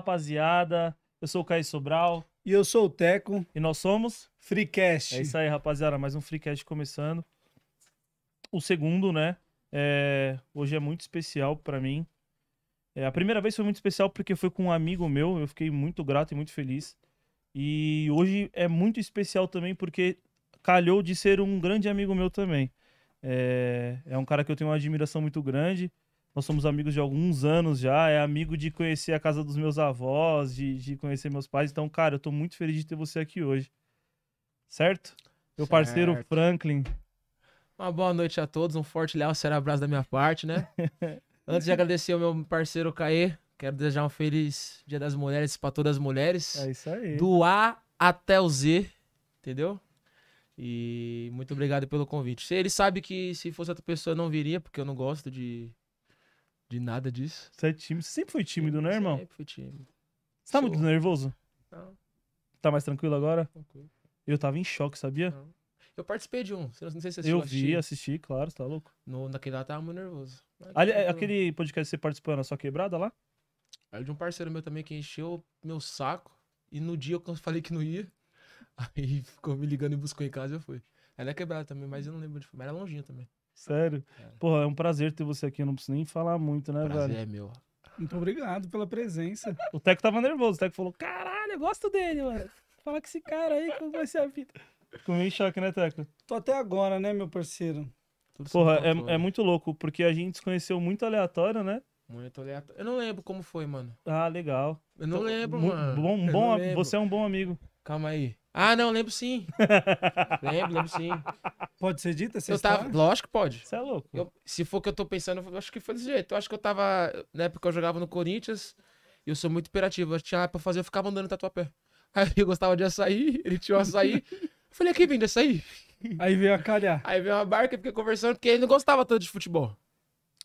rapaziada. Eu sou o Caio Sobral. E eu sou o Teco. E nós somos Freecast. É isso aí, rapaziada. Mais um Freecast começando. O segundo, né? É... Hoje é muito especial para mim. É... A primeira vez foi muito especial porque foi com um amigo meu. Eu fiquei muito grato e muito feliz. E hoje é muito especial também porque calhou de ser um grande amigo meu também. É, é um cara que eu tenho uma admiração muito grande. Nós somos amigos de alguns anos já, é amigo de conhecer a casa dos meus avós, de, de conhecer meus pais. Então, cara, eu tô muito feliz de ter você aqui hoje. Certo? Meu certo. parceiro Franklin. Uma boa noite a todos, um forte leal, será abraço da minha parte, né? Antes de agradecer ao meu parceiro Caê, quero desejar um feliz Dia das Mulheres para todas as mulheres. É isso aí. Do A até o Z, entendeu? E muito obrigado pelo convite. Ele sabe que se fosse outra pessoa não viria, porque eu não gosto de de nada disso. Você é tímido. Você sempre foi tímido, tímido né, irmão? Sempre fui tímido. Você tá Sou. muito nervoso? Não. Tá mais tranquilo agora? Tranquilo. Eu tava em choque, sabia? Não. Eu participei de um. Não sei se você assistiu. Eu vi, assisti, claro, você tá louco. No, naquele lá tava muito nervoso. Ali, é, aquele podcast que você participou na sua quebrada lá? Era é de um parceiro meu também que encheu meu saco. E no dia eu falei que não ia. Aí ficou me ligando e buscou em casa e eu fui. Ela é quebrada também, mas eu não lembro de. Mas era longinho também. Sério. É. Porra, é um prazer ter você aqui. Eu não preciso nem falar muito, né, prazer velho? Prazer é meu. Muito obrigado pela presença. O Teco tava nervoso. O Teco falou: caralho, eu gosto dele, mano. Fala com esse cara aí, como vai ser a vida. Ficou meio em choque, né, Teco? Tô até agora, né, meu parceiro? Tudo Porra, é, é, muito louco, porque a gente se conheceu muito aleatório, né? Muito aleatório. Eu não lembro como foi, mano. Ah, legal. Eu não então, lembro, mano. Bom, bom, não lembro. Você é um bom amigo. Calma aí. Ah, não, lembro sim. lembro, lembro sim. Pode ser dita essa eu história? tava, Lógico que pode. Você é louco. Eu, se for o que eu tô pensando, eu acho que foi desse jeito. Eu acho que eu tava. Na época eu jogava no Corinthians, e eu sou muito imperativo. Eu tinha para pra fazer, eu ficava andando tatuapé. Aí eu gostava de açaí, ele tinha um açaí. eu falei, aqui vindo, açaí. Aí veio a calhar. Aí veio uma barca, fiquei conversando, porque ele não gostava tanto de futebol.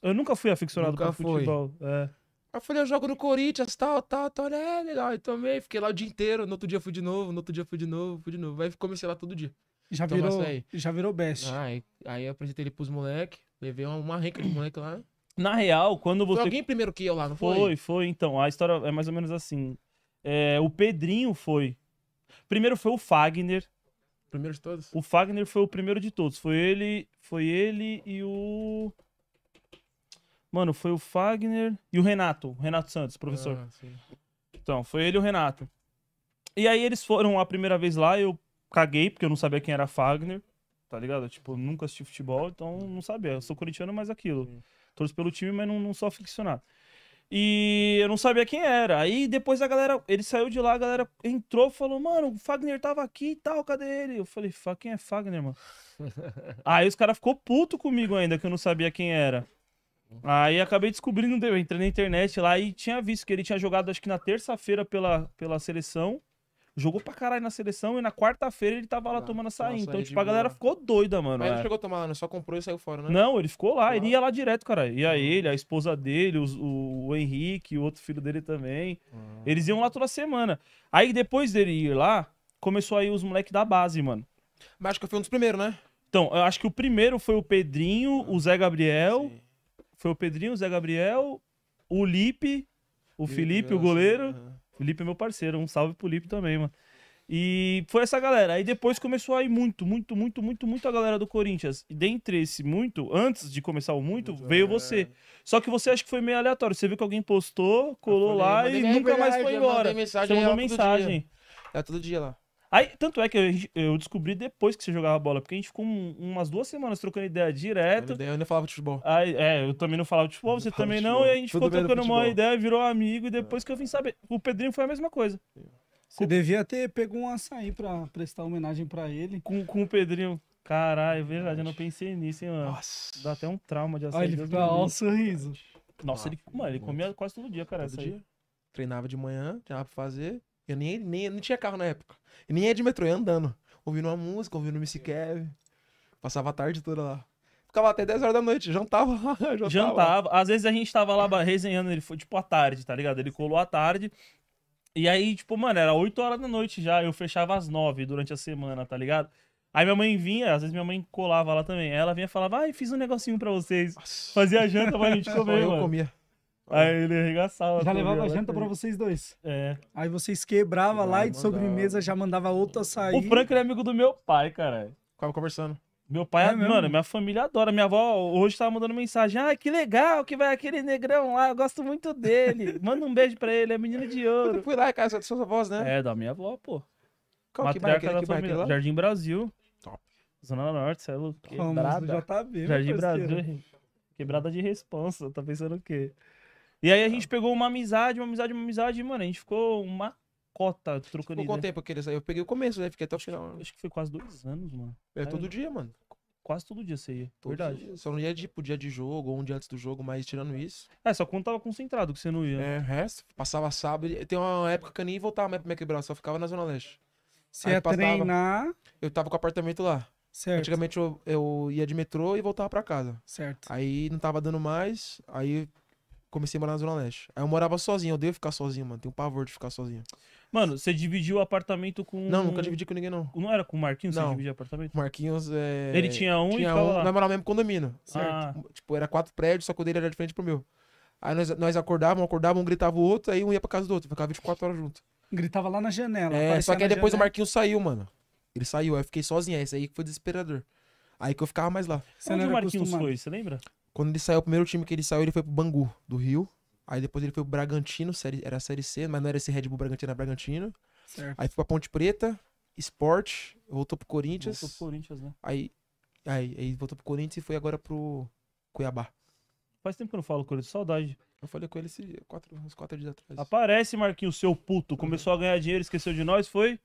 Eu nunca fui aficionado com futebol. É eu falei, eu jogo no Corinthians, tal, tal, tal. É, legal. E tomei, fiquei lá o dia inteiro. No outro dia fui de novo, no outro dia fui de novo, fui de novo. Aí comecei lá todo dia. Já Tomar virou, açaí. já virou best. Ah, aí, aí eu apresentei ele pros moleque, levei uma, uma renca de moleque lá. Na real, quando você... Foi alguém primeiro que eu lá, não foi? Foi, foi. Então, a história é mais ou menos assim. É, o Pedrinho foi... Primeiro foi o Fagner. Primeiro de todos? O Fagner foi o primeiro de todos. Foi ele, foi ele e o... Mano, foi o Fagner e o Renato, o Renato Santos, professor. Ah, então, foi ele e o Renato. E aí eles foram a primeira vez lá, eu caguei, porque eu não sabia quem era Fagner, tá ligado? Tipo, nunca assisti futebol, então não sabia. Eu sou corintiano, mas aquilo. Todos Torço pelo time, mas não, não sou aficionado. E eu não sabia quem era. Aí depois a galera, ele saiu de lá, a galera entrou falou, mano, o Fagner tava aqui e tal, cadê ele? Eu falei, quem é Fagner, mano? aí os caras ficou puto comigo ainda, que eu não sabia quem era. Aí acabei descobrindo, eu entrei na internet lá e tinha visto que ele tinha jogado, acho que na terça-feira pela, pela seleção. Jogou pra caralho na seleção e na quarta-feira ele tava lá ah, tomando açaí. Nossa, então, tipo, a galera ficou doida, mano. Mas ele ele é. chegou a tomar, né? Só comprou e saiu fora, né? Não, ele ficou lá, ah. ele ia lá direto, cara. Ia ah. ele, a esposa dele, o, o, Henrique, o outro filho dele também. Uhum. Eles iam lá toda semana. Aí depois dele ir lá, começou aí os moleques da base, mano. Mas acho que foi um dos primeiros, né? Então, eu acho que o primeiro foi o Pedrinho, ah, o Zé Gabriel. Sim. Foi o Pedrinho, o Zé Gabriel, o Lipe, o Felipe, o né? goleiro. Felipe é meu parceiro, um salve pro Lipe também, mano. E foi essa galera. Aí depois começou a ir muito, muito, muito, muito, muito a galera do Corinthians. E dentre esse muito, antes de começar o muito, muito veio é. você. Só que você acho que foi meio aleatório. Você viu que alguém postou, colou ah, falei, lá e nunca mais foi embora. Mensagem, você mandou mensagem. Dia. É todo dia lá. Aí, tanto é que eu, eu descobri depois que você jogava bola, porque a gente ficou um, umas duas semanas trocando ideia direto. Eu ainda falava de futebol. Aí, é, eu também não falava de futebol, você também futebol. não, e a gente Tudo ficou trocando uma ideia, virou amigo, e depois é. que eu vim saber. O Pedrinho foi a mesma coisa. Você com... devia ter pego um açaí pra prestar homenagem pra ele. Com, com o Pedrinho. Caralho, é verdade, eu não pensei nisso, hein, mano. Nossa. Dá até um trauma de açaí. Olha, ele dá um sorriso. Nossa, ah, ele, mano, ele comia quase todo dia, cara. Todo dia. Treinava de manhã, tinha pra fazer. Eu nem, nem não tinha carro na época. E nem ia de metrô, ia andando. Ouvindo uma música, ouvindo Missy Kev. Passava a tarde toda lá. Ficava até 10 horas da noite, jantava lá. Jantava. jantava. Às vezes a gente tava lá resenhando, ele foi tipo à tarde, tá ligado? Ele colou à tarde. E aí, tipo, mano, era 8 horas da noite já. Eu fechava às 9 durante a semana, tá ligado? Aí minha mãe vinha, às vezes minha mãe colava lá também. Ela vinha e falava, ai, ah, fiz um negocinho pra vocês. Fazia janta pra gente comer, eu mano. comia. Aí é. ele arregaçava. Já levava a janta pra vocês dois. É. Aí vocês quebravam lá e de sobremesa já mandava a sair. O Franklin é amigo do meu pai, cara. Ficava conversando. Meu pai, É mesmo? mano, minha família adora. Minha avó hoje tava mandando mensagem. Ah, que legal que vai aquele negrão lá, eu gosto muito dele. Manda um beijo pra ele, é menino de Quando eu ouro. fui lá, casa de sua avós, né? É, da minha avó, pô. Qual que bairro que da que bairro família. lá? Jardim Brasil. Top. Zona Norte, você é Quebrada. já tá Jardim Brasil. Quebrada de responsa, tá pensando o quê? E aí a gente tá. pegou uma amizade, uma amizade, uma amizade, e, mano, a gente ficou uma cota trocando Ficou quanto ideia. tempo aquele saiu? Eu peguei o começo, né? Fiquei até o final. Acho que foi quase dois anos, mano. É Aí, todo dia, mano. Quase todo dia você ia. Todo verdade. dia. Só não ia de, pro tipo, dia de jogo ou um dia antes do jogo, mas tirando é. isso. É, só quando tava concentrado que você não ia. É, resto. Passava sábado. Tem uma época que eu nem voltava mais pra minha quebrada, só ficava na Zona Leste. Você Aí ia passava. treinar, Eu tava com o apartamento lá. certo? Antigamente eu, eu ia de metrô e voltava pra casa. Certo. Aí não tava dando mais. Aí comecei a morar na Zona Leste. Aí eu morava sozinho, eu odeio ficar sozinho, mano. Tenho pavor de ficar sozinho. Mano, você dividiu o apartamento com. Não, nunca dividi com ninguém, não. Não era com o Marquinhos? Não. Você dividia apartamento? Marquinhos é. Ele tinha um tinha e um, Nós morávamos mesmo condomínio. Certo. Ah. Tipo, era quatro prédios, só que o dele era diferente pro meu. Aí nós, nós acordávamos, acordavam, um gritava o outro, aí um ia pra casa do outro. Ficava 24 horas junto. Gritava lá na janela. É, só que aí depois janela. o Marquinhos saiu, mano. Ele saiu, aí eu fiquei sozinho. Esse aí que foi desesperador. Aí que eu ficava mais lá. Você Onde o Marquinhos acostumado? foi, você lembra? Quando ele saiu, o primeiro time que ele saiu, ele foi pro Bangu, do Rio. Aí depois ele foi pro Bragantino, série, era a Série C, mas não era esse Red Bull Bragantino, era Bragantino. Certo. Aí foi pra Ponte Preta, Sport, voltou pro Corinthians. Voltou pro Corinthians, né? Aí, aí, aí voltou pro Corinthians e foi agora pro Cuiabá. Faz tempo que eu não falo com ele, saudade. Eu falei com ele esse, quatro, uns quatro dias atrás. Aparece, Marquinhos, seu puto. Começou a ganhar dinheiro, esqueceu de nós, foi?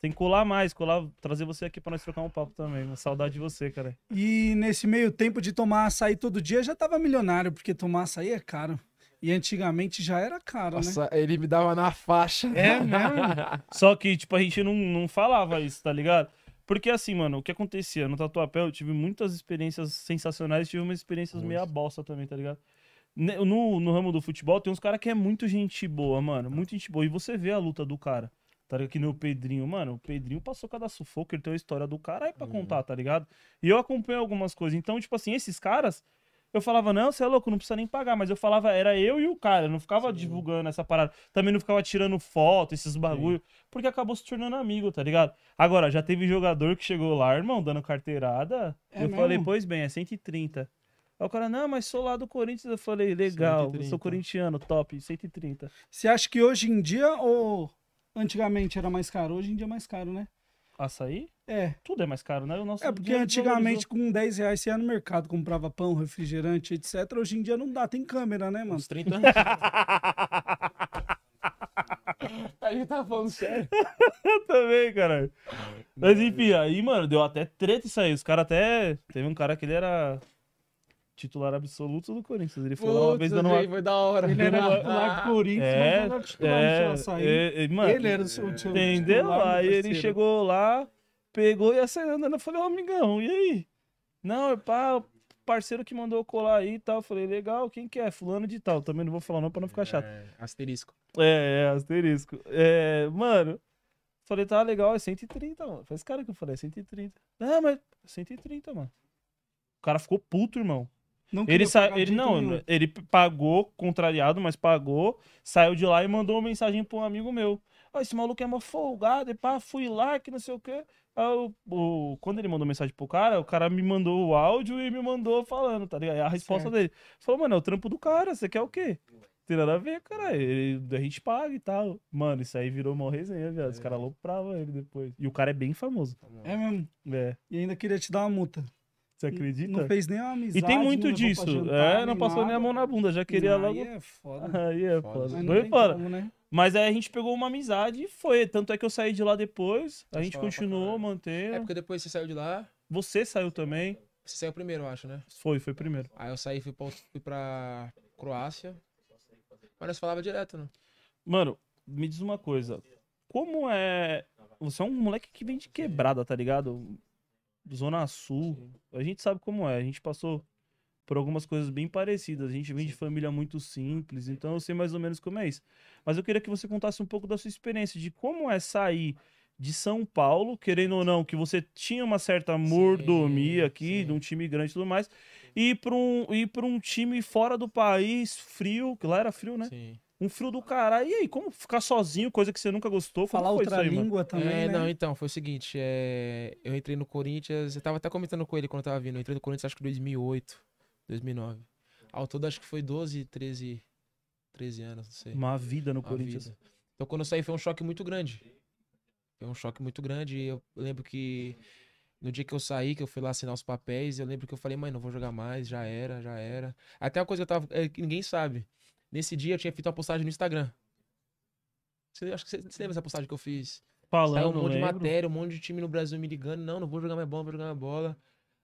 Tem que colar mais, colar, trazer você aqui para nós trocar um papo também. Uma saudade de você, cara. E nesse meio tempo de tomar açaí todo dia, já tava milionário, porque tomar açaí é caro. E antigamente já era caro, né? Nossa, né? ele me dava na faixa. É né? Só que, tipo, a gente não, não falava isso, tá ligado? Porque assim, mano, o que acontecia? No Tatuapé eu tive muitas experiências sensacionais, tive umas experiências meia bosta também, tá ligado? No, no ramo do futebol tem uns caras que é muito gente boa, mano. Muito gente boa. E você vê a luta do cara. Tá ligado? Que nem o Pedrinho. Mano, o Pedrinho passou cada sufoco, ele tem a história do caralho pra uhum. contar, tá ligado? E eu acompanho algumas coisas. Então, tipo assim, esses caras, eu falava, não, você é louco, não precisa nem pagar. Mas eu falava, era eu e o cara. Eu não ficava Sim. divulgando essa parada. Também não ficava tirando foto, esses bagulho. Sim. Porque acabou se tornando amigo, tá ligado? Agora, já teve jogador que chegou lá, irmão, dando carteirada. É eu mesmo? falei, pois bem, é 130. Aí o cara, não, mas sou lá do Corinthians. Eu falei, legal, eu sou corintiano, top, 130. Você acha que hoje em dia ou Antigamente era mais caro, hoje em dia é mais caro, né? Açaí? É. Tudo é mais caro, né? O nosso é porque antigamente com 10 reais você ia no mercado, comprava pão, refrigerante, etc. Hoje em dia não dá, tem câmera, né, mano? Uns 30 anos. A gente tá falando sério. Também, caralho. Mas enfim, aí, mano, deu até treta isso aí. Os caras até. Teve um cara que ele era titular absoluto do Corinthians. Ele foi Putz, lá uma vez dando uma... Foi da hora. Ele era titular lá do ah. Corinthians, mas é, não era titular é, sair. É, é, ele era o seu titular. Entendeu? Aí ele chegou lá, pegou e ia andando. Né? Eu falei, ô oh, amigão, e aí? Não, pá, parceiro que mandou colar aí e tal. Eu falei, legal, quem que é? Fulano de tal. Também não vou falar não pra não ficar chato. É, asterisco. É, é, asterisco. É, mano... Falei, tá legal, é 130, mano. Faz esse cara que eu falei, é 130. Não, mas 130, mano. O cara ficou puto, irmão. Não ele sa... ele não, nenhum. ele pagou contrariado, mas pagou, saiu de lá e mandou uma mensagem para um amigo meu. Ah, esse maluco é uma folgado, e pá, fui lá que não sei o quê. Eu, o, quando ele mandou mensagem pro cara, o cara me mandou o áudio e me mandou falando, tá ligado? A resposta certo. dele. Falou, mano, é o trampo do cara, você quer o quê? Tem nada a ver, cara. Ele, a gente paga e tal. Mano, isso aí virou uma resenha, viado. É. Os caras alopravam ele depois. E o cara é bem famoso. É mesmo? É. E ainda queria te dar uma multa. Você acredita? Não fez nem uma amizade. E tem muito disso. Jantar, é, não passou nada. nem a mão na bunda, já queria aí logo. Aí é foda. Aí é foda. foda. Mas, Como, né? Mas aí a gente pegou uma amizade e foi. Tanto é que eu saí de lá depois, a gente continuou mantendo. É porque depois você saiu de lá. Você saiu também. Você saiu primeiro, eu acho, né? Foi, foi primeiro. Aí eu saí, fui fui pra Croácia. Mas nós falava direto, né? Mano, me diz uma coisa. Como é. Você é um moleque que vem de quebrada, tá ligado? Zona Sul. Sim. A gente sabe como é. A gente passou por algumas coisas bem parecidas. A gente vem de família muito simples, então eu sei mais ou menos como é isso. Mas eu queria que você contasse um pouco da sua experiência, de como é sair de São Paulo, querendo ou não, que você tinha uma certa mordomia sim, aqui, sim. de um time grande e tudo mais, e ir para um, um time fora do país, frio, que lá era frio, né? Sim. Um frio do caralho. E aí, como ficar sozinho, coisa que você nunca gostou? Como Falar outra aí, língua mano? também. É, né? não, então, foi o seguinte. É... Eu entrei no Corinthians, eu tava até comentando com ele quando eu tava vindo. Eu entrei no Corinthians acho que 2008, 2009. Ao todo acho que foi 12, 13, 13 anos, não sei. Uma vida no Uma Corinthians. Vida. Então quando eu saí foi um choque muito grande. Foi um choque muito grande. Eu lembro que no dia que eu saí, que eu fui lá assinar os papéis, eu lembro que eu falei, mãe, não vou jogar mais, já era, já era. Até a coisa que eu tava. É, que ninguém sabe. Nesse dia eu tinha feito uma postagem no Instagram. Você, acho que você, você lembra essa postagem que eu fiz? Falando, Saiu um monte lembro. de matéria, um monte de time no Brasil me ligando. Não, não vou jogar mais bola, vou jogar mais bola.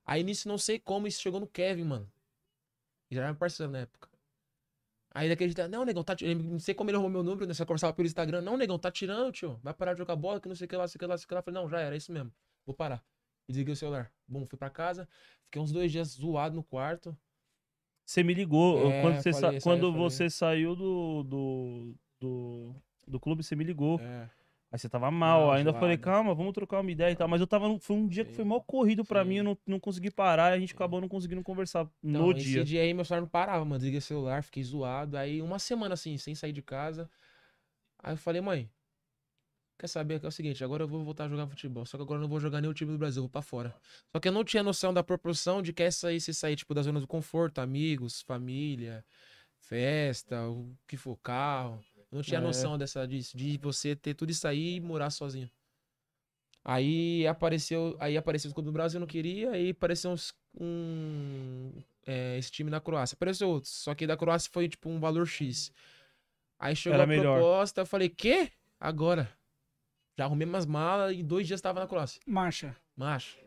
Aí nisso não sei como isso chegou no Kevin, mano. Ele já era meu parceiro na época. Aí ele acredita, não, negão, tá tirando. Não sei como ele arrumou meu número, né? Só conversava pelo Instagram. Não, negão, tá tirando, tio. Vai parar de jogar bola, que não sei o que lá, sei o que lá, sei o que lá. falei, não, já era, é isso mesmo. Vou parar. E desliguei o celular. Bom, fui pra casa. Fiquei uns dois dias zoado no quarto. Você me ligou. É, quando você, falei, sa... quando você saiu do, do, do, do, clube, você me ligou. É. Aí você tava mal. Não, ainda falei, calma, vamos trocar uma ideia e tal. Mas eu tava. Foi um dia Sim. que foi mal corrido pra Sim. mim, eu não, não consegui parar e a gente acabou não conseguindo conversar então, no dia. Esse dia aí meu celular não parava, mano. Desliguei o celular, fiquei zoado. Aí uma semana assim, sem sair de casa. Aí eu falei, mãe, Quer saber? É o seguinte, agora eu vou voltar a jogar futebol. Só que agora eu não vou jogar nem o time do Brasil, vou pra fora. Só que eu não tinha noção da proporção de que essa é aí se sair, tipo, da zona do conforto, amigos, família, festa, o que for, carro. Eu não tinha é. noção dessa, disso, de você ter tudo isso aí e morar sozinho. Aí apareceu, aí apareceu o clube do Brasil, eu não queria, aí apareceu uns, um, é, esse time na Croácia. Apareceu outro, só que da Croácia foi tipo um valor X. Aí chegou Era a melhor. proposta, eu falei, quê? Agora. Já arrumei umas malas e dois dias tava na Croácia. Marcha. Marcha.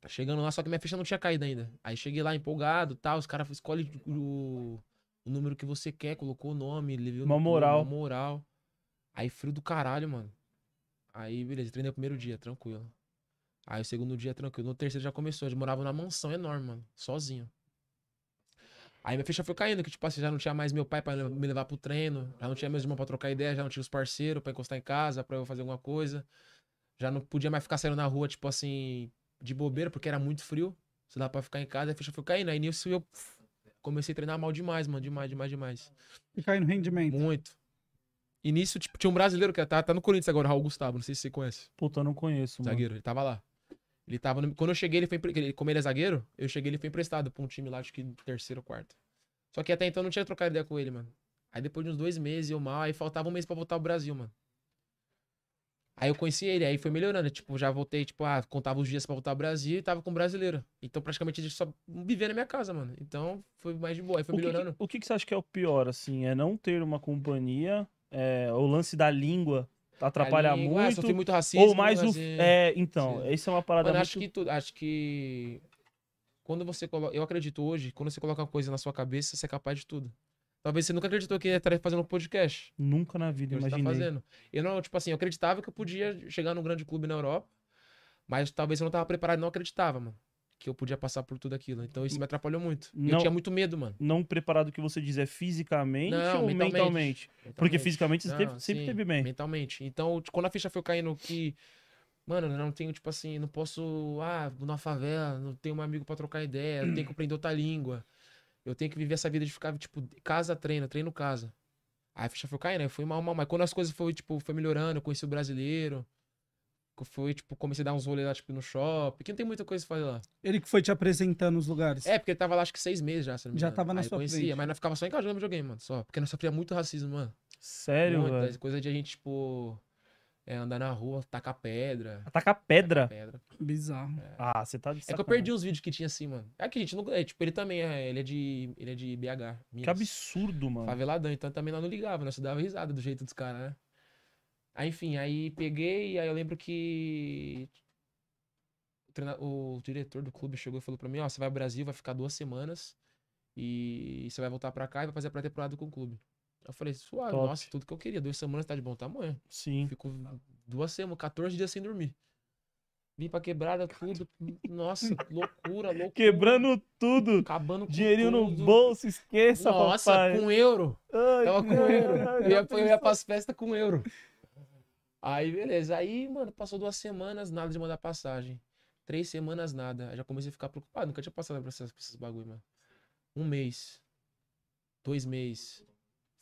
Tá chegando lá, só que minha ficha não tinha caído ainda. Aí cheguei lá empolgado tal. Tá, os caras escolhem o, o, número que você quer, colocou o nome, levou uma moral. Uma moral. Aí frio do caralho, mano. Aí, beleza, treinei o primeiro dia, tranquilo. Aí o segundo dia, tranquilo. No terceiro já começou. Eles moravam na mansão enorme, mano. Sozinho. Aí minha ficha foi caindo, que tipo assim, já não tinha mais meu pai para me levar pro treino, já não tinha meus irmãos pra trocar ideia, já não tinha os parceiros pra encostar em casa, pra eu fazer alguma coisa. Já não podia mais ficar saindo na rua, tipo assim, de bobeira, porque era muito frio. Se dá pra ficar em casa, a ficha foi caindo. Aí nisso eu comecei a treinar mal demais, mano, demais, demais, demais. E caindo rendimento. Muito. E nisso, tipo, tinha um brasileiro que tá, tá no Corinthians agora, Raul Gustavo, não sei se você conhece. Puta, eu não conheço, mano. Zagueiro, ele tava lá. Ele tava no... Quando eu cheguei, ele foi. Ele, como ele é zagueiro, eu cheguei, ele foi emprestado pra um time lá, acho que terceiro ou quarto. Só que até então eu não tinha trocado ideia com ele, mano. Aí depois de uns dois meses eu mal, aí faltava um mês pra voltar ao Brasil, mano. Aí eu conheci ele, aí foi melhorando. Tipo, já voltei, tipo, ah, contava os dias pra voltar ao Brasil e tava com um brasileiro. Então, praticamente, ele só vivia na minha casa, mano. Então, foi mais de boa, aí foi o melhorando. Que, o que, que você acha que é o pior, assim? É não ter uma companhia, é, o lance da língua atrapalha é, língua, muito. Ah, tem muito racismo. Ou mais o. É, então, Sim. isso é uma parada Mano, muito... acho que tu, acho que. Quando você coloca. Eu acredito hoje, quando você coloca uma coisa na sua cabeça, você é capaz de tudo. Talvez você nunca acreditou que estar fazendo um podcast. Nunca na vida, tá imaginei. Tá fazendo. Eu não, tipo assim, eu acreditava que eu podia chegar num grande clube na Europa, mas talvez eu não estava preparado, não acreditava, mano que eu podia passar por tudo aquilo. Então isso me atrapalhou muito. Não, eu tinha muito medo, mano. Não preparado que você diz é fisicamente não, ou mentalmente? mentalmente? Porque fisicamente você não, teve, sempre sim, teve bem. Mentalmente. Então, quando a ficha foi caindo que. Mano, eu não tenho, tipo assim, não posso. Ah, na favela, não tenho um amigo para trocar ideia, eu tenho que aprender outra língua. Eu tenho que viver essa vida de ficar, tipo, casa, treino, treino, casa. Aí a ficha foi caindo, aí foi mal, mal, mal. Quando as coisas foi, tipo, foi melhorando, eu conheci o brasileiro. Foi, tipo, comecei a dar uns rolês lá, tipo, no shopping, que não tem muita coisa pra fazer lá. Ele que foi te apresentando os lugares. É, porque ele tava lá, acho que seis meses já, se não me Já tava na sua conhecia, frente. mas nós ficava só em casa jogando videogame, mano, só. Porque não sofria muito racismo, mano. Sério, muito, mano? Coisa de a gente, tipo, é, andar na rua, tacar pedra. Atacar pedra? pedra. Bizarro. É. Ah, você tá de É que eu perdi os vídeos que tinha assim, mano. É que a gente não... É, tipo, ele também é... Ele é de, ele é de BH. Minas. Que absurdo, mano. Faveladão, então também não ligava, nós dava risada do jeito dos caras, né? Aí, enfim, aí peguei, aí eu lembro que o, treina... o diretor do clube chegou e falou pra mim, ó, oh, você vai ao Brasil, vai ficar duas semanas e você vai voltar pra cá e vai fazer a pré-temporada com o clube. Eu falei, suave, Top. nossa, tudo que eu queria. Duas semanas tá de bom tamanho. Sim. Fico duas semanas, 14 dias sem dormir. Vim pra quebrada, tudo. Nossa, loucura, loucura. Quebrando tudo. Acabando com Dinheirinho tudo. no bolso, esqueça, Nossa, papai. com euro. Ai, Tava com euro. Eu ia, eu ia pras festas com euro. Aí, beleza. Aí, mano, passou duas semanas, nada de mandar passagem. Três semanas, nada. Aí já comecei a ficar preocupado. Nunca tinha passado por esses, esses bagulho, mano. Um mês. Dois meses.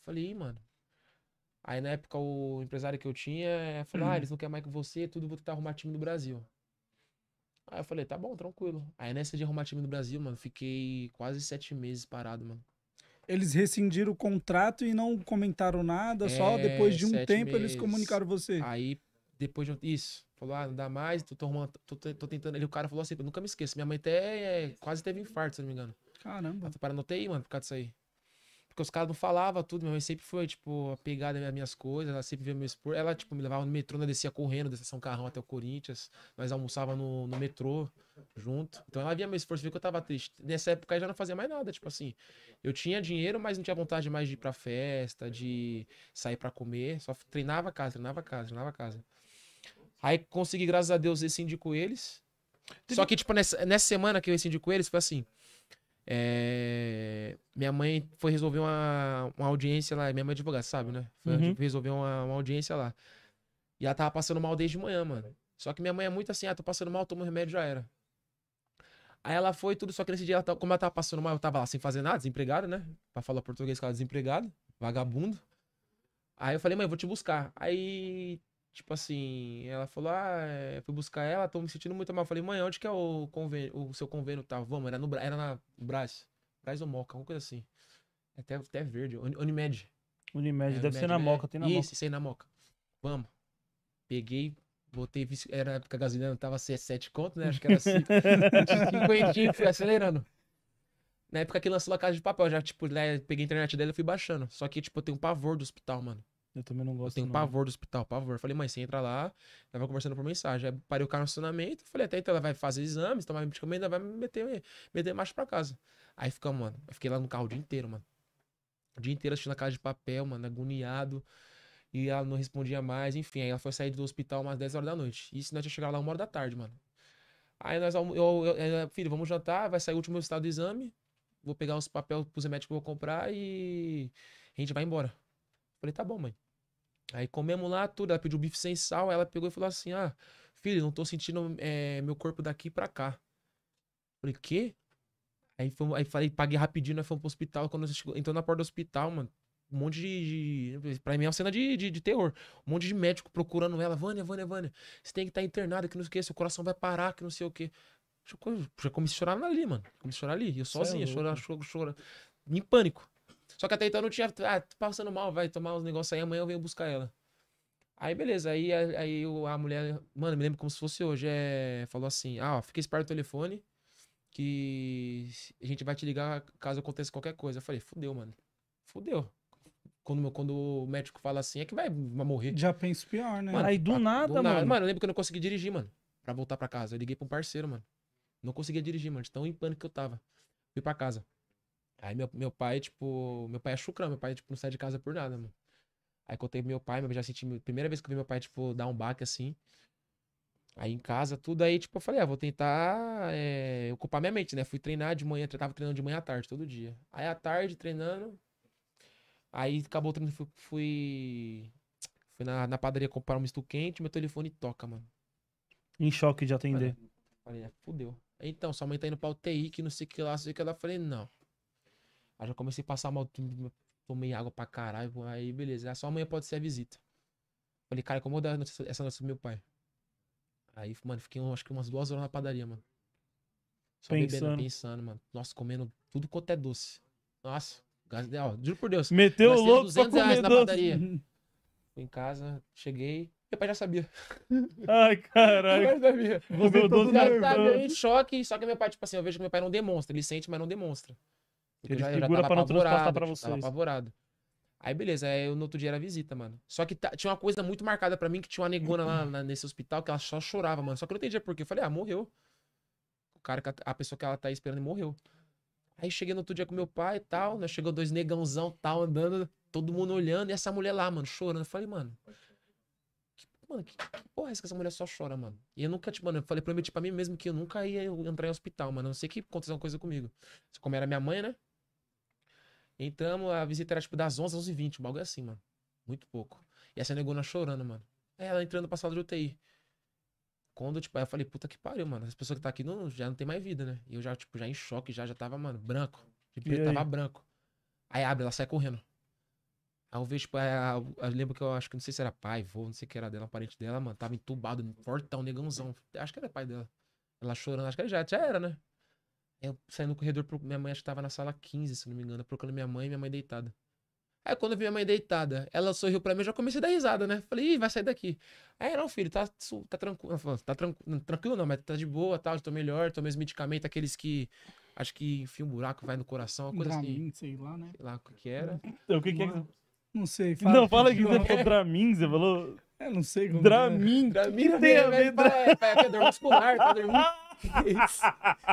Falei, mano. Aí, na época, o empresário que eu tinha eh, falou: ah, eles não querem mais que você, tudo, vou tentar arrumar time do Brasil. Aí eu falei, tá bom, tranquilo. Aí nessa de arrumar time do Brasil, mano, fiquei quase sete meses parado, mano eles rescindiram o contrato e não comentaram nada, é, só depois de um tempo meses. eles comunicaram você. Aí, depois de isso, falou, ah, não dá mais, tô, tô, tô, tô tentando. Ele, o cara falou assim, nunca me esqueço, minha mãe até é, quase teve infarto, se não me engano. Caramba. Ela tá parando UTI, mano, por causa disso aí. Porque os caras não falavam tudo, minha mãe sempre foi, tipo, apegada às minhas coisas, ela sempre via meu expor. Ela, tipo, me levava no metrô, nós descia correndo, da São Carrão até o Corinthians, nós almoçava no, no metrô junto. Então ela via meu esforço, via que eu tava triste. Nessa época eu já não fazia mais nada, tipo assim. Eu tinha dinheiro, mas não tinha vontade mais de ir pra festa, de sair pra comer, só treinava casa, treinava casa, treinava casa. Aí consegui, graças a Deus, esse com eles. Só que, tipo, nessa, nessa semana que eu rescindi com eles, foi assim. É... Minha mãe foi resolver uma, uma audiência lá. Minha mãe é advogada, sabe, né? Foi uhum. Tipo, resolver uma, uma, audiência lá. E ela tava passando mal desde manhã, mano. Só que minha mãe é muito assim, ah, tô passando mal, tomo remédio, já era. Aí ela foi tudo, só que nesse dia, ela tá, como ela tava passando mal, eu tava lá sem fazer nada, desempregado né? Pra falar português, que ela desempregado, vagabundo. Aí eu falei, mãe, eu vou te buscar. Aí Tipo assim, ela falou: Ah, é, fui buscar ela, tô me sentindo muito mal. falei, mãe, onde que é o, convênio, o seu convênio Tá? Vamos, era, no, era na Brás. Brás ou Moca, alguma coisa assim. É até, até verde, Unimed. Unimed, é, deve Unimed, ser na Moca, tem na Isso, é. Moca. Isso, sei na Moca. Vamos. Peguei, botei, era na época a gasolina tava 7 conto, né? Acho que era 5. 50, fui acelerando. Na época que lançou a Casa de Papel, já, tipo, né, peguei a internet dela e fui baixando. Só que, tipo, eu tenho um pavor do hospital, mano. Eu também não gosto. Eu tenho não. pavor do hospital, pavor. Falei, mãe, você entra lá, tava conversando por mensagem. Aí parei o carro no estacionamento, falei, até então ela vai fazer exames, tomar medicamento, ela vai meter, meter marcha pra casa. Aí ficamos, mano. Eu fiquei lá no carro o dia inteiro, mano. O dia inteiro assistindo a casa de papel, mano, agoniado. E ela não respondia mais, enfim. Aí ela foi sair do hospital umas 10 horas da noite. E nós tinha chegado lá uma hora da tarde, mano. Aí nós, eu, eu, eu, filho, vamos jantar, vai sair o último estado do exame. Vou pegar os papéis pros remédios que eu vou comprar e a gente vai embora. Falei, tá bom, mãe. Aí comemos lá tudo, ela pediu bife sem sal, ela pegou e falou assim: Ah, filho, não tô sentindo é, meu corpo daqui pra cá. Falei, quê? Aí, fomos, aí falei, paguei rapidinho, nós fomos pro hospital. Quando chegou, entrou na porta do hospital, mano, um monte de. de pra mim é uma cena de, de, de terror. Um monte de médico procurando ela. Vânia, Vânia, Vânia, você tem que estar tá internada, que não sei o que, seu coração vai parar, que não sei o que. Já comecei a chorar ali, mano. Comecei a chorar ali, eu sozinha, é chorando, chorando, chorando. Em pânico. Só que até então eu não tinha. Ah, passando mal, vai tomar uns negócios aí, amanhã eu venho buscar ela. Aí beleza, aí, aí a mulher, mano, me lembro como se fosse hoje, é, falou assim: ah, ó, fica esperto o telefone, que a gente vai te ligar caso aconteça qualquer coisa. Eu falei: fudeu, mano, fudeu. Quando, quando o médico fala assim, é que vai, morrer. Já penso pior, né? Mano, aí do, a, nada, do nada, mano. Mano, eu lembro que eu não consegui dirigir, mano, pra voltar pra casa. Eu liguei pra um parceiro, mano. Não conseguia dirigir, mano, tão em pânico que eu tava. Fui pra casa. Aí meu, meu pai, tipo, meu pai é chucrão, meu pai, tipo, não sai de casa por nada, mano. Aí contei pro meu pai, meu pai já senti, primeira vez que eu vi meu pai, tipo, dar um baque assim. Aí em casa, tudo aí, tipo, eu falei, ah, vou tentar é, ocupar minha mente, né? Fui treinar de manhã, tava treinando de manhã à tarde, todo dia. Aí à tarde, treinando. Aí acabou o treino, fui, fui, fui na, na, padaria comprar um misto quente, meu telefone toca, mano. Em choque de atender. Falei, falei ah, fudeu. Então, sua mãe tá indo pra UTI, que não sei o que lá, sei o que ela Falei, não. Aí já comecei a passar mal, tomei água pra caralho, aí beleza. só amanhã pode ser a visita. Falei, cara, como eu dar essa notícia pro meu pai? Aí, mano, fiquei acho que umas duas horas na padaria, mano. Só pensando. bebendo, pensando, mano. Nossa, comendo tudo quanto é doce. Nossa, ideal, juro por Deus. Meteu o louco pra comer reais doce. na padaria. Fui em casa, cheguei. Meu pai já sabia. Ai, caralho. Meu pai já sabia. Você todo já sabia, em choque. Só que meu pai, tipo assim, eu vejo que meu pai não demonstra. Ele sente, mas não demonstra. Ele já, segura já pra não pra vocês. Tava apavorado. Aí, beleza, aí no outro dia era visita, mano. Só que tá, tinha uma coisa muito marcada para mim, que tinha uma negona lá na, nesse hospital, que ela só chorava, mano. Só que eu não entendia por quê. Eu falei, ah, morreu. O cara, tá, a pessoa que ela tá esperando morreu. Aí cheguei no outro dia com meu pai e tal, né? Chegou dois negãozão tal, andando, todo mundo olhando, e essa mulher lá, mano, chorando. Eu falei, mano. Que, mano, que, que porra é essa que essa mulher só chora, mano? E eu nunca, tipo, mano, eu falei, prometi pra mim mesmo que eu nunca ia entrar em hospital, mano. A não sei que aconteceu uma coisa comigo. Como era minha mãe, né? Entramos, a visita era tipo das 11 às 11h20, um bagulho assim, mano. Muito pouco. E essa negona chorando, mano. É, ela entrando pra sala de UTI. Quando, tipo, aí eu falei, puta que pariu, mano. As pessoas que tá aqui não, já não tem mais vida, né? E eu já, tipo, já em choque, já, já tava, mano, branco. Tipo, eu tava branco. Aí abre, ela sai correndo. Aí eu vejo, tipo, é, eu lembro que eu acho que não sei se era pai, avô, não sei o que era dela, parente dela, mano. Tava entubado, fortão, negãozão. Acho que era pai dela. Ela chorando, acho que já, já era, né? Eu saí no corredor, pro... minha mãe acho que tava na sala 15, se não me engano, procurando minha mãe e minha mãe deitada. Aí quando eu vi minha mãe deitada, ela sorriu pra mim, eu já comecei a dar risada, né? Falei, ih, vai sair daqui. Aí, não, filho, tá, tá tranquilo. Tá tranquilo, tranquilo não, mas tá de boa, tal, tá, tô melhor, tomei os medicamentos, aqueles que acho que enfia um buraco, vai no coração, uma coisa Dramin, assim. sei lá, né? Sei lá o que era. Então, o que, que é Não sei. Fala não, fala que, que você falou você falou... É, não sei como. Dramin. Dramin tem a ver. É, é, é, é, é, é, é, é, é, é, é, é,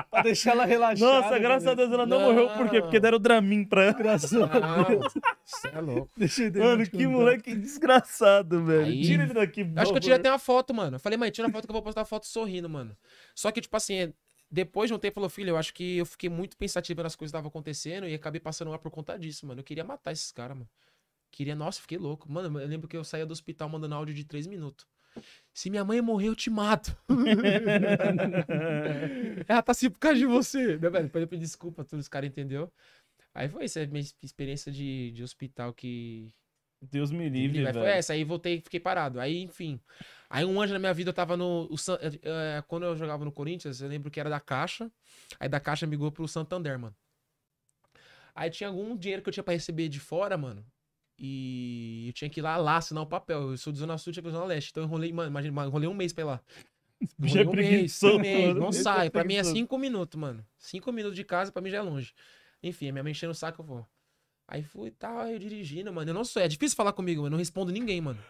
pra deixar ela relaxada. Nossa, graças a Deus ela não, morreu. Por quê? Porque deram Dramin pra ela. Graças a Deus. Você é louco. Deixa eu mano, que moleque desgraçado, velho. Aí... Tira ele daqui, Acho favor. que eu tirei até uma foto, mano. Eu falei, mãe, tira a foto que eu vou postar a foto sorrindo, mano. Só que, tipo assim, depois de um tempo, falou, filho, eu acho que eu fiquei muito pensativo nas coisas que estavam acontecendo e acabei passando lá por conta disso, mano. Eu queria matar esses caras, mano. Queria, nossa, fiquei louco. Mano, eu lembro que eu saía do hospital mandando áudio de três minutos. Se minha mãe morrer, eu te mato. Ela tá assim por causa de você. Depois eu pedi desculpa, todos os caras entendeu. Aí foi essa é minha experiência de, de hospital que. Deus me livre, velho. Foi essa, aí voltei fiquei parado. Aí, enfim. Aí um anjo na minha vida, eu tava no. O, uh, quando eu jogava no Corinthians, eu lembro que era da Caixa. Aí da Caixa migou pro Santander, mano. Aí tinha algum dinheiro que eu tinha para receber de fora, mano. E eu tinha que ir lá, lá assinar o papel. Eu sou de Zona Sul, tinha que ir Zona Leste. Então eu enrolei, mano, imagina, enrolei um mês pra ir lá. Já é um mês, um mês, não é sai. pra mim é cinco minutos, mano. Cinco minutos de casa, pra mim já é longe. Enfim, minha mãe enchendo o saco, eu vou. Aí fui e tá, tal, eu dirigindo, mano. Eu não sou, é difícil falar comigo, mano. Eu não respondo ninguém, mano.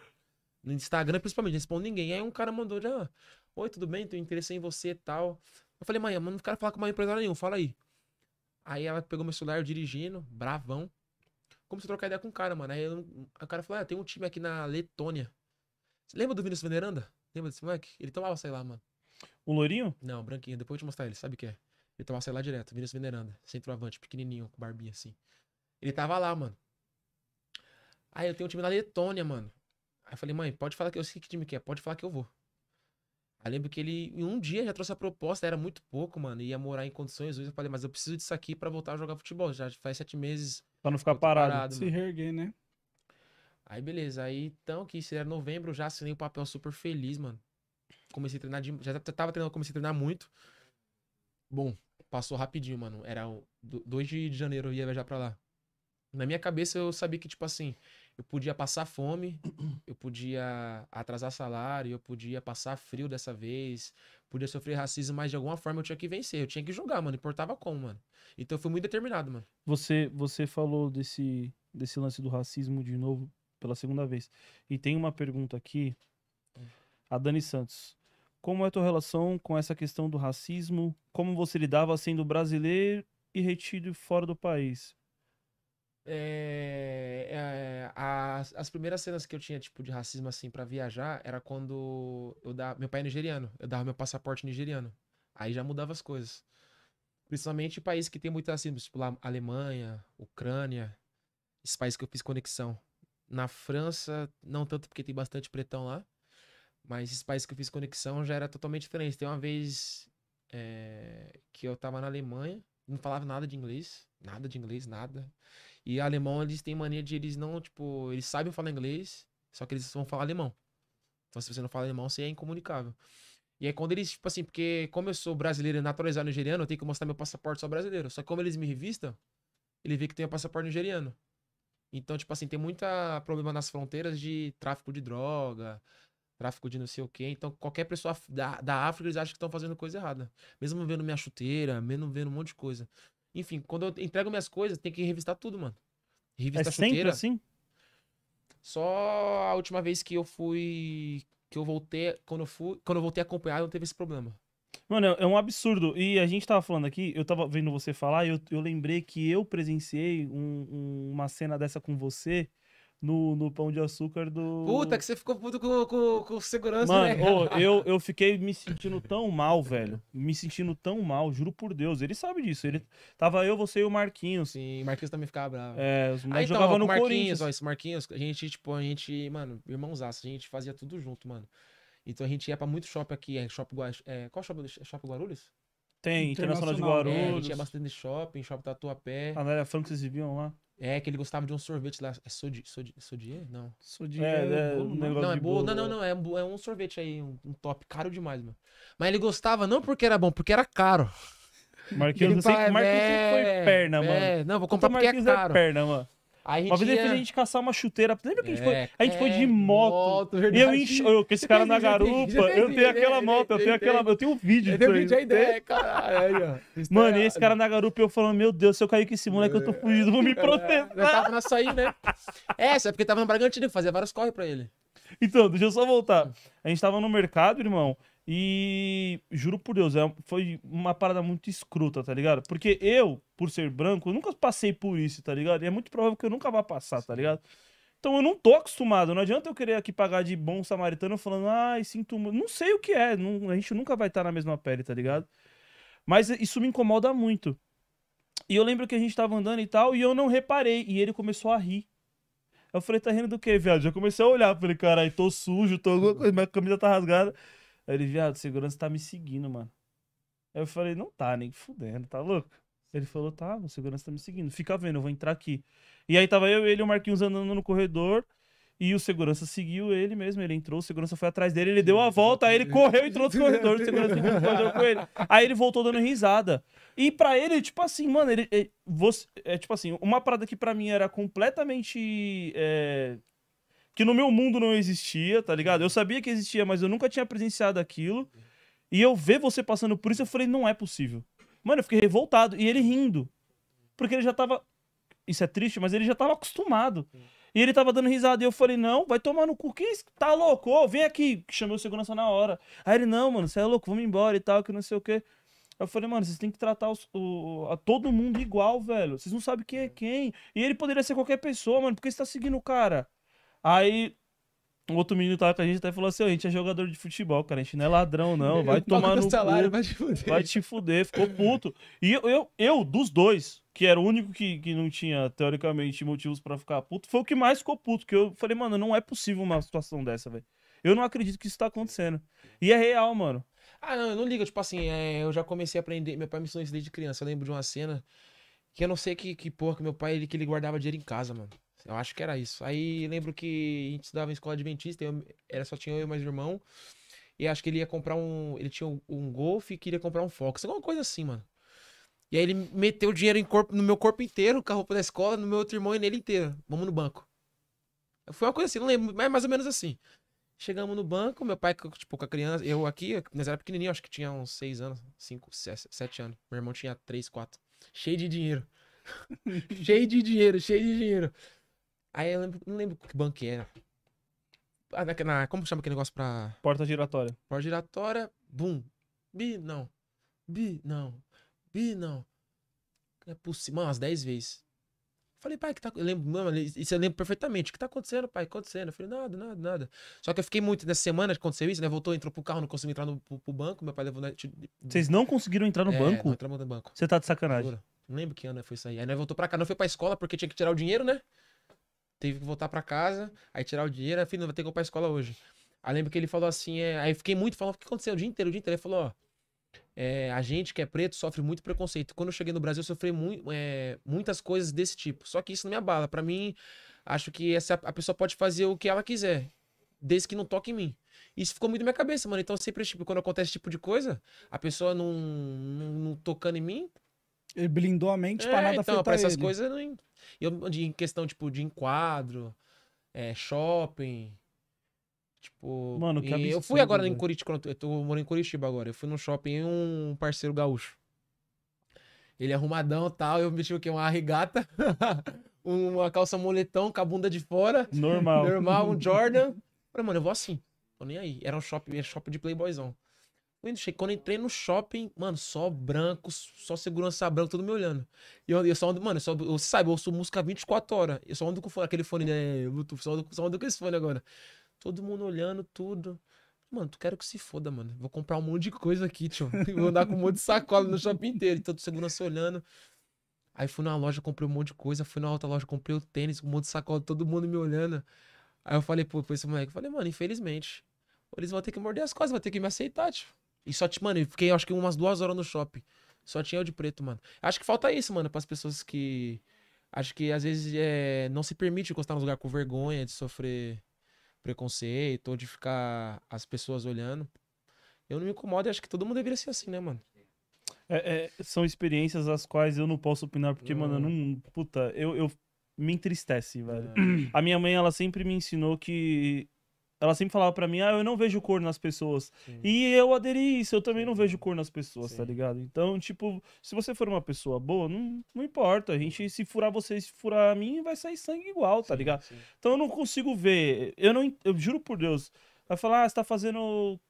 No Instagram, principalmente, não respondo ninguém. Aí um cara mandou, já, oi, tudo bem? Tenho interessado em você e tal. Eu falei, mãe, eu não quero falar com uma empresária nenhum, fala aí. Aí ela pegou meu celular, eu dirigindo, bravão comecei a trocar ideia com o cara, mano. Aí o cara falou: Ah, tem um time aqui na Letônia. Você lembra do Vinícius Veneranda? Lembra desse moleque? Ele tomava, sei lá, mano. O loirinho? Não, branquinho. Depois eu te mostrar ele, sabe o que é? Ele tomava, sei lá, direto. Vinícius Veneranda, centroavante, pequenininho, com barbinha assim. Ele tava lá, mano. Aí eu tenho um time na Letônia, mano. Aí eu falei, mãe, pode falar que eu sei que time que é, pode falar que eu vou. Aí lembro que ele, em um dia, já trouxe a proposta, era muito pouco, mano. Ia morar em condições ruins. Eu falei, mas eu preciso disso aqui para voltar a jogar futebol. Já faz sete meses Pra não ficar parado. parado. Se reerguer, né? Aí beleza, aí então que isso era novembro, já assinei o papel super feliz, mano. Comecei a treinar, de... já tava treinando, comecei a treinar muito. Bom, passou rapidinho, mano. Era 2 de janeiro eu ia viajar pra lá. Na minha cabeça eu sabia que, tipo assim, eu podia passar fome, eu podia atrasar salário, eu podia passar frio dessa vez, podia sofrer racismo, mas de alguma forma eu tinha que vencer, eu tinha que jogar, mano, importava como, mano. Então eu fui muito determinado, mano. Você você falou desse desse lance do racismo de novo pela segunda vez. E tem uma pergunta aqui a Dani Santos. Como é a tua relação com essa questão do racismo? Como você lidava sendo brasileiro e retido fora do país? É, é, as, as primeiras cenas que eu tinha, tipo, de racismo, assim, para viajar, era quando eu dava... Meu pai é nigeriano, eu dava meu passaporte nigeriano. Aí já mudava as coisas. Principalmente países que tem muito racismo, tipo, lá, Alemanha, Ucrânia, esses países que eu fiz conexão. Na França, não tanto porque tem bastante pretão lá, mas esses países que eu fiz conexão já era totalmente diferente. Tem uma vez é, que eu tava na Alemanha, não falava nada de inglês, nada de inglês, nada. E alemão, eles têm mania de eles não, tipo, eles sabem falar inglês, só que eles vão falar alemão. Então, se você não fala alemão, você é incomunicável. E aí, quando eles, tipo assim, porque como eu sou brasileiro e naturalizado nigeriano, eu tenho que mostrar meu passaporte só brasileiro. Só que como eles me revistam, ele vê que tem o passaporte nigeriano. Então, tipo assim, tem muita problema nas fronteiras de tráfico de droga, tráfico de não sei o quê. Então, qualquer pessoa da, da África, eles acham que estão fazendo coisa errada. Mesmo vendo minha chuteira, mesmo vendo um monte de coisa. Enfim, quando eu entrego minhas coisas, tem que revistar tudo, mano. É Revista é chuteira. sempre assim? Só a última vez que eu fui. Que eu voltei. Quando eu, fui, quando eu voltei acompanhado, não teve esse problema. Mano, é, é um absurdo. E a gente tava falando aqui, eu tava vendo você falar, eu, eu lembrei que eu presenciei um, um, uma cena dessa com você no, no Pão de Açúcar do. Puta, que você ficou puto com, com, com segurança, Mano, né? Mano, eu, eu fiquei me sentindo tão mal, velho. Me sentindo tão mal, juro por Deus. Ele sabe disso. Ele... Tava eu, você e o Marquinhos. Sim, o Marquinhos também ficava bravo. É, os ah, então, jogavam no Marquinhos, Corinthians. Ó, esse Marquinhos, a gente, tipo, a gente, mano, irmãozaço, a gente fazia tudo junto, mano. Então a gente ia pra muito shopping aqui, é shopping Guarulhos. É, qual shopping? É shopping Guarulhos? Tem, Internacional, Internacional de é. Guarulhos. É, a gente ia bastante shopping, shopping Tatuapé. A galera Franco, vocês viviam lá? É, que ele gostava de um sorvete lá. É Sodier? Sodi, sodi, não. Sodier é, é, né, um negócio não, é bolo. Não, não, não. É, é um sorvete aí, um, um, top. Caro demais, mano. Mas ele gostava não porque era bom, porque era caro. Marquinhos, ele, não sei, Marquinhos é, foi perna, mano. É, não, vou comprar porque é, é caro. É perna, mano. A gente uma vez ele fez a gente caçar uma chuteira. Lembra que a gente foi? É, a gente foi de é, moto. moto eu encho, eu, com esse cara na garupa. eu tenho aquela moto, eu tenho aquela. Eu tenho um vídeo disso aí. ideia, é, caralho. Mano, e esse cara na garupa eu falando, meu Deus, se eu cair com esse moleque, eu tô fugindo. vou me proteger. Eu tava na saída, né? Essa, porque tava no Bragantino, fazia vários corre pra ele. Então, deixa eu só voltar. A gente tava no mercado, irmão. E juro por Deus, é foi uma parada muito escrota, tá ligado? Porque eu, por ser branco, eu nunca passei por isso, tá ligado? E é muito provável que eu nunca vá passar, tá ligado? Então eu não tô acostumado, não adianta eu querer aqui pagar de bom samaritano falando, ai, sinto Não sei o que é, não, a gente nunca vai estar tá na mesma pele, tá ligado? Mas isso me incomoda muito. E eu lembro que a gente tava andando e tal, e eu não reparei, e ele começou a rir. Eu falei, tá rindo do quê, viado? Já comecei a olhar, falei, caralho, tô sujo, tô alguma coisa, minha camisa tá rasgada. Aí ele, viado, segurança tá me seguindo, mano. Aí eu falei, não tá, nem fudendo, tá louco? Ele falou, tá, o segurança tá me seguindo. Fica vendo, eu vou entrar aqui. E aí tava eu, ele e o Marquinhos andando no corredor. E o segurança seguiu ele mesmo, ele entrou, o segurança foi atrás dele, ele deu a volta, aí ele correu, entrou no corredor. o segurança entrou no corredor com ele. Aí ele voltou dando risada. E para ele, tipo assim, mano, ele, ele, você, é tipo assim, uma parada que para mim era completamente é, que no meu mundo não existia, tá ligado? Eu sabia que existia, mas eu nunca tinha presenciado aquilo. E eu ver você passando por isso, eu falei, não é possível. Mano, eu fiquei revoltado. E ele rindo. Porque ele já tava. Isso é triste, mas ele já tava acostumado. E ele tava dando risada. E eu falei, não, vai tomar no cu. Que isso? Tá louco? Ô, vem aqui. Chamei o segurança na hora. Aí ele, não, mano, você é louco, vamos embora e tal, que não sei o quê. Eu falei, mano, vocês têm que tratar os, o, a todo mundo igual, velho. Vocês não sabem quem é, é. quem. E ele poderia ser qualquer pessoa, mano. Por que você tá seguindo o cara? Aí um outro menino tava com a gente até falou assim: a gente é jogador de futebol, cara, a gente não é ladrão, não. Vai eu tomar no. Salário, cu, vai, te fuder. vai te fuder, ficou puto. E eu, eu, eu, dos dois, que era o único que, que não tinha, teoricamente, motivos para ficar puto, foi o que mais ficou puto. Que eu falei, mano, não é possível uma situação dessa, velho. Eu não acredito que isso tá acontecendo. E é real, mano. Ah, não, eu não ligo. Tipo assim, é, eu já comecei a aprender. Meu pai me ensinou isso desde criança. Eu lembro de uma cena que eu não sei que, que porra, que meu pai ele, que ele guardava dinheiro em casa, mano. Eu acho que era isso. Aí lembro que a gente estudava em escola adventista, eu, era só tinha eu e mais irmão. E acho que ele ia comprar um. Ele tinha um, um Golf e queria comprar um Fox. Alguma coisa assim, mano. E aí ele meteu dinheiro em corpo, no meu corpo inteiro, com a roupa da escola, no meu outro irmão e nele inteiro. Vamos no banco. Foi uma coisa assim, não lembro, mas mais ou menos assim. Chegamos no banco, meu pai, tipo, com a criança, eu aqui, mas era pequenininho, acho que tinha uns 6 anos, 5, 7 anos. Meu irmão tinha 3, 4. Cheio de dinheiro. cheio de dinheiro, cheio de dinheiro. Aí eu lembro, não lembro que banco que era. Ah, na, na, como chama aquele negócio pra. Porta giratória. Porta giratória, bum. Bi, não. Bi, não. Bi, não. é possível. Mano, umas 10 vezes. Falei, pai, que tá. Eu lembro, mano, isso eu lembro perfeitamente. O que tá acontecendo, pai? que tá Acontecendo? Eu falei, nada, nada, nada. Só que eu fiquei muito. Nessa semana que aconteceu isso, né? Voltou, entrou pro carro, não conseguiu entrar no, pro, pro, banco. Meu pai levou. Vocês não conseguiram entrar no é, banco? Não entramos no banco. Você tá de sacanagem. Não lembro que ano foi isso aí. Aí nós voltou pra cá, não foi pra escola porque tinha que tirar o dinheiro, né? teve que voltar para casa, aí tirar o dinheiro, aí, ah, filho, não vai ter que ir pra escola hoje. Aí lembro que ele falou assim, é... aí fiquei muito falando, o que aconteceu o dia inteiro, o dia inteiro, ele falou, ó, é, a gente que é preto sofre muito preconceito. Quando eu cheguei no Brasil, eu sofri mu é, muitas coisas desse tipo. Só que isso não me abala. Para mim, acho que essa, a pessoa pode fazer o que ela quiser, desde que não toque em mim. Isso ficou muito na minha cabeça, mano. Então, sempre, tipo, quando acontece esse tipo de coisa, a pessoa não, não, não tocando em mim, ele blindou a mente é, pra nada então, para pra essas ele. coisas, não... eu, em questão, tipo, de enquadro, é, shopping... Tipo, Mano, que absurdo, eu fui agora velho. em Curitiba, eu tô morando em Curitiba agora. Eu fui num shopping um parceiro gaúcho. Ele é arrumadão e tal, eu meti o quê? Uma regata, uma calça moletão com a bunda de fora. Normal. Normal, um Jordan. Falei, mano, eu vou assim. Tô nem aí. Era um shopping, era é um shopping de playboyzão. Quando, cheguei, quando entrei no shopping, mano, só branco, só segurança branca, todo me olhando. E eu, eu só ando, mano, eu só, você sabe, eu ouço música 24 horas. Eu só ando com fone, aquele fone, né, Bluetooth, só ando, só ando com esse fone agora. Todo mundo olhando, tudo. Mano, tu quero que se foda, mano. Vou comprar um monte de coisa aqui, tio. Vou andar com um monte de sacola no shopping inteiro. Todo segurança olhando. Aí fui na loja, comprei um monte de coisa. Fui na outra loja, comprei o tênis, um monte de sacola, todo mundo me olhando. Aí eu falei, pô, pra esse moleque. Eu falei, mano, infelizmente. Eles vão ter que morder as costas, vão ter que me aceitar, tio. E só, te, mano, eu fiquei acho que umas duas horas no shopping. Só tinha eu de preto, mano. Acho que falta isso, mano, pras pessoas que. Acho que às vezes é, não se permite encostar um lugar com vergonha de sofrer preconceito ou de ficar as pessoas olhando. Eu não me incomodo e acho que todo mundo deveria ser assim, né, mano? É, é, são experiências as quais eu não posso opinar, porque, mano, eu não. Puta, eu, eu me entristece, velho. É. A minha mãe, ela sempre me ensinou que ela sempre falava para mim, ah, eu não vejo cor nas pessoas. Sim. E eu aderi isso, eu também não vejo cor nas pessoas, tá Sim. tá ligado? Então, tipo, se você for uma pessoa boa, não, não importa. A gente, se furar você, se furar a mim, vai sair sangue igual, tá ligado? Então eu não consigo ver. Eu não. Eu juro por Deus. Vai falar, ah, você tá fazendo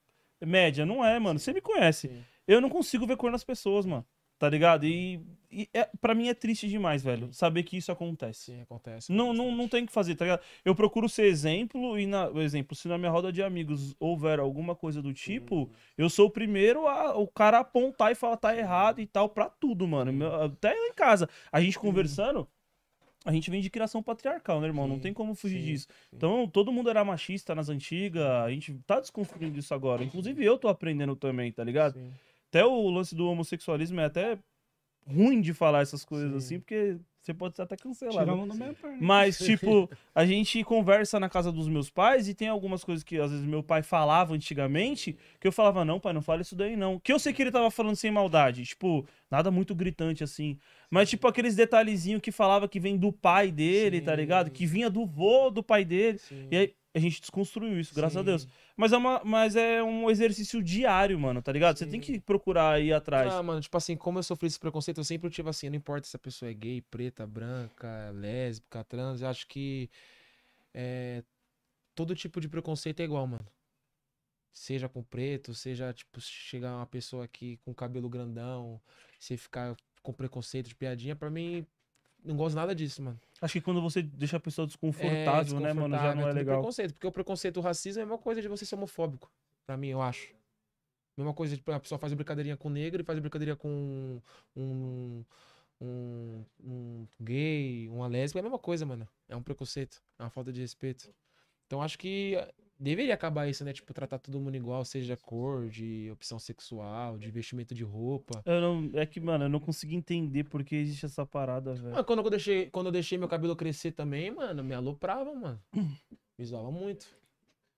média. Não é, mano. Você me conhece. Eu não consigo ver cor nas pessoas, mano. Tá ligado? E, e é, para mim é triste demais, velho, saber que isso acontece. Sim, acontece. Não, não, não tem o que fazer, tá ligado? Eu procuro ser exemplo e, na, exemplo, se na minha roda de amigos houver alguma coisa do tipo, uhum. eu sou o primeiro a, o cara apontar e falar tá errado e tal pra tudo, mano. Até em casa, a gente conversando, A gente vem de criação patriarcal, né, irmão? Sim, não tem como fugir sim, disso. Sim. Então, todo mundo era machista nas antigas, a gente tá desconstruindo isso agora. Inclusive, eu tô aprendendo também, tá ligado? Sim. Até o lance do homossexualismo é até ruim de falar essas coisas Sim. assim, porque você pode ser até cancelado. Né? Mas, tipo, a gente conversa na casa dos meus pais e tem algumas coisas que às vezes meu pai falava antigamente que eu falava, não, pai, não fala isso daí, não. Que eu sei que ele tava falando sem maldade. Tipo, nada muito gritante assim. Mas, tipo, aqueles detalhezinhos que falava que vem do pai dele, tá Sim. tá ligado? Que vinha do vô do pai dele. Sim. E aí, a gente desconstruiu isso, graças Sim. a Deus. Mas é, uma, mas é um exercício diário, mano, tá ligado? Sim. Você tem que procurar ir atrás. Ah, mano, tipo assim, como eu sofri esse preconceito, eu sempre tive assim, não importa se a pessoa é gay, preta, branca, lésbica, trans, eu acho que é, todo tipo de preconceito é igual, mano. Seja com preto, seja, tipo, chegar uma pessoa aqui com cabelo grandão, você ficar com preconceito de piadinha, para mim não gosto nada disso, mano. Acho que quando você deixa a pessoa desconfortável, é, desconfortável né, mano, já não é legal. É preconceito, porque o preconceito, o racismo é a mesma coisa de você ser homofóbico, pra mim, eu acho. Mesma coisa de a pessoa fazer brincadeirinha com negro e fazer brincadeirinha com um, um, um gay, uma lésbica, é a mesma coisa, mano. É um preconceito, é uma falta de respeito. Então acho que deveria acabar isso, né? Tipo, tratar todo mundo igual, seja cor, de opção sexual, de vestimento de roupa. Eu não, é que, mano, eu não consegui entender por que existe essa parada, velho. Quando eu deixei, quando eu deixei meu cabelo crescer também, mano, me aloprava, mano. Me zoava muito.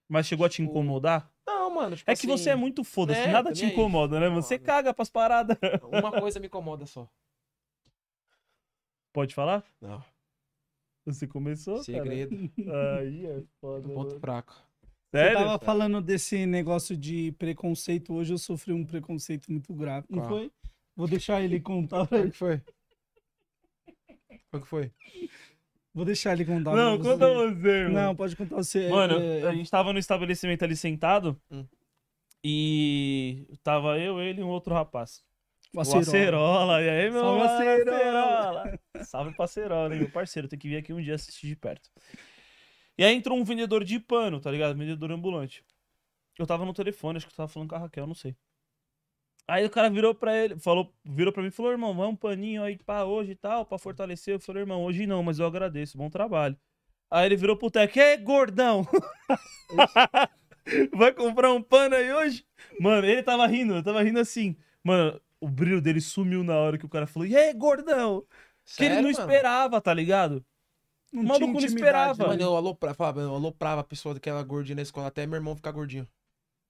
Mas chegou tipo... a te tipo, incomodar? Não, mano. Tipo é assim, que você assim, é muito foda-se, né? nada te é incomoda, né? Você caga pras paradas. Uma coisa me incomoda só. Pode falar? Não. Você começou? Segredo. Cara. Aí é foda. Um ponto fraco. Sério? Você tava falando desse negócio de preconceito. Hoje eu sofri um preconceito muito grave. Não foi? Vou deixar ele contar. Qual que foi? Qual que foi? Vou deixar ele contar. Não, você. conta você. Mano. Não, pode contar você. Mano, é, é, é... a gente tava no estabelecimento ali sentado. Hum. E tava eu, ele e um outro rapaz. Pacerola. O Acerola. E aí, meu Salve, Acerola. Acerola. Salve, Pacerola, hein? Meu parceiro, tem que vir aqui um dia assistir de perto. E aí entrou um vendedor de pano, tá ligado? Vendedor ambulante. Eu tava no telefone, acho que eu tava falando com a Raquel, não sei. Aí o cara virou pra ele, falou, virou pra mim e falou, irmão, vai um paninho aí pra hoje e tal, pra fortalecer. Eu falei, irmão, hoje não, mas eu agradeço, bom trabalho. Aí ele virou pro Tec, é gordão! vai comprar um pano aí hoje? Mano, ele tava rindo, eu tava rindo assim. Mano, o brilho dele sumiu na hora que o cara falou, e aí, gordão? Sério, que ele não mano? esperava, tá ligado? Não o maluco não esperava. Né? Mano, eu aloprava, eu aloprava a pessoa daquela gordinha na escola, até meu irmão ficar gordinho.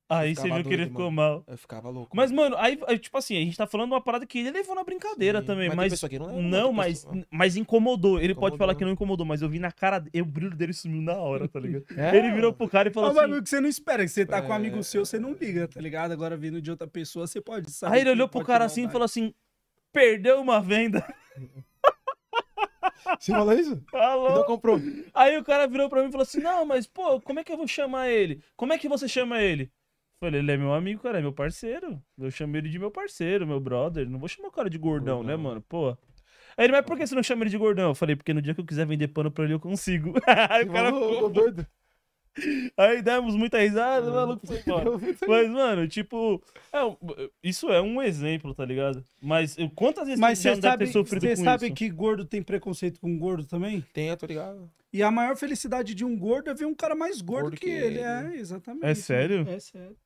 Aí você viu que ele ficou mal. Eu ficava louco. Mas, mano, aí, tipo assim, a gente tá falando uma parada que ele levou na brincadeira Sim, também. Mas, mas não, não mas, pessoa. É, é mas incomodou. Ele incomodou. pode falar né? que não incomodou, mas eu vi na cara dele, o brilho dele sumiu na hora, tá ligado? É, ele virou pro cara e falou assim. Mas o que você não espera, que você tá é... com um amigo é. seu, você não liga, tá ligado? Agora vindo de outra pessoa, você pode saber. Aí ele olhou pro cara assim e falou assim: perdeu uma venda. Você falou isso? Falou. Tá então comprou. Aí o cara virou pra mim e falou assim: Não, mas pô, como é que eu vou chamar ele? Como é que você chama ele? Falei, ele é meu amigo, cara, é meu parceiro. Eu chamei ele de meu parceiro, meu brother. Não vou chamar o cara de gordão, né, gordão. né, mano? Pô. Aí ele, mas por que você não chama ele de gordão? Eu falei, porque no dia que eu quiser vender pano pra ele, eu consigo. Aí o cara ficou... doido. Aí demos muita risada, o uhum. maluco foi embora. Mas, mano, tipo, é, isso é um exemplo, tá ligado? Mas eu, quantas vezes Mas você já sabe, deve ter sofrido com Você sabe que gordo tem preconceito com gordo também? Tem, tá ligado. E a maior felicidade de um gordo é ver um cara mais gordo, Gordo que, que ele. ele. É, né? exatamente. É sério? É sério.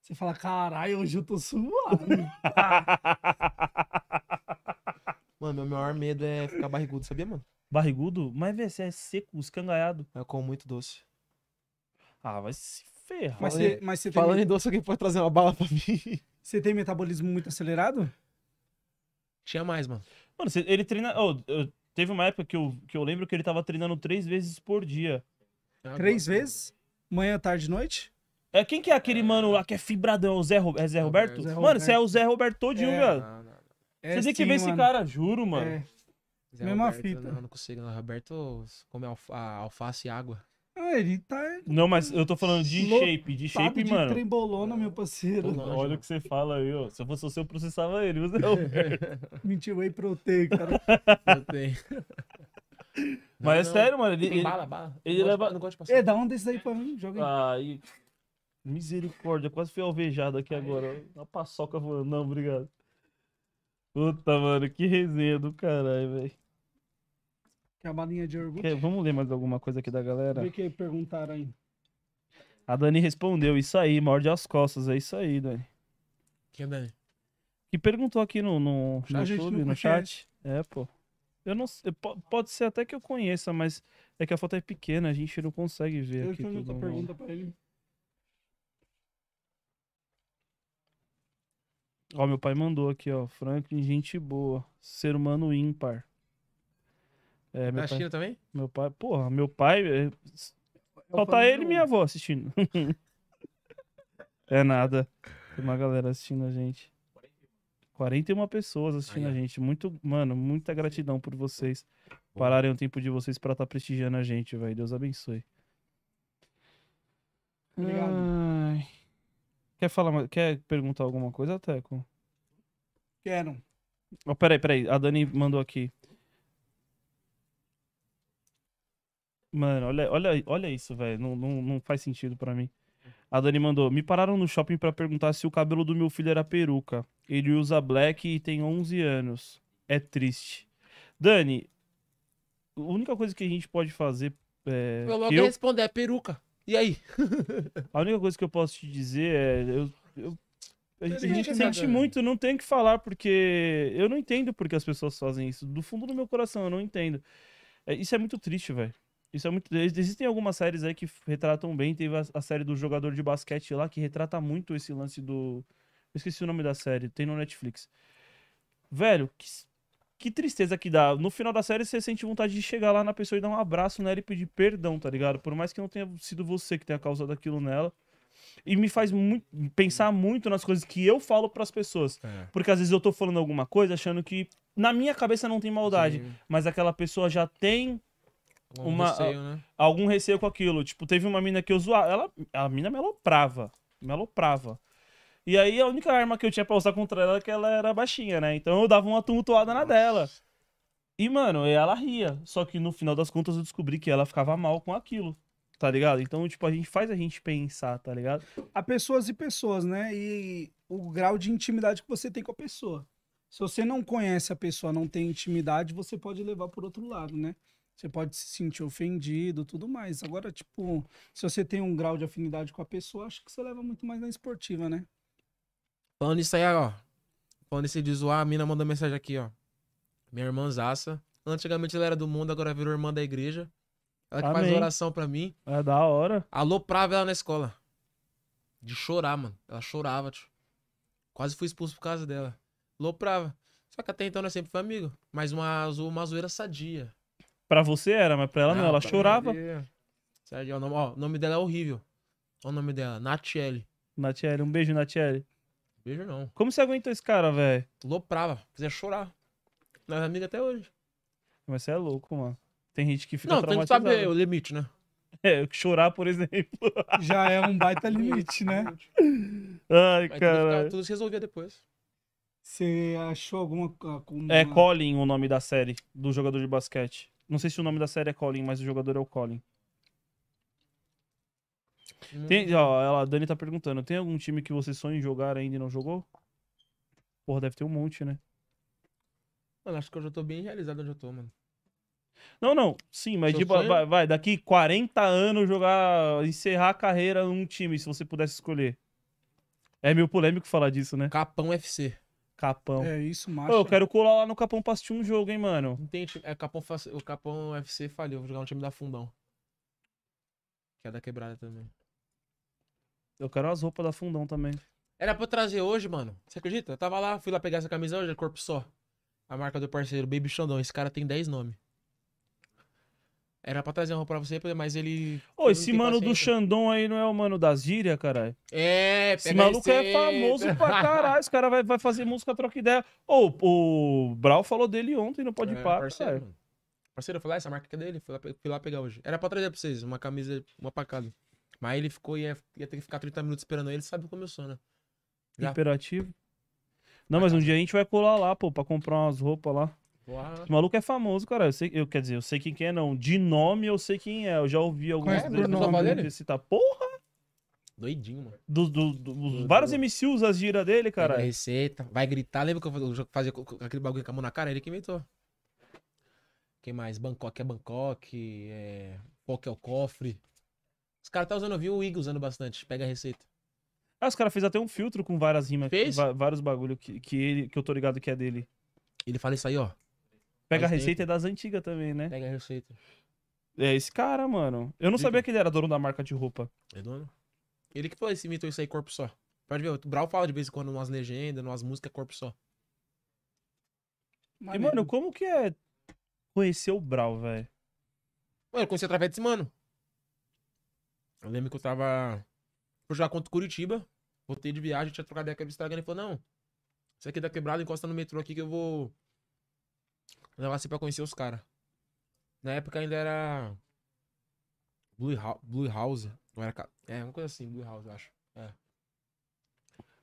Você fala, caralho, hoje eu tô suado. Mano, meu maior medo é ficar barrigudo, sabia, mano? Barrigudo? Mas, você é seco, escangalhado. Eu como muito doce. Ah, vai se ferrar. Mas você, mas você Falando tem... em doce, alguém pode trazer uma bala pra mim? Você tem metabolismo muito acelerado? Tinha mais, mano. Mano, ele treina. Oh, eu... Teve uma época que eu, que eu lembro que ele tava treinando três vezes por dia. Três vezes? Manhã, tarde e noite? É, quem que é aquele é. mano lá que é fibradão? O Zé, Ro... é Zé Roberto? Zé mano, você é o Zé Roberto todinho, é. velho. Não, não, não. É que ver esse cara, juro, mano. É. Zé Mesma Roberto, fita. Não, não consigo, não. Roberto come alfa, alface e água ele tá. Não, mas eu tô falando de shape, de shape, de mano. trembolona, meu parceiro. olha o que você fala aí, ó. Se eu fosse você, eu processava ele. Mentiu não. É. Mentiu, whey protein, cara. protein. Mas é não, é sério, mano. Ele, ele, bala, bala. Ele não leva. Gosto, não gosto de passar. É, dá um desses aí pra mim, joga aí. misericórdia, quase fui alvejado aqui agora. Uma paçoca voando. Não, obrigado. Puta, mano, que resenha do caralho, velho. Que é uma de orgulho? É, vamos ler mais alguma coisa aqui da galera. O que perguntaram aí? A Dani respondeu, isso aí, morde as costas, é isso aí, Dani. Que é Dani? Que perguntou aqui no, no, no YouTube, no chat. É, pô. Eu não Pode ser até que eu conheça, mas é que a foto é pequena, a gente não consegue ver eu aqui. outra pergunta pra ele. Ó, meu pai mandou aqui, ó. Franklin, gente boa. Ser humano ímpar. É, tá assistindo pai, também? Meu pai, porra, meu pai. É... Falta ele e minha avó assistindo. é nada. Tem uma galera assistindo a gente. 41 pessoas assistindo a gente. Muito, mano, muita gratidão por vocês pararem o tempo de vocês para estar tá prestigiando a gente, velho. Deus abençoe. Obrigado. Ai. Quer falar, quer perguntar alguma coisa, Teco? Quero. Oh, peraí, peraí. A Dani mandou aqui. Mano, olha, olha, olha isso, velho. Não, não, não faz sentido para mim. Hum. A Dani mandou: Me pararam no shopping para perguntar se o cabelo do meu filho era peruca. Ele usa black e tem 11 anos. É triste. Dani, a única coisa que a gente pode fazer. É, eu logo eu... responder: é peruca. E aí? a única coisa que eu posso te dizer é. Eu, eu... A gente, a gente é sente muito, não tem o que falar, porque eu não entendo porque as pessoas fazem isso. Do fundo do meu coração, eu não entendo. É, isso é muito triste, velho. Isso é muito. Existem algumas séries aí que retratam bem. Teve a, a série do jogador de basquete lá que retrata muito esse lance do. Eu esqueci o nome da série, tem no Netflix. Velho, que, que tristeza que dá. No final da série você sente vontade de chegar lá na pessoa e dar um abraço nela e pedir perdão, tá ligado? Por mais que não tenha sido você que tenha causado aquilo nela. E me faz muito, pensar muito nas coisas que eu falo para as pessoas. É. Porque às vezes eu tô falando alguma coisa achando que na minha cabeça não tem maldade, Sim. mas aquela pessoa já tem Algum uma, receio, né? Algum receio com aquilo. Tipo, teve uma mina que eu zoava. Ela, a mina me aloprava. Me E aí a única arma que eu tinha pra usar contra ela é que ela era baixinha, né? Então eu dava uma tumultuada na dela. E, mano, ela ria. Só que no final das contas eu descobri que ela ficava mal com aquilo. Tá ligado? Então, tipo, a gente faz a gente pensar, tá ligado? Há pessoas e pessoas, né? E o grau de intimidade que você tem com a pessoa. Se você não conhece a pessoa, não tem intimidade, você pode levar por outro lado, né? Você pode se sentir ofendido, tudo mais. Agora, tipo, se você tem um grau de afinidade com a pessoa, acho que você leva muito mais na esportiva, né? Falando isso aí, ó. Falando isso de zoar, a mina mandou mensagem aqui, ó. Minha irmã Zaça. Antigamente ela era do mundo, agora virou irmã da igreja. Ela que faz oração pra mim. É da hora. Aloprava ela na escola. De chorar, mano. Ela chorava, tio. Quase fui expulso por causa dela. Loprava. Só que até então nós sempre foi amigo. Mas uma, uma zoeira sadia. Pra você era, mas pra ela não, não ela chorava. Sério, o nome, ó, o nome dela é horrível. Olha o nome dela, Natiele. Natiele, um beijo, Natiele. Beijo não. Como você aguentou esse cara, velho? Loprava, quiser chorar. Nós amiga até hoje. Mas você é louco, mano. Tem gente que fica Não, tem que saber o limite, né? É, chorar, por exemplo. Já é um baita limite, né? Ai, cara. Tudo, tudo se resolvia depois. Você achou alguma. alguma... Ah, é Colin o nome da série, do jogador de basquete. Não sei se o nome da série é Colin, mas o jogador é o Colin. Tem, ó, hum. ela, a Dani tá perguntando: tem algum time que você sonha em jogar ainda e não jogou? Porra, deve ter um monte, né? Mano, acho que eu já tô bem realizado onde eu tô, mano. Não, não, sim, mas tipo, vai, vai, daqui 40 anos jogar, encerrar a carreira num time, se você pudesse escolher. É meio polêmico falar disso, né? Capão FC. Capão. É isso, macho. eu é. quero colar lá no Capão pra assistir um jogo, hein, mano. Não É, Capão, o Capão FC falhou. Vou jogar no time da Fundão. Que é da quebrada também. Eu quero as roupas da Fundão também. Era pra eu trazer hoje, mano. Você acredita? Eu tava lá, fui lá pegar essa camisa hoje, é corpo só. A marca do parceiro, Baby Xandão. Esse cara tem 10 nomes. Era pra trazer uma pra você, mas ele. Ô, esse mano do Xandão aí não é o mano da Zíria, caralho? É, pega Esse maluco é receita. é famoso pra caralho. Esse cara vai, vai fazer música, troca ideia. Ô, o Brau falou dele ontem não Pode é, Par, parceiro, cara. Parceiro, eu falei, ah, essa marca é dele, fui lá, fui lá, pegar hoje. Era pra trazer pra vocês, uma camisa, uma pra cada. Mas ele ficou, ia, ia ter que ficar 30 minutos esperando ele, sabe como eu sou, né? Já... Imperativo. Não, mas um tá dia a gente vai colar lá, pô, pra comprar umas roupas lá. O maluco é famoso, cara. Eu, sei, eu quer dizer, eu sei quem é, não. De nome eu sei quem é. Eu já ouvi alguns é, deles dele? citar. Porra! Doidinho, mano. Do, do, do, do vários MC usam as gira dele, cara. Tem receita. Vai gritar. Lembra que eu fazia aquele bagulho com a mão na cara? Ele que inventou. Quem mais? Bangkok é Bangkok. É... Qual é o cofre? Os caras tá usando, eu vi o Igor usando bastante. Pega a receita. Ah, os caras fez até um filtro com várias rimas. Fez? Vários bagulho que, que, ele, que eu tô ligado que é dele. Ele fala isso aí, ó. Pega a receita é das antigas também, né? Pega a receita. É esse cara, mano. Eu não sabia que ele era dono da marca de roupa. É dono? Ele que foi, imitou isso aí, corpo só. Pode ver, o Brau fala de vez em quando umas legendas, umas músicas, corpo só. Mas e, mesmo. mano, como que é conhecer o Brau, velho? Mano, eu conheci através desse mano. Eu lembro que eu tava. Eu já contra Curitiba. Voltei de viagem, tinha trocado a década do Instagram. Ele falou: Não, isso aqui é da quebrada, encosta no metrô aqui que eu vou Levar assim pra conhecer os caras. Na época ainda era. Blue, House, Blue House. Não era. É, uma coisa assim, Blue House, eu acho. É.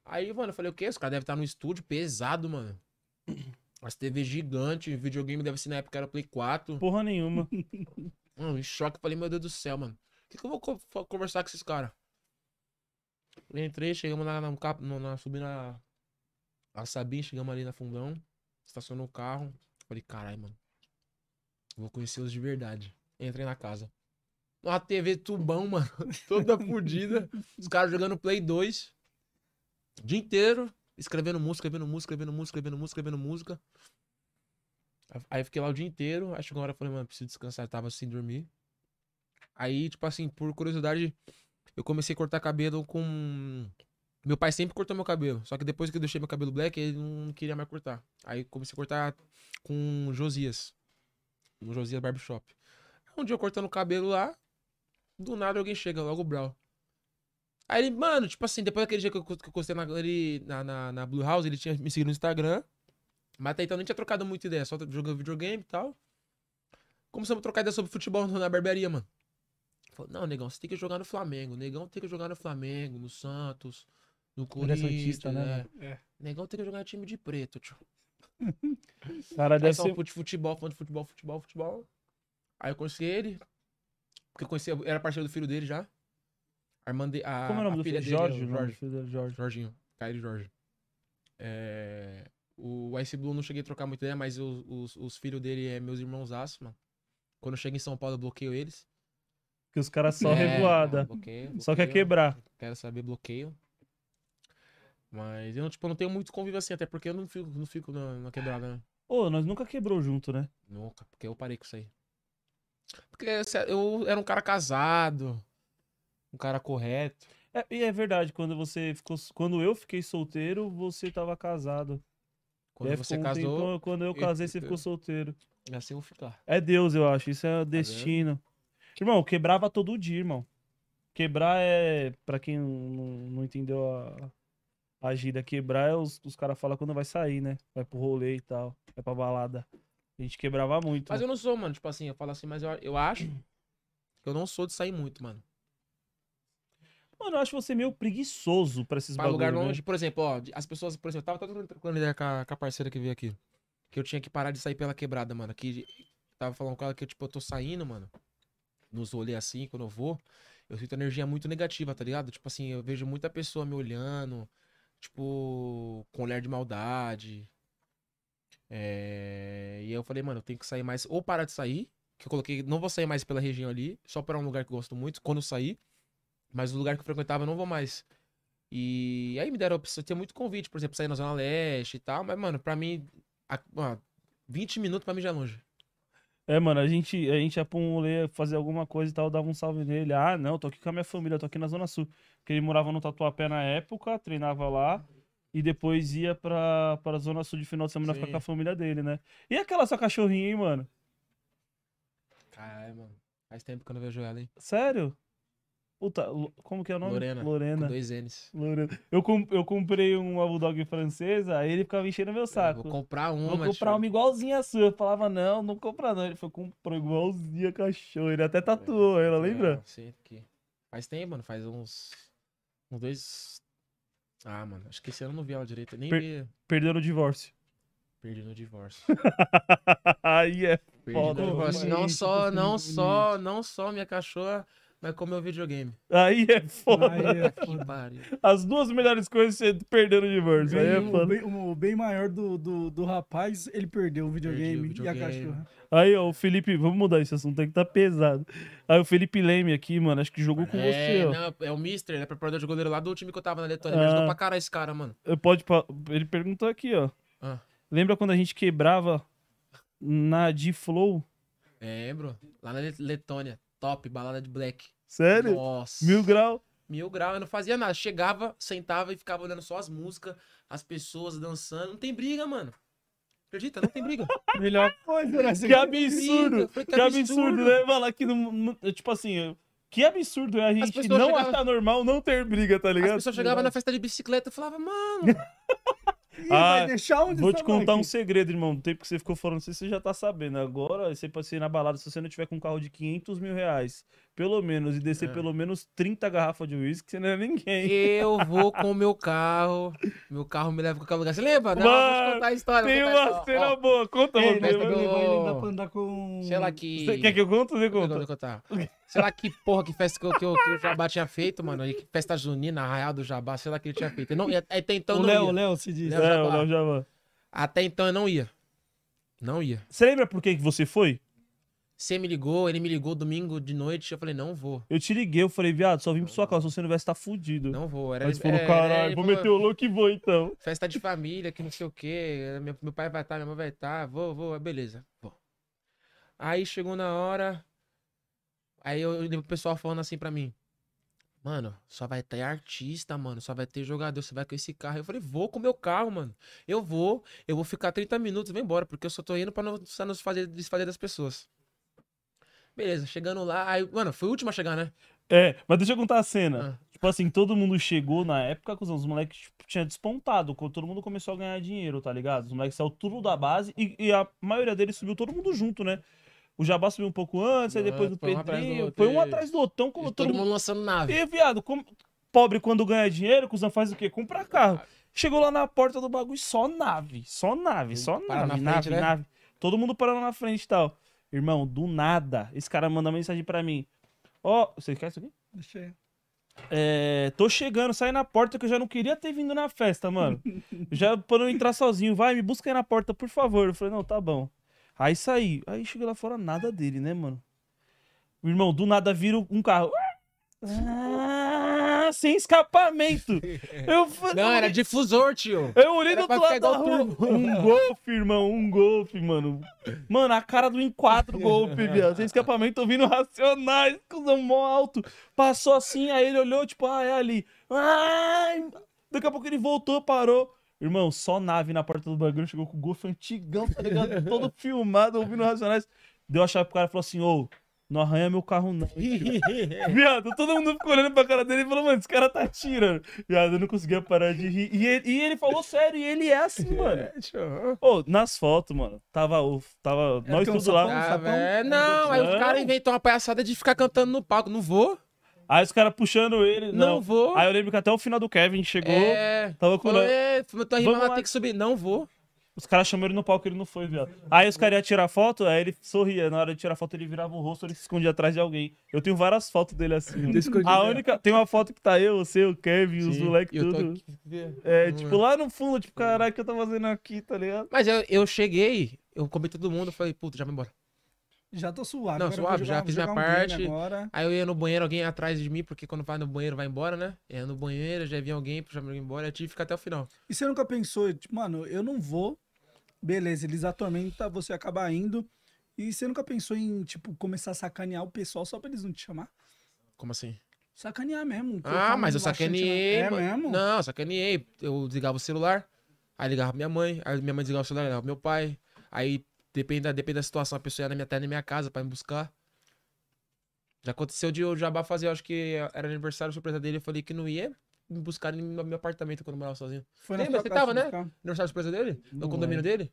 Aí, mano, eu falei, o quê? Os caras devem estar no estúdio pesado, mano. As TVs gigantes videogame deve ser na época era Play 4. Porra nenhuma. Mano, em choque, falei, meu Deus do céu, mano. O que, que eu vou co conversar com esses caras? Entrei, chegamos lá na, na, na, na subi na, a Sabim, chegamos ali na fundão, estacionou o carro. Falei, caralho, mano. Vou conhecer os de verdade. Entrei na casa. Uma TV tubão, mano. Toda fodida. os caras jogando Play 2. O dia inteiro. Escrevendo música, escrevendo música, escrevendo música, escrevendo música, escrevendo música. Aí fiquei lá o dia inteiro. Acho que uma hora eu falei, mano, preciso descansar. Eu tava sem dormir. Aí, tipo assim, por curiosidade, eu comecei a cortar cabelo com meu pai sempre cortou meu cabelo. Só que depois que eu deixei meu cabelo black, ele não queria mais cortar. Aí comecei a cortar com Josias. No Josias Barbershop. Um dia eu cortando o cabelo lá, do nada alguém chega, logo o Brau. Aí ele, mano, tipo assim, depois daquele dia que eu, que eu na, ele, na, na, na, Blue House, ele tinha me seguido no Instagram. Mas até então não tinha trocado muita ideia, só jogando videogame e tal. Começamos a trocar ideia sobre futebol na barbearia, mano. não, negão, você tem que jogar no Flamengo. Negão tem que jogar no Flamengo, no Santos do é Corinthians. Santista, né? né? É. Negão é. é teria jogado time de preto, tio. Cara, deve ser... futebol, fã de futebol, futebol, futebol. Aí eu conheci ele. Porque eu conheci, era parceiro do filho dele já. A irmã de, a, Como é o nome do filho? Dele, Jorge, Jorge. Filho dele, Jorge. Jorginho. Caio Jorge. É, o Ice Blue não cheguei a trocar muito ideia, mas os, os, os filhos dele é meus irmãos aço, mano. Quando eu chego em São Paulo, eu bloqueio eles. Que os caras só é, revoada. Bloqueio, bloqueio, só quer quebrar. Quero saber bloqueio. Mas eu não, tipo, não tenho muito convívio assim, até porque eu não fico, não fico na, na quebrada, né? Ô, nós nunca quebrou junto, né? Nunca, porque eu parei com isso aí. Porque assim, eu era um cara casado, um cara correto. É, e é verdade, quando você ficou. Quando eu fiquei solteiro, você tava casado. Quando Deve é, você casou. Tempo, quando eu casei, eu, você ficou solteiro. Assim eu vou ficar. É Deus, eu acho. Isso é tá destino. irmão, quebrava todo dia, irmão. Quebrar é. Pra quem não, não entendeu a, a gíria quebrar, os, os caras falam quando vai sair, né? Vai pro rolê e tal, vai pra balada. A gente quebrava muito. Mas né? eu não sou, mano, tipo assim, eu falo assim, mas eu, eu acho que eu não sou de sair muito, mano. Mano, eu acho você meio preguiçoso pra esses pra bagulho, lugar né? longe, né? por exemplo, ó, as pessoas, por exemplo, eu tava todo trocando ideia com a, com a parceira que veio aqui. Que eu tinha que parar de sair pela quebrada, mano. Que tava falando com ela que, tipo, eu tô saindo, mano. Nos rolês assim, quando eu vou, eu sinto energia muito negativa, tá ligado? Tipo assim, eu vejo muita pessoa me olhando, tipo, com olhar de maldade. É... E aí eu falei, mano, eu tenho que sair mais, ou parar de sair, que eu coloquei, não vou sair mais pela região ali, só para um lugar que eu gosto muito, quando eu sair, mas o lugar que eu frequentava eu não vou mais. E aí me deram a opção, tinha muito convite, por exemplo, sair na Zona Leste e tal, mas, mano, pra mim, a, 20 minutos pra mim já é longe. É, mano, a gente, a gente ia pra um rolê fazer alguma coisa e tal, eu dava um salve nele. Ah, não, tô aqui com a minha família, tô aqui na Zona Sul. Porque ele morava no Tatuapé na época, treinava lá. E depois ia pra, pra Zona Sul de final de semana ficar com a família dele, né? E aquela sua cachorrinha, hein, mano? Caralho, mano. Faz tempo que eu não vejo ela, hein? Sério? Puta, como que é o nome? Lorena. Lorena. Com dois N's. Lorena. Eu, comp eu comprei uma Bulldog francesa, aí ele ficava enchendo meu saco. Eu vou comprar uma, Vou comprar tipo uma igualzinha a sua. Eu falava, não, não compra não. Ele foi, comprou igualzinha a cachorro. Ele até tatuou é, ela, é, lembra? Sim, que... Faz tempo, mano. Faz uns... Uns dois... Ah, mano, acho que esse ano eu não vi ela direito. Nem per Perdeu no divórcio. Perdi no divórcio. Aí é Perdi foda. No divórcio. Não só, é não só, não só minha cachorra mas como é o videogame. Aí é foda. Aí é foda. As duas melhores coisas você perdeu no divórcio. Aí é foda. O bem, o bem maior do, do, do, rapaz, ele perdeu o videogame, o videogame. e a cachorra. Aí, ó, o Felipe, vamos mudar esse assunto, tem que tá pesado. Aí o Felipe Leme aqui, mano, acho que jogou com é, você, Não, é o Mister, ele é né, preparador de goleiro lá do time que eu tava na Letônia. Ah, ele ajudou pra caralho esse cara, mano. Pode, ele perguntou aqui, ó. Ah. Lembra quando a gente quebrava na D-Flow? Lembro, lá na Letônia top, balada de black. Sério? Nossa. Mil grau? Mil grau, eu não fazia nada. Chegava, sentava e ficava olhando só as músicas, as pessoas dançando. Não tem briga, mano. Acredita, não tem briga. Melhor coisa, né? Que absurdo. que, absurdo, né? Falar que não, tipo assim, que absurdo é a gente não chegava... achar normal não ter briga, tá ligado? As pessoas chegavam tá na festa de bicicleta e falava, mano, Ih, ah, vou te contar aqui? um segredo, irmão. Do tempo que você ficou falando, não sei se você já tá sabendo. Agora, você pode ser na balada se você não tiver com um carro de 500 mil reais pelo menos e descer é. pelo menos 30 garrafas de uísque, você não é ninguém. Eu vou com o meu carro. Meu carro me leva com o carro Você lembra? Não, vamos contar a história. Tem uma cena boa. Conta, Rodrigo. Ele vai pra andar com... Sei lá que... Você quer que eu conte ou você conta? Eu vou contar. Sei lá que porra que festa que, eu, que, eu, que o Jabá tinha feito, mano. E que festa junina, arraial do Jabá, sei lá que ele tinha feito. Eu não, ia, até então o Léo, o Léo se diz. Léo, é, Léo Jabá. Até então eu não ia. Não ia. Você lembra por que você foi? Você me ligou, ele me ligou domingo de noite, eu falei, não vou. Eu te liguei, eu falei, viado, só vim pra sua casa, se você não vai estar fudido. Não vou, era... Aí você falou, é, caralho, vou meter o louco e vou então. Festa de família, que não sei o quê, meu, meu pai vai estar, minha mãe vai estar, vou, vou, beleza, vou. Aí chegou na hora, aí eu, eu, o pessoal falando assim pra mim, mano, só vai ter artista, mano, só vai ter jogador, você vai com esse carro. Eu falei, vou com o meu carro, mano, eu vou, eu vou ficar 30 minutos vem vou embora, porque eu só tô indo pra não, pra não fazer, desfazer das pessoas. Beleza, chegando lá, aí, mano, foi o último a chegar, né? É, mas deixa eu contar a cena. Ah. Tipo assim, todo mundo chegou na época, cuzão, os moleques tipo, tinha despontado, todo mundo começou a ganhar dinheiro, tá ligado? Os moleques o tudo da base e, e a maioria deles subiu todo mundo junto, né? O Jabá subiu um pouco antes, aí depois é, o Pedrinho. Um foi um atrás do outro. Então todo, todo mundo lançando nave. E, viado, como... pobre quando ganha dinheiro, cuzão faz o quê? Comprar carro. Chegou lá na porta do bagulho, só nave. Só nave, só nave. nave, frente, nave, né? nave. Todo mundo parando na frente e tal. Irmão, do nada, esse cara manda uma mensagem para mim. Ó, oh, você quer isso aqui? Deixa eu. É, tô chegando, sai na porta que eu já não queria ter vindo na festa, mano. já para não entrar sozinho, vai, me busca aí na porta, por favor. Eu falei, não, tá bom. Aí saí. Aí cheguei lá fora, nada dele, né, mano? Irmão, do nada vira um carro. Ah! Tá sem escapamento. É. Eu falei, Não, era difusor, tio. Eu olhei do outro lado da rua. Um golfe, irmão, um golfe, mano. Mano, a cara do enquadro golfe, viado. Sem escapamento, ouvindo racionais, cuzão mó alto. Passou assim, aí ele olhou, tipo, ah, é ali. Ai! Daqui a pouco ele voltou, parou. Irmão, só nave na porta do bagulho, chegou com o golfe antigão, tá ligado? Todo filmado, ouvindo racionais. Deu a chave pro cara e falou assim, ô. Oh, não arranha meu carro, não. Viado, todo mundo ficou olhando pra cara dele e falou, mano, esse cara tá tirando. Viado, eu não conseguia parar de rir. E ele, e ele falou sério, e ele é assim, mano. É, Pô, nas fotos, mano, tava, o, tava é nós tudo lá. Ah, sapão, um é, é, não, aí os caras inventam uma palhaçada de ficar cantando no palco. Não vou. Aí os caras puxando ele. Não. não. vou. Aí eu lembro que até o final do Kevin chegou. É. Tava com. Falou, é, tua rima vai ter que subir. Não vou. Os caras chamaram ele no palco, ele não foi, viado. Aí os caras iam tirar foto, aí ele sorria. Na hora de tirar foto, ele virava o rosto, ele se escondia atrás de alguém. Eu tenho várias fotos dele assim. Né? a né? única. Tem uma foto que tá eu, você, o Kevin, Sim, os moleques, tudo. É, tipo, lá no fundo, tipo, caralho, o que eu tô fazendo aqui, tá ligado? Mas eu, eu cheguei, eu comentei todo mundo, eu falei, puta, já vou embora. Já tô suave. Não, suave, jogar, já fiz minha um parte. Aí eu ia no banheiro, alguém ia atrás de mim, porque quando vai no banheiro, vai embora, né? Ia no banheiro, já vi alguém, puxava alguém embora, eu tive que ficar até o final. E você nunca pensou, tipo, mano, eu não vou Beleza, eles atormentam, tá, você acaba indo. E você nunca pensou em, tipo, começar a sacanear o pessoal só pra eles não te chamar? Como assim? Sacanear mesmo. Ah, mas eu sacaneei. Na... É mesmo? Não, sacaneei. Eu desligava o celular, aí ligava pra minha mãe, aí minha mãe desligava o celular, ligava pro meu pai. Aí depende da, depende da situação, a pessoa ia na minha terra, na minha casa pra me buscar. Já aconteceu de o Jabá fazer, acho que era aniversário, surpresa dele, eu falei que não ia me buscaram no meu apartamento quando eu morava sozinho. Foi Lembra? Você tava, né? No aniversário de surpresa dele? Não no condomínio lembro. dele?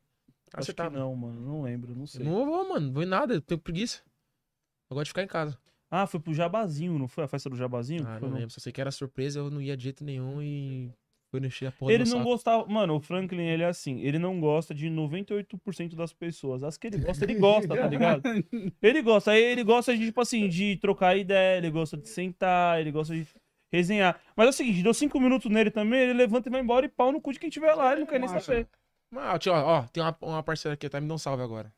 Acho você tava. não, mano. Não lembro, não sei. não vou, mano. vou em nada. Eu tenho preguiça. Eu gosto de ficar em casa. Ah, foi pro Jabazinho, não foi? A festa do Jabazinho? Ah, foi, não lembro. Só sei que era surpresa, eu não ia de jeito nenhum e a ele não saco. gostava. Mano, o Franklin, ele é assim. Ele não gosta de 98% das pessoas. As que ele gosta, ele gosta, tá ligado? Ele gosta. Aí ele gosta de, tipo assim, de trocar ideia, ele gosta de sentar, ele gosta de resenhar. Mas é o seguinte, deu cinco minutos nele também, ele levanta e vai embora e pau no cu de quem tiver lá, ele não quer nem saber. Mas, ó, ó, tem uma, uma parceira aqui, tá? Me dá um salve agora.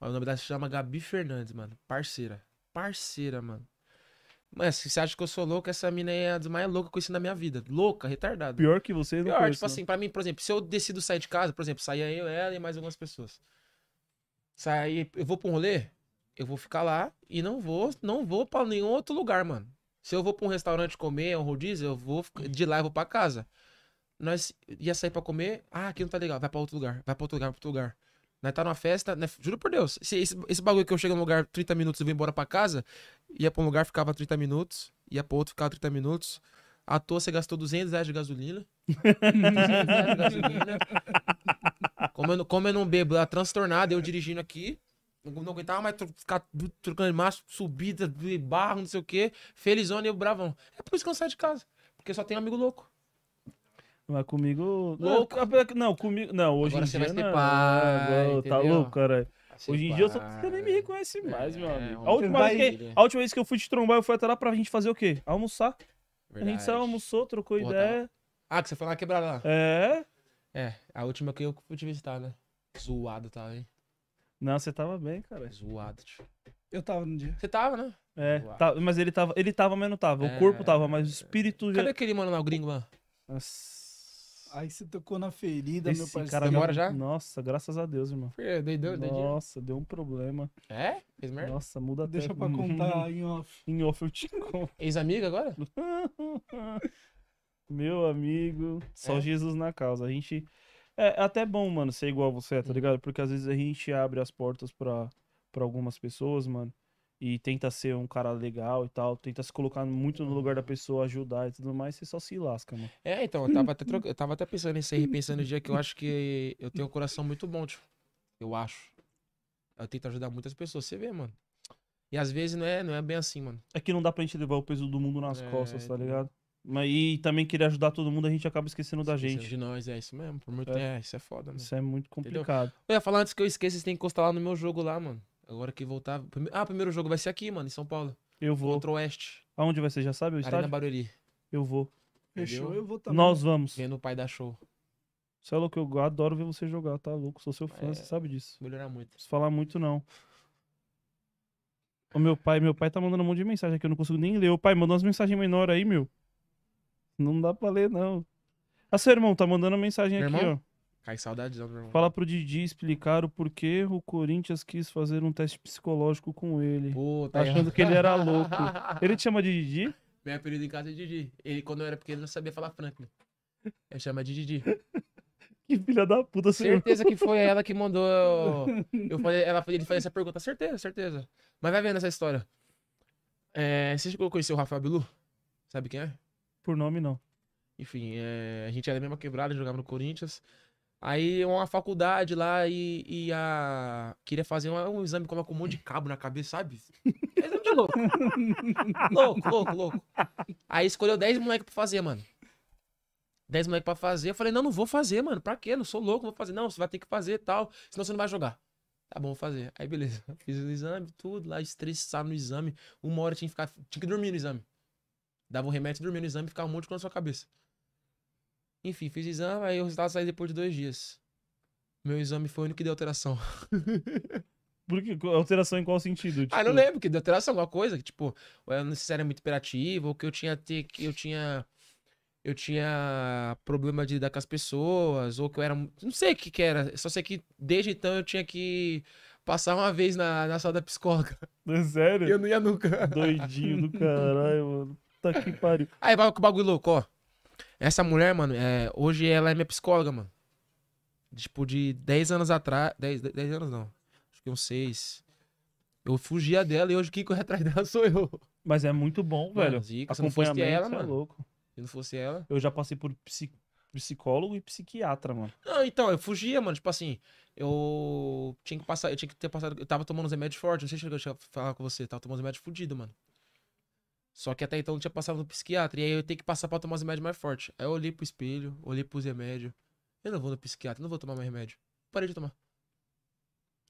Ó, o nome dela se chama Gabi Fernandes, mano. Parceira. Parceira, mano. Mas se você acha que eu sou louco, essa mina é a mais louca que eu conheci na minha vida. Louca, retardada. Pior que você, não Pior, conheço, tipo assim, né? pra mim, por exemplo, se eu decido sair de casa, por exemplo, saia eu, ela e mais algumas pessoas. Sair, eu vou pra um rolê, eu vou ficar lá e não vou, não vou pra nenhum outro lugar, mano. Se eu vou pra um restaurante comer, um rodízio, eu vou de lá eu vou pra casa. Nós ia sair pra comer, ah, aqui não tá legal, vai pra outro lugar, vai pra outro lugar, pra outro lugar. Nós tá numa festa, né? juro por Deus, esse, esse, bagulho que eu chego num lugar 30 minutos e vou embora pra casa, ia pra um lugar, ficava 30 minutos, ia para outro, ficava 30 minutos. À toa você gastou 200 reais de gasolina. 200 reais de gasolina. Como eu, como eu não bebo, lá transtornado, eu dirigindo aqui. Não aguentava mais ficar trocando de marcha, subida, de barro, não sei o quê. Felizona e o bravão. É por isso que eu saio de casa. Porque só tem amigo louco. Mas comigo. Louco. É não, comigo. Não, hoje Agora em dia. você vai ser pai. tá louco, caralho. Hoje em dia eu só, você nem me reconhece mais, é, meu amigo. É, a última, vai... vez que, a última vez que eu fui te trombar, eu fui até lá pra gente fazer o quê? Almoçar. Verdade. A gente saiu, almoçou, trocou ideia. Tá. Ah, que você foi lá quebrada lá. É? É, a última que eu fui te visitar, né? Zoado, tá, hein? Não, você tava bem, cara. Zoado, tio. Eu tava no dia. Você tava, né? É, tá, mas ele tava, ele tava, mas não tava. É... O corpo tava, mas o espírito já... Cadê aquele mano lá, o gringo lá? Nossa. Aí você tocou na ferida, Esse meu parceiro. cara demora já? Nossa, graças a Deus, irmão. Dei, deu, deu, Nossa, deu um problema. É? Fez merda? Nossa, muda até. Deixa pra contar em off. Em off eu te conto. Ex-amiga agora? meu amigo, só é. Jesus na causa. A gente... É, é até bom, mano, ser igual você, tá uhum. ligado? Porque às vezes a gente abre as portas pra, pra algumas pessoas, mano. E tenta ser um cara legal e tal. Tenta se colocar muito no lugar da pessoa, ajudar e tudo mais. Você só se lasca, mano. É, então, eu tava até, eu tava até pensando nisso aí, repensando no dia que eu acho que eu tenho um coração muito bom, tipo. Eu acho. Eu tento ajudar muitas pessoas. Você vê, mano. E às vezes não é, não é bem assim, mano. É que não dá pra gente levar o peso do mundo nas é, costas, tá então. ligado? Mas, e também querer ajudar todo mundo, a gente acaba esquecendo da esquecendo gente. de nós, é isso mesmo. Por muito... é. é isso é foda, né? Isso é muito complicado. Entendeu? Eu ia falar antes que eu esqueça, vocês têm que encostar lá no meu jogo lá, mano. Agora que voltar. Ah, o primeiro jogo vai ser aqui, mano, em São Paulo. Eu vou. Contra o Oeste. Aonde vai ser? Já sabe o estádio? Barueri. Eu vou. Fechou, eu vou também. Nós vamos. Vendo o pai da show. Você é louco, eu adoro ver você jogar, tá louco? Sou seu fã, é... você sabe disso. Melhorar muito. Não preciso falar muito, não. O meu pai, meu pai tá mandando um monte de mensagem aqui, eu não consigo nem ler. O pai, mandou umas mensagens menor aí, meu. Não dá pra ler, não. Ah, seu irmão, tá mandando uma mensagem Meu aqui, irmão? ó. Cai saudades, meu irmão. Fala pro Didi explicar o porquê o Corinthians quis fazer um teste psicológico com ele. Pô, tá é. achando que ele era louco. Ele te chama de Didi? Meu apelido em casa é Didi. Ele, quando eu era pequeno, não sabia falar Franklin. Eu chamo de Didi. Que filha da puta, senhor. Certeza que foi ela que mandou. Eu falei, ela ele fazer essa pergunta. Certeza, certeza. Mas vai vendo essa história. É, você chegou a conhecer o Rafael Bilu? Sabe quem é? por nome, não. Enfim, é, a gente era mesmo quebrado jogava no Corinthians. Aí uma faculdade lá e, e a. Queria fazer um, um exame, coloca um monte de cabo na cabeça, sabe? É exame de louco. louco, louco, louco. Aí escolheu 10 moleques pra fazer, mano. 10 moleques pra fazer. Eu falei, não, não vou fazer, mano. Pra quê? Não sou louco, não vou fazer. Não, você vai ter que fazer e tal. Senão você não vai jogar. Tá bom, vou fazer. Aí beleza. Fiz o exame, tudo lá, estressado no exame. Uma hora tinha que ficar. Tinha que dormir no exame. Dava um remédio, dormia no exame e ficava um monte de coisa na sua cabeça. Enfim, fiz exame, aí o resultado saiu depois de dois dias. Meu exame foi o único que deu alteração. Por que? Alteração em qual sentido? Tipo... Ah, não tipo- lembro, que deu alteração, alguma coisa, que tipo, ou eu não era muito hiperativo, ou que eu tinha ter, que eu tinha eu tinha problema de lidar com as pessoas, ou que eu era, não sei o que que era, só sei que desde então eu tinha que passar uma vez na, na sala da psicóloga. É sério? Eu não ia nunca. Doidinho do caralho, mano. Puta que pariu. Aí, vai que o bagulho louco, ó. Essa mulher, mano, é, hoje ela é minha psicóloga, mano. Tipo, de 10 anos atrás. 10, 10 anos não. Acho que uns 6. Eu fugia dela e hoje quem corre atrás dela sou eu. Mas é muito bom, mano, velho. Zica, se ela, é mano. louco. Se não fosse ela. Eu já passei por psi... psicólogo e psiquiatra, mano. Não, então, eu fugia, mano. Tipo assim, eu tinha que passar, eu tinha que ter passado. Eu tava tomando os remédios fortes. Não sei se eu cheguei falar com você. tava tomando os remédios fudido, mano. Só que até então não tinha passado no psiquiatra. E aí eu tenho que passar pra tomar os remédios mais fortes. Aí eu olhei pro espelho, olhei pros remédios. Eu não vou no psiquiatra, não vou tomar mais remédio. Parei de tomar.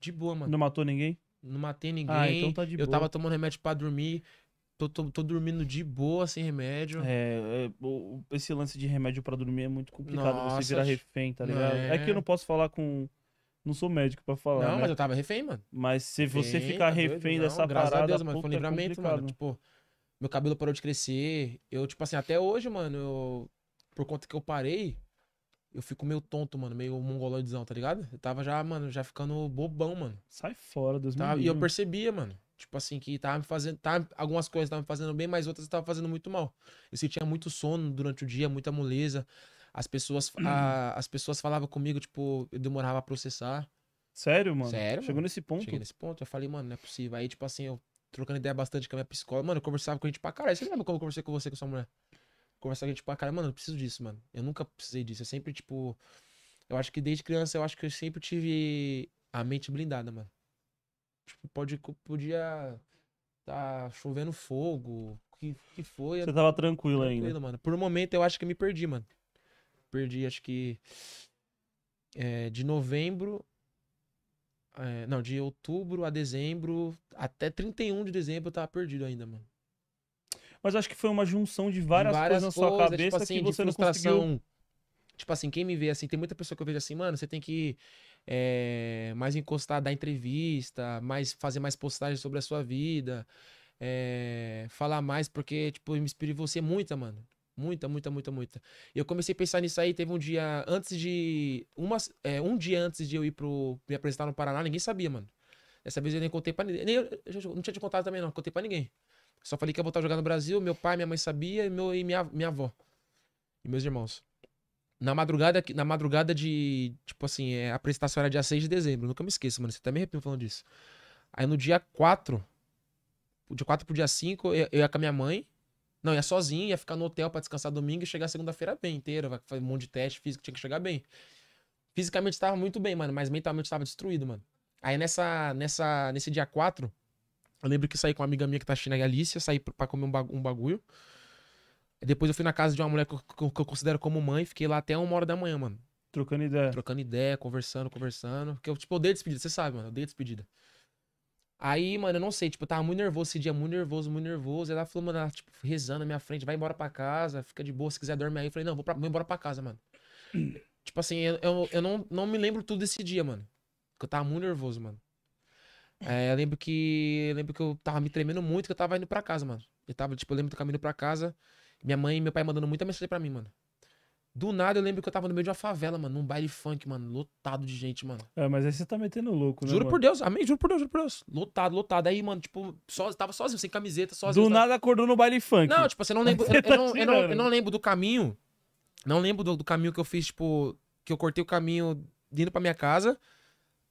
De boa, mano. Não matou ninguém? Não matei ah, ninguém. Ah, então tá de boa. Eu tava tomando remédio pra dormir. Tô, tô, tô, dormindo de boa, sem remédio. É, é esse lance de remédio para dormir é muito complicado. Nossa, você virar refém, tá ligado? É... é que eu não posso falar com. Não sou médico pra falar. Não, né? mas eu tava refém, mano. Mas se você ficar tá refém dessa não, parada. Graças a Deus, mano. Foi um é livramento, é mano. Tipo, meu cabelo parou de crescer. Eu, tipo assim, até hoje, mano, eu, por conta que eu parei, eu fico meio tonto, mano, meio mongoloidzão tá ligado? Eu tava já, mano, já ficando bobão, mano. Sai fora dos meus. Tá, e eu percebia, mano. Tipo assim, que tava me fazendo. Tava, tá, algumas coisas tava me fazendo bem, mas outras tava fazendo muito mal. Eu sentia muito sono durante o dia, muita moleza. As pessoas, a, as pessoas falavam comigo, tipo, eu demorava a processar. Sério, mano? Sério? Chegou mano. nesse ponto? Cheguei nesse ponto. Eu falei, mano, não é possível. Aí, tipo assim, eu trocando ideia bastante com a minha psicóloga. Mano, eu conversava com a gente pra caralho. Você lembra como eu conversei com você, com sua mulher? Conversava com a gente pra caralho. Mano, eu preciso disso, mano. Eu nunca precisei disso. Eu sempre, tipo. Eu acho que desde criança, eu acho que eu sempre tive a mente blindada, mano. Tipo, pode, podia. Tá chovendo fogo. Que, que foi? Você tava tranquilo, tranquilo ainda. mano. Por um momento, eu acho que eu me perdi, mano. Perdi, acho que. É, de novembro é, não, de outubro a dezembro, até 31 de dezembro eu tava perdido ainda, mano. Mas acho que foi uma junção de várias, várias coisas, coisas na sua cabeça tipo assim, que você não conseguiu... Tipo assim, quem me vê assim, tem muita pessoa que eu vejo assim, mano, você tem que é, mais encostar, dar entrevista, mais fazer mais postagens sobre a sua vida, é, falar mais, porque, tipo, eu me inspirei você muita, mano. Muita, muita, muita, muita. Eu comecei a pensar nisso aí, teve um dia antes de. Uma, é, um dia antes de eu ir pro. me apresentar no Paraná, ninguém sabia, mano. Dessa vez eu nem contei pra ninguém. Nem, eu, eu não tinha te contado também, não. Contei pra ninguém. Só falei que ia voltar a jogar no Brasil, meu pai, minha mãe sabia, e, meu, e minha, minha avó. E meus irmãos. Na madrugada, na madrugada de. Tipo assim, é, a apresentação era dia 6 de dezembro. Nunca me esqueço, mano. Você até me me falando disso. Aí no dia 4. De 4 pro dia 5, eu, eu ia com a minha mãe não, ia sozinho, ia ficar no hotel para descansar domingo e chegar segunda-feira bem inteira, vai fazer um monte de teste físico, tinha que chegar bem. Fisicamente estava muito bem, mano, mas mentalmente estava destruído, mano. Aí nessa, nessa, nesse dia 4, eu lembro que saí com uma amiga minha que tá na Galícia, saí pra comer um, bagu um bagulho. Depois eu fui na casa de uma mulher que eu, que eu, considero como mãe, fiquei lá até uma hora da manhã, mano. Trocando ideia. Trocando ideia, conversando, conversando. Porque eu, tipo, odeio despedida, você sabe, mano, eu odeio despedida. Aí, mano, eu não sei, tipo, eu tava muito nervoso esse dia, muito nervoso, muito nervoso. Ela falou, mano, ela, tipo, rezando na minha frente, vai embora pra casa, fica de boa, se quiser dormir aí. Eu falei, não, vou, pra, vou embora pra casa, mano. tipo assim, eu, eu, eu, não, não me lembro tudo desse dia, mano. Porque eu tava muito nervoso, mano. É, eu lembro que. Eu lembro que eu tava me tremendo muito, que eu tava indo pra casa, mano. Eu tava, tipo, eu lembro do caminho pra casa. Minha mãe e meu pai mandando muita mensagem pra mim, mano. Do nada eu lembro que eu tava no meio de uma favela, mano, num baile funk, mano, lotado de gente, mano. É, mas aí você tá metendo louco, né? Juro mano? por Deus, amém, juro por Deus, juro por Deus. Lotado, lotado. Aí, mano, tipo, só, tava sozinho, sem camiseta, sozinho. Do nada acordou no baile funk. Não, tipo, você não lembra. eu, tá eu, não, eu, eu, não, lembro do caminho. Não lembro do, do, caminho que eu fiz, tipo, que eu cortei o caminho indo pra minha casa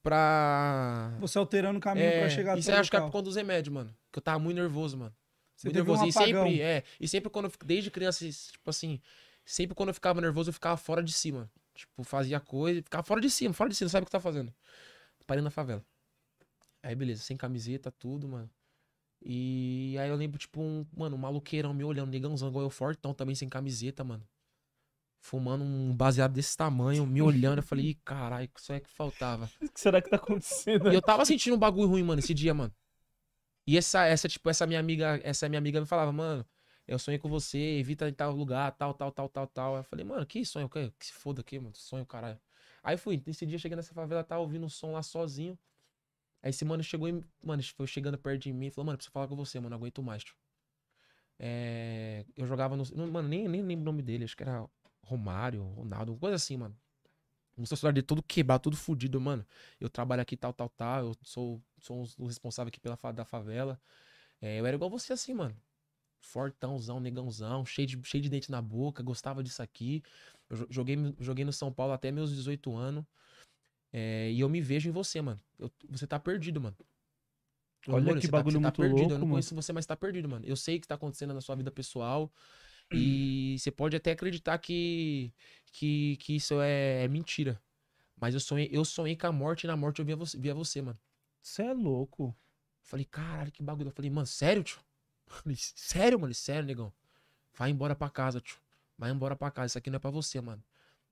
pra. Você alterando o caminho é, pra chegar Isso até acho que é por conta dos remédios, mano. Que eu tava muito nervoso, mano. Você muito nervoso. Um e sempre, é. E sempre quando eu, desde criança, tipo assim sempre quando eu ficava nervoso, eu ficava fora de cima. Tipo, fazia coisa, ficava fora de cima, fora de cima, sabe o que tá fazendo. Parei na favela. Aí, beleza, sem camiseta, tudo, mano. E aí eu lembro, tipo, um, mano, um maluqueirão me olhando, negãozão, igual eu fortão, também sem camiseta, mano. Fumando um baseado desse tamanho, me olhando. Eu falei, ih, caralho, isso é que faltava. O que será que tá acontecendo? E eu tava sentindo um bagulho ruim, mano, esse dia, mano. E essa, essa, tipo, essa minha amiga, essa minha amiga me falava, mano, eu sonhei com você, evita em tal lugar, tal, tal, tal, tal, tal. Eu falei, mano, que sonho, que, que se foda aqui, mano, sonho, caralho. Aí fui, nesse dia cheguei nessa favela, tava ouvindo um som lá sozinho. Aí esse mano chegou e, Mano, foi chegando perto de mim e falou, mano, preciso falar com você, mano, não aguento mais, tio. É, eu jogava no. Mano, nem, nem lembro o nome dele, acho que era Romário, Ronaldo, coisa assim, mano. Um seu celular dele todo quebrado, todo fudido, mano. Eu trabalho aqui, tal, tal, tal. Eu sou, sou o responsável aqui pela da favela. É, eu era igual você assim, mano fortãozão, negãozão, cheio de, cheio de dente na boca, gostava disso aqui. Eu joguei, joguei no São Paulo até meus 18 anos. É, e eu me vejo em você, mano. Eu, você tá perdido, mano. Olha Amor, que tá, bagulho tá, muito tá perdido. Louco, eu não conheço mano. você, mas tá perdido, mano. Eu sei o que tá acontecendo na sua vida pessoal. E você pode até acreditar que, que, que isso é, é, mentira. Mas eu sonhei, eu sonhei com a morte e na morte eu via você, via você mano. Você é louco. Falei, caralho, que bagulho. Eu falei, mano, sério, tio? Falei, sério, mano? Sério, negão? Vai embora pra casa, tio. Vai embora pra casa. Isso aqui não é pra você, mano.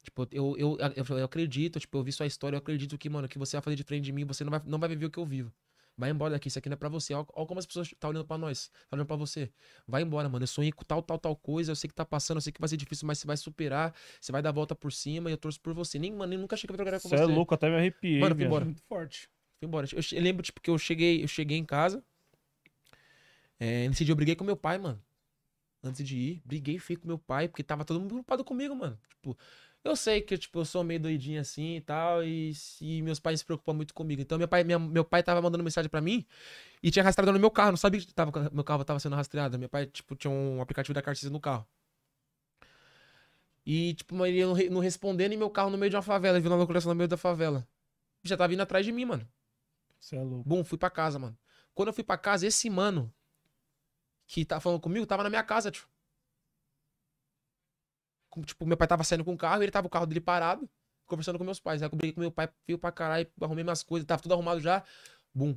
Tipo, eu, eu, eu, eu acredito, tipo, eu vi sua história, eu acredito que, mano, que você vai fazer de frente de mim, você não vai, não vai viver o que eu vivo. Vai embora daqui, isso aqui não é pra você. Olha, como as pessoas estão tá olhando pra nós, tá olhando pra você. Vai embora, mano. Eu sonhei com tal, tal, tal coisa. Eu sei que tá passando, eu sei que vai ser difícil, mas você vai superar. Você vai dar a volta por cima e eu torço por você. Nem, mano, eu nunca achei que eu ia trabalhar com é você. Você é louco, até me arrepiei. Mano, fui embora. Muito forte. Fui embora. Eu, eu, lembro, tipo, que eu cheguei, eu cheguei em casa. É, nesse dia eu briguei com meu pai, mano. Antes de ir, briguei feio com meu pai, porque tava todo mundo preocupado comigo, mano. Tipo, eu sei que tipo, eu sou meio doidinho assim e tal, e, e meus pais se preocupam muito comigo. Então meu pai, minha, meu pai tava mandando mensagem para mim e tinha rastreado no meu carro. Não sabia que tava, meu carro tava sendo rastreado. Meu pai, tipo, tinha um aplicativo da Cartesian no carro. E, tipo, ele não, não respondendo e meu carro no meio de uma favela, viu uma loucura no meio da favela. Já tava vindo atrás de mim, mano. Você é louco. Bom, fui pra casa, mano. Quando eu fui pra casa, esse mano que tava tá falando comigo tava na minha casa, tio. Tipo, meu pai tava saindo com o carro, ele tava o carro dele parado, conversando com meus pais. Aí né? eu briguei com meu pai, fui pra caralho, arrumei minhas coisas, tava tudo arrumado já. Bum.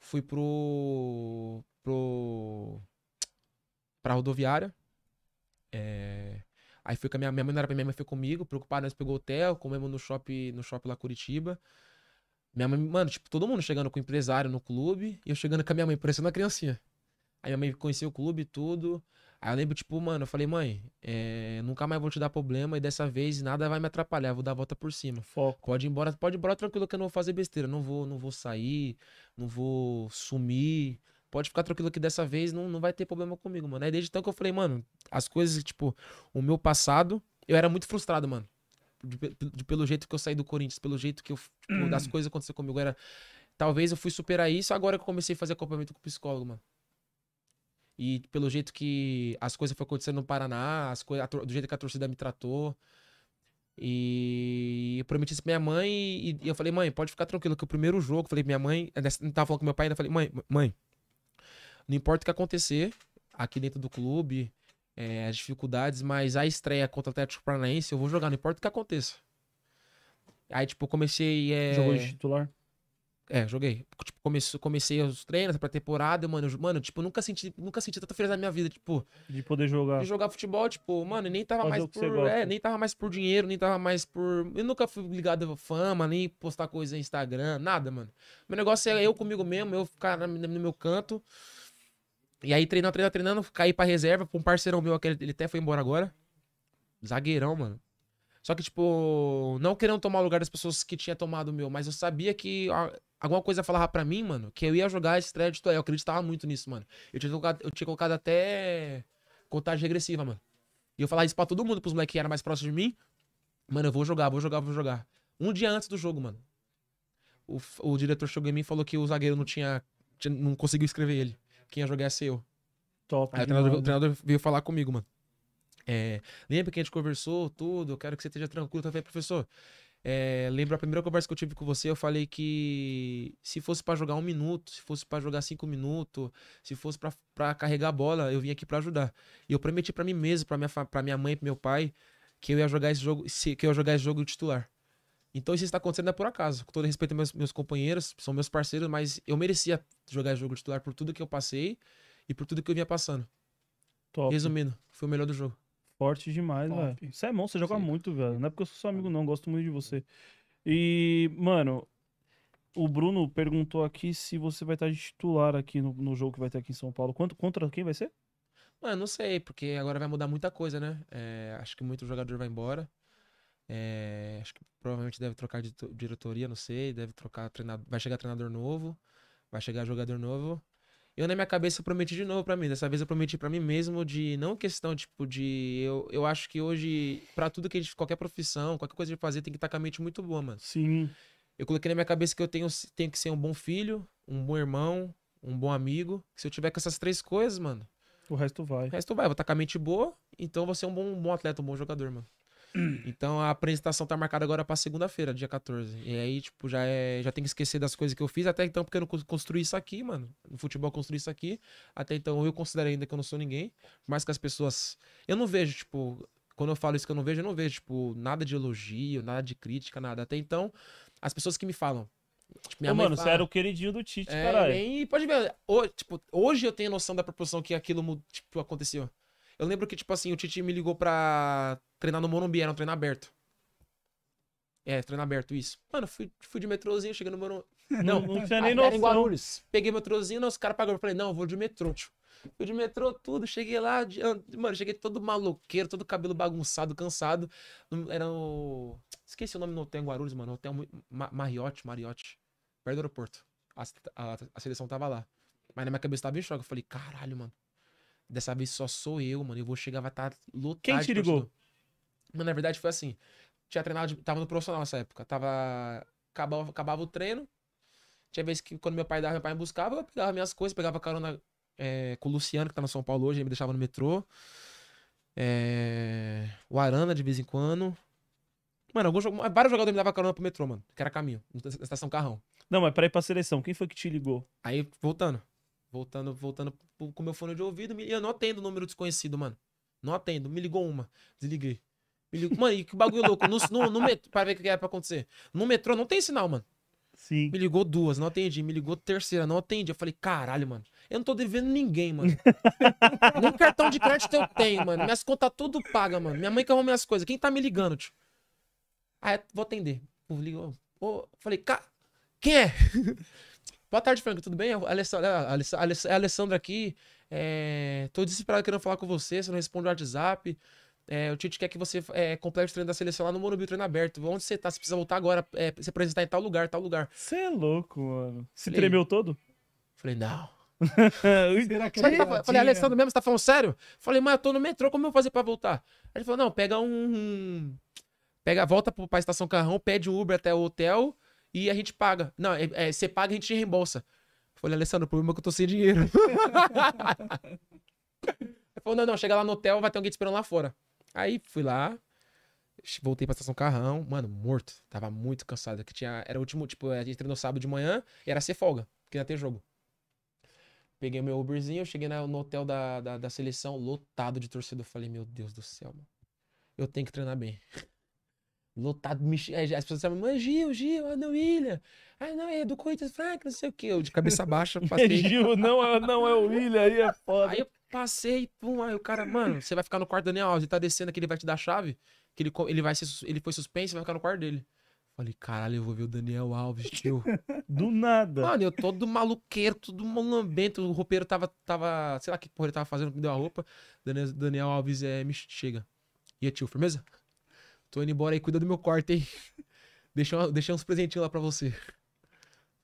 Fui pro. pro. pra rodoviária. É. Aí fui com a minha, minha mãe, não era pra minha mãe, foi comigo, preocupada, nós pegou hotel, comemos no shopping, no shopping lá Curitiba. Minha mãe, mano, tipo, todo mundo chegando com o empresário no clube, e eu chegando com a minha mãe, parecendo uma criancinha. Aí minha mãe conheceu o clube e tudo. Aí eu lembro, tipo, mano, eu falei, mãe, é, nunca mais vou te dar problema e dessa vez nada vai me atrapalhar, vou dar a volta por cima. Foco. Pode ir embora, pode ir embora tranquilo que eu não vou fazer besteira, não vou, não vou sair, não vou sumir. Pode ficar tranquilo que dessa vez não, não vai ter problema comigo, mano. Aí desde então que eu falei, mano, as coisas, tipo, o meu passado, eu era muito frustrado, mano. De, de, pelo jeito que eu saí do Corinthians, pelo jeito que eu, tipo, das coisas aconteceram comigo, era talvez eu fui superar isso agora que eu comecei a fazer acompanhamento com o psicólogo, mano. E pelo jeito que as coisas foram acontecendo no Paraná, as coisas, do jeito que a torcida me tratou. E eu prometi isso pra minha mãe e, e eu falei, mãe, pode ficar tranquilo, que o primeiro jogo, falei pra minha mãe, né, não tava falando com meu pai ainda, né, falei, mãe, mãe, não importa o que acontecer aqui dentro do clube, é, as dificuldades, mas a estreia contra o Atlético Paranaense eu vou jogar, não importa o que aconteça. Aí, tipo, eu comecei. É... Jogou de titular? É, joguei. Tipo, comecei, comecei os treinos pra temporada, mano. Eu, mano, tipo, nunca senti, nunca senti tanta feliz na minha vida, tipo. De poder jogar. De jogar futebol, tipo, mano, nem tava mais por. É, nem tava mais por dinheiro, nem tava mais por. Eu nunca fui ligado a fama, nem postar coisa no Instagram, nada, mano. Meu negócio é eu comigo mesmo, eu ficar no meu canto. E aí, treinando, treinando, treinando, caí pra reserva pra um parceirão meu, aquele, ele até foi embora agora. Zagueirão, mano. Só que, tipo, não querendo tomar o lugar das pessoas que tinha tomado o meu, mas eu sabia que alguma coisa falava para mim, mano, que eu ia jogar esse crédito aí. Eu acreditava muito nisso, mano. Eu tinha colocado, eu tinha colocado até contagem regressiva, mano. E eu falava isso pra todo mundo, pros moleques que eram mais próximos de mim. Mano, eu vou jogar, vou jogar, vou jogar. Um dia antes do jogo, mano. O, o diretor chegou em mim e falou que o zagueiro não tinha, tinha. não conseguiu escrever ele. Quem ia jogar ia ser eu. Top. Aí o treinador, o né? treinador veio falar comigo, mano. É, lembra que a gente conversou tudo? Eu quero que você esteja tranquilo. Eu falei, professor, é, lembro a primeira conversa que eu tive com você, eu falei que se fosse para jogar um minuto, se fosse para jogar cinco minutos, se fosse para carregar a bola, eu vim aqui para ajudar. E eu prometi para mim mesmo, para minha, pra minha mãe, pro meu pai, que eu ia jogar esse jogo, que eu ia jogar esse jogo titular. Então isso está acontecendo é por acaso. Com todo respeito aos meus, meus companheiros, são meus parceiros, mas eu merecia jogar esse jogo titular por tudo que eu passei e por tudo que eu vinha passando. Top. Resumindo, foi o melhor do jogo. Forte demais, velho. Você é bom, você joga Sim. muito, velho. Não é porque eu sou seu amigo, não. Gosto muito de você. E, mano, o Bruno perguntou aqui se você vai estar de titular aqui no, no jogo que vai ter aqui em São Paulo. Quanto, contra quem vai ser? Mano, não sei, porque agora vai mudar muita coisa, né? É, acho que muito jogador vai embora. É, acho que provavelmente deve trocar de diretoria, não sei. Deve trocar treinador. Vai chegar treinador novo, vai chegar jogador novo. Eu na minha cabeça prometi de novo para mim. Dessa vez eu prometi para mim mesmo de não questão tipo de eu, eu acho que hoje para tudo que a gente qualquer profissão, qualquer coisa de fazer tem que estar tá com a mente muito boa, mano. Sim. Eu coloquei na minha cabeça que eu tenho, tenho que ser um bom filho, um bom irmão, um bom amigo. Se eu tiver com essas três coisas, mano, o resto vai. O resto vai. Eu vou estar tá com a mente boa, então eu vou ser um bom, um bom atleta, um bom jogador, mano. Hum. Então a apresentação tá marcada agora para segunda-feira, dia 14. E aí, tipo, já, é, já tem que esquecer das coisas que eu fiz até então, porque eu não construí isso aqui, mano. No futebol eu construí isso aqui. Até então eu considero ainda que eu não sou ninguém. Mas que as pessoas. Eu não vejo, tipo. Quando eu falo isso que eu não vejo, eu não vejo, tipo, nada de elogio, nada de crítica, nada. Até então, as pessoas que me falam, Tipo, Ô, mano, fala, você era o queridinho do Tite, é, caralho. E pode ver, hoje, tipo, hoje eu tenho noção da proporção que aquilo tipo, aconteceu. Eu lembro que, tipo assim, o Tite me ligou pra treinar no Morumbi, era um treino aberto. É, treino aberto, isso. Mano, fui, fui de metrôzinho cheguei no Morumbi. Não, não tinha nem noção. Em Guarulhos. Peguei metrozinho, os caras pagaram. Eu falei, não, eu vou de metrô, tio. Fui de metrô, tudo. Cheguei lá, de... mano, cheguei todo maloqueiro, todo cabelo bagunçado, cansado. Era o. Esqueci o nome do hotel em Guarulhos, mano. Hotel Ma Mariotti, Mariotti. Perto do aeroporto. A, a, a, seleção tava lá. Mas na minha cabeça tava em choque. Eu falei, caralho, mano. Dessa vez só sou eu, mano. Eu vou chegar, vai estar tá lotado. Quem te ligou? Mas na verdade foi assim. Tinha treinado, de, tava no profissional nessa época. Tava. Acabava, acabava o treino. Tinha vezes que quando meu pai dava, meu pai me buscava, eu pegava minhas coisas, pegava carona é, com o Luciano, que tá no São Paulo hoje, ele me deixava no metrô. É, o Arana de vez em quando. Mano, alguns, vários jogadores me davam carona pro metrô, mano. Que era caminho, na estação Carrão. Não, mas pra ir pra seleção, quem foi que te ligou? Aí, voltando. Voltando, voltando com meu fone de ouvido. E eu não atendo número desconhecido, mano. Não atendo. Me ligou uma. Desliguei. Me ligou. Mano, e que bagulho louco. No, no, no metrô, pra ver o que era pra acontecer. No metrô não tem sinal, mano. Sim. Me ligou duas, não atendi. Me ligou terceira, não atendi. Eu falei, caralho, mano. Eu não tô devendo ninguém, mano. Nem cartão de crédito eu tenho, mano. Minhas contas tá tudo paga, mano. Minha mãe que arruma minhas coisas. Quem tá me ligando, tio? Ah, vou atender. ligou. falei, cara, quem é? Boa tarde, Franco, tudo bem? Né, é a Alessandra aqui. É, tô desesperado querendo falar com você, você não responde o WhatsApp. É, o Tite quer que você é, complete o treino da seleção lá no Morumbi, o treino aberto. Onde você tá? Você precisa voltar agora, é, se apresentar em tal lugar, tal lugar. Você é louco, mano. Se falei, tremeu todo? Falei, não. Será que, tá, falei, Alessandro mesmo, você tá falando sério? Falei, mas eu tô no metrô, como eu vou fazer pra voltar? Aí ele falou, não, pega um... Pega, volta pra estação Carrão, pede um Uber até o hotel e a gente paga. Não, é, é, você paga e a gente reembolsa. Eu falei, Alessandro, o problema é que eu tô sem dinheiro. Ele falou, não, não, chega lá no hotel, vai ter alguém te esperando lá fora. Aí fui lá, voltei pra estação Carrão, mano, morto. Tava muito cansado. Que tinha, era o último, tipo, a gente treinou sábado de manhã e era ser folga, porque ia ter jogo. Peguei o meu Uberzinho, cheguei no hotel da, da, da seleção, lotado de torcedor. Falei, meu Deus do céu, mano. Eu tenho que treinar bem lotado, as pessoas sabem, mas Gil, Gil, ah, não, Ilha, ah, não, é do Corinthians Fraco, não sei o quê, eu de cabeça baixa passei. Gil, não, é, não é o Ilha, aí é foda. Aí eu passei, pum, aí o cara, mano, você vai ficar no quarto do Daniel Alves, ele tá descendo aqui, ele vai te dar a chave, que ele, ele, vai ser, ele foi suspenso, vai ficar no quarto dele. Falei, caralho, eu vou ver o Daniel Alves, tio. Do nada. Mano, eu todo maluqueiro, todo malambento. O roupeiro tava, tava, sei lá que porra ele tava fazendo, me deu a roupa. Daniel, Daniel Alves é, me chega. E aí, tio, firmeza? Tô indo embora aí, cuida do meu quarto, hein? Deixei, deixa uns presentinhos lá pra você.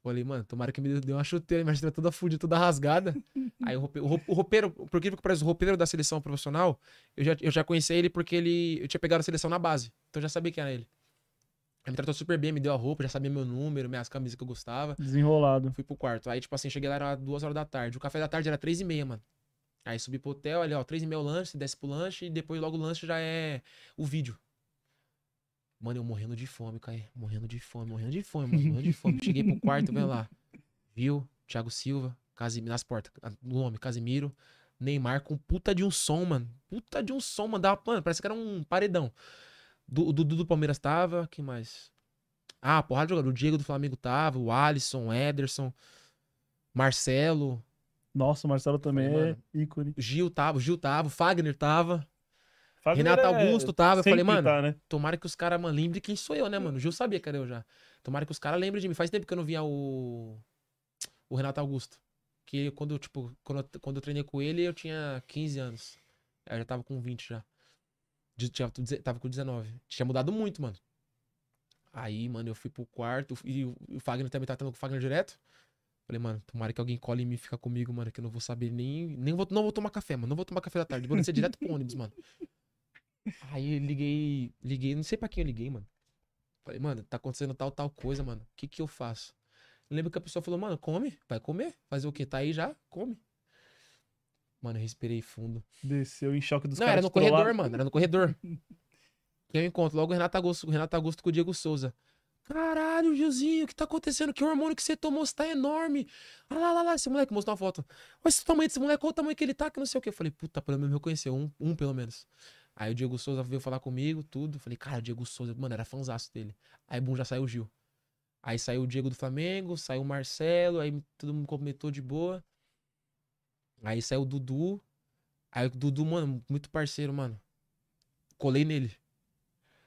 Falei, mano, tomara que me dê uma chuteira, minha tá toda fudida, toda rasgada. Aí o roupeiro, o roupeiro por que parece o roupeiro da seleção profissional, eu já, eu já conheci ele porque ele, eu tinha pegado a seleção na base, então eu já sabia quem era ele. Ele me tratou super bem, me deu a roupa, já sabia meu número, minhas camisas que eu gostava. Desenrolado. Fui pro quarto. Aí, tipo assim, cheguei lá, era duas horas da tarde. O café da tarde era três e meia, mano. Aí subi pro hotel, ali, ó, três e meia o lanche, desce pro lanche, e depois logo o lanche já é o vídeo. Mano, eu morrendo de fome, Caí. Morrendo de fome, morrendo de fome, mano, morrendo de fome. Cheguei pro quarto, velho lá. Viu? Thiago Silva, Casimiro, nas portas. O nome, Casimiro. Neymar com puta de um som, mano. Puta de um som, mandava. Mano, parece que era um paredão. O Dudu do, do Palmeiras tava. Quem mais? Ah, porrada de jogador. O Diego do Flamengo tava. O Alisson, o Ederson. Marcelo. Nossa, o Marcelo também falei, é ícone. Gil tava, o Gil tava, o Fagner tava. Fagner Renato é Augusto tava. Eu falei, mano, tá, né? tomara que os caras, mano, lembrem quem sou eu, né, mano? O Gil sabia que era eu já. Tomara que os caras lembrem de mim. Faz tempo que eu não via o. O Renato Augusto. Que quando, tipo, quando, eu, quando eu treinei com ele, eu tinha 15 anos. É, eu já tava com 20 já. De, tinha, tava com 19. Tinha mudado muito, mano. Aí, mano, eu fui pro quarto. E o Fagner também tava tendo com o Fagner direto. Falei, mano, tomara que alguém cole em mim e fica comigo, mano, que eu não vou saber nem. nem vou, não vou tomar café, mano. Não vou tomar café da tarde. Vou descer direto pro ônibus, mano. Aí liguei, liguei, não sei pra quem eu liguei, mano. Falei, mano, tá acontecendo tal, tal coisa, mano. O que que eu faço? lembro que a pessoa falou, mano, come, vai comer. Fazer o quê? Tá aí já? Come. Mano, eu respirei fundo. Desceu em choque dos Não, caras. Não, era no corredor, mano, era no corredor. Quem eu encontro? Logo o Renato Augusto, o Renato Augusto com o Diego Souza. Caralho, Gilzinho, o que tá acontecendo? Que hormônio que você tomou? Você tá enorme. Ah lá, lá, lá, esse moleque mostrou uma foto. Olha esse tamanho desse moleque, qual o tamanho que ele tá, que não sei o que. Eu falei, puta, pelo menos reconheceu, um, um pelo menos. Aí o Diego Souza veio falar comigo, tudo. Falei, cara, o Diego Souza, mano, era fanzaço dele. Aí, bom, já saiu o Gil. Aí saiu o Diego do Flamengo, saiu o Marcelo, aí todo mundo comentou de boa. Aí saiu o Dudu. Aí o Dudu, mano, muito parceiro, mano. Colei nele.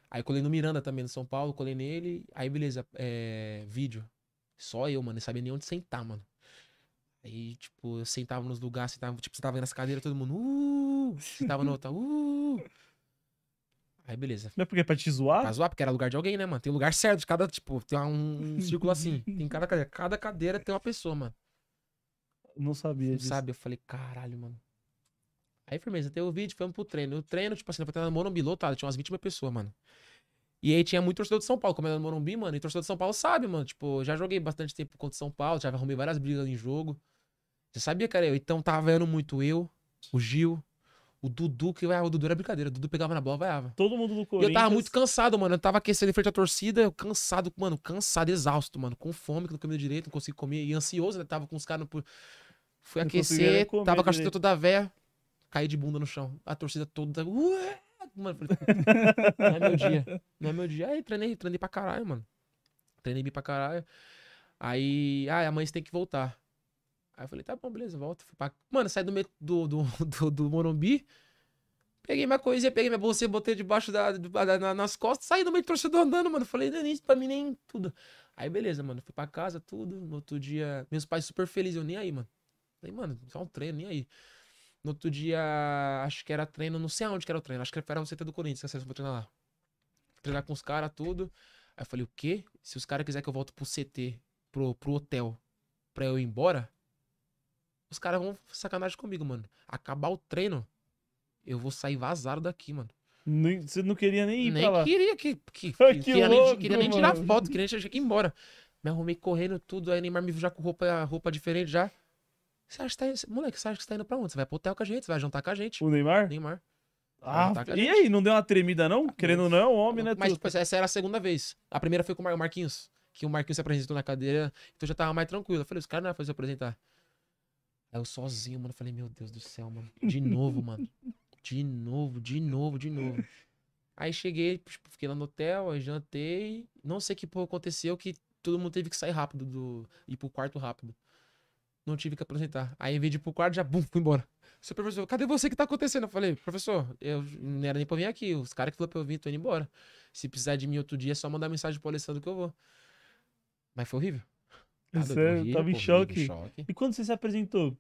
Aí colei no Miranda também, no São Paulo, colei nele. Aí beleza, é, vídeo. Só eu, mano, não sabia nem onde sentar, mano. Aí, tipo, eu sentava nos lugares, sentava, tipo, sentava nas cadeiras, todo mundo, uh, sentava no outro, uh. Aí, beleza. Não é porque é pra te zoar? Pra zoar, porque era lugar de alguém, né, mano? Tem lugar certo, de cada, tipo, tem um, um círculo assim. Tem cada cadeira. Cada cadeira tem uma pessoa, mano. Não sabia Não disso. Sabe? Eu falei, caralho, mano. Aí, firmeza, tem o vídeo, fomos pro treino. O treino, tipo assim, na verdade, Morumbi lotado, tinha umas 20 mil pessoas, mano. E aí tinha muito torcedor de São Paulo, como era no Morumbi, mano. E torcedor de São Paulo sabe, mano. Tipo, já joguei bastante tempo contra São Paulo, já arrumei várias brigas em jogo. Você sabia, cara? Eu, então tava vendo muito eu, o Gil, o Dudu, que vai ah, O Dudu era brincadeira. O Dudu pegava na bola, vaiava. Todo mundo do Corinthians. E eu tava muito cansado, mano. Eu tava aquecendo em frente à torcida, eu cansado, mano, cansado, exausto, mano. Com fome, que não comia direito, não consegui comer. E ansioso, né? Tava com os caras. No... Fui aquecer, aquecer, tava com a chuteira toda véia, caí de bunda no chão. A torcida toda. Ué! Mano, falei, não é meu dia. Não é meu dia. Aí treinei, treinei pra caralho, mano. Treinei bem pra caralho. Aí, ah, amanhã você tem que voltar. Aí eu falei, tá bom, beleza, volta. Pra... Mano, saí do, meio do, do, do, do Morumbi, peguei minha coisinha, peguei minha bolsa, botei debaixo da, da, da nas costas, saí do meio do torcedor andando, mano. Falei, nem isso pra mim, nem tudo. Aí beleza, mano, fui pra casa, tudo. No outro dia, meus pais super felizes, eu nem aí, mano. Falei, mano, só um treino, nem aí. No outro dia, acho que era treino, não sei aonde que era o treino, acho que era no CT do Corinthians, que eu vou treinar lá. treinar com os caras, tudo. Aí eu falei, o quê? Se os caras quiserem que eu volte pro CT, pro, pro hotel, pra eu ir embora, os caras vão sacanagem comigo, mano. Acabar o treino, eu vou sair vazado daqui, mano. Nem, você não queria nem ir nem pra lá. Queria que, que, que, que queria, louco, nem, queria nem tirar foto, queria nem ia embora. Me arrumei correndo tudo, aí Neymar me viu já com roupa, roupa diferente já. Você acha que tá indo, moleque, você acha que você tá indo pra onde? Você vai pro hotel com a gente, você vai jantar com a gente. O Neymar? Neymar. Ah, e aí, não deu uma tremida não? Ah, Querendo ou não, é homem, né? Mas tipo, essa era a segunda vez. A primeira foi com o Marquinhos, que o Marquinhos se apresentou na cadeira, então já tava mais tranquilo. Eu falei, os caras não vão fazer apresentar. Aí eu sozinho, mano, falei, meu Deus do céu, mano. De novo, mano. De novo, de novo, de novo. Aí cheguei, tipo, fiquei lá no hotel, aí jantei. Não sei que porra aconteceu que todo mundo teve que sair rápido do. ir pro quarto rápido. Não tive que apresentar. Aí em vez de ir pro quarto, já bum, fui embora. Seu professor, cadê você que tá acontecendo? Eu falei, professor, eu não era nem pra vir aqui. Os caras que foram pra eu vir, tô indo embora. Se precisar de mim outro dia, é só mandar mensagem pro Alessandro que eu vou. Mas foi horrível. Sério, eu é, tava em choque. choque. E quando você se apresentou?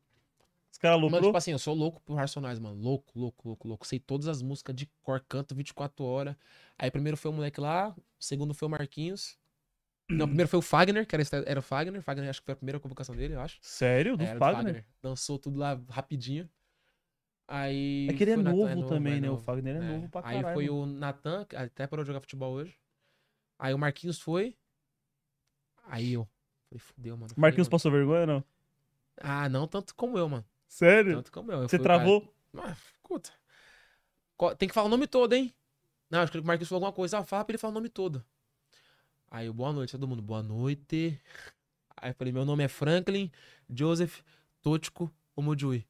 Os caras loucos. Mano, tipo assim, eu sou louco por Racionais, mano. Louco, louco, louco, louco. Sei todas as músicas de cor, canto 24 horas. Aí primeiro foi o moleque lá, segundo foi o Marquinhos. Não, primeiro foi o Fagner, que era, era o Fagner. Fagner, acho que foi a primeira convocação dele, eu acho. Sério? Do, Fagner? do Fagner? Dançou tudo lá rapidinho. Aí. É que ele é novo, Nathan, é novo também, é novo. né? O Fagner é, é, novo pra caralho. Aí foi o Natan, até parou de jogar futebol hoje. Aí o Marquinhos foi. Aí eu, Falei, fudeu, mano. Marquinhos passou vergonha, não? Ah, não tanto como eu, mano. Sério? Tanto como eu. eu Você travou? Cara... Ah, puta. Tem que falar o nome todo, hein? Não, acho que o Marquinhos falou alguma coisa. Ah, fala pra ele falar o nome todo. Aí eu, boa noite, todo mundo, boa noite. Aí eu falei, meu nome é Franklin Joseph Totico Omodjui.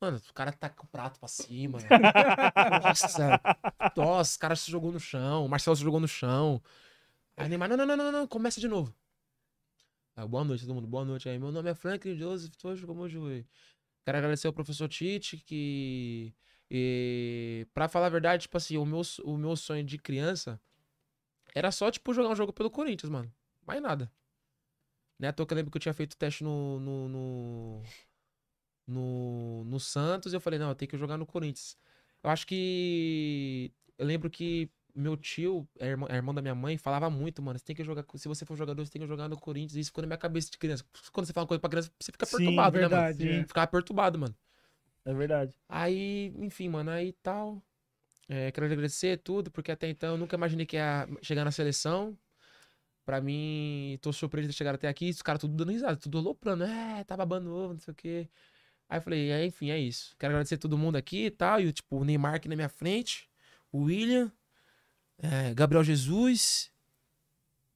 Mano, o cara tá com o prato pra cima. nossa, nossa, o cara se jogou no chão, o Marcelo se jogou no chão. Aí o Neymar, não, não, não, não, não, começa de novo. Ah, boa noite, todo mundo. Boa noite aí. Meu nome é Franklin Joseph como Gomojuei. Quero agradecer ao professor Tite que. E, pra falar a verdade, tipo assim, o meu, o meu sonho de criança era só, tipo, jogar um jogo pelo Corinthians, mano. Mais nada. Né? Tô que eu lembro que eu tinha feito teste no. no, no... No, no Santos, eu falei, não, eu tenho que jogar no Corinthians. Eu acho que. Eu lembro que meu tio, é irmão, é irmão da minha mãe, falava muito, mano, você tem que jogar, se você for jogador, você tem que jogar no Corinthians. Isso ficou na minha cabeça de criança. Quando você fala uma coisa pra criança, você fica Sim, perturbado, verdade, né, mano? Sim. É. Ficava perturbado, mano. É verdade. Aí, enfim, mano, aí tal. É, quero agradecer tudo, porque até então eu nunca imaginei que ia chegar na seleção. Pra mim, tô surpreso de chegar até aqui. Os caras tudo dando risada, tudo aloprando. É, tá babando ovo, não sei o quê. Aí eu falei, é, enfim, é isso. Quero agradecer todo mundo aqui e tal. E, tipo, o Neymar aqui na minha frente, o William. É, Gabriel Jesus.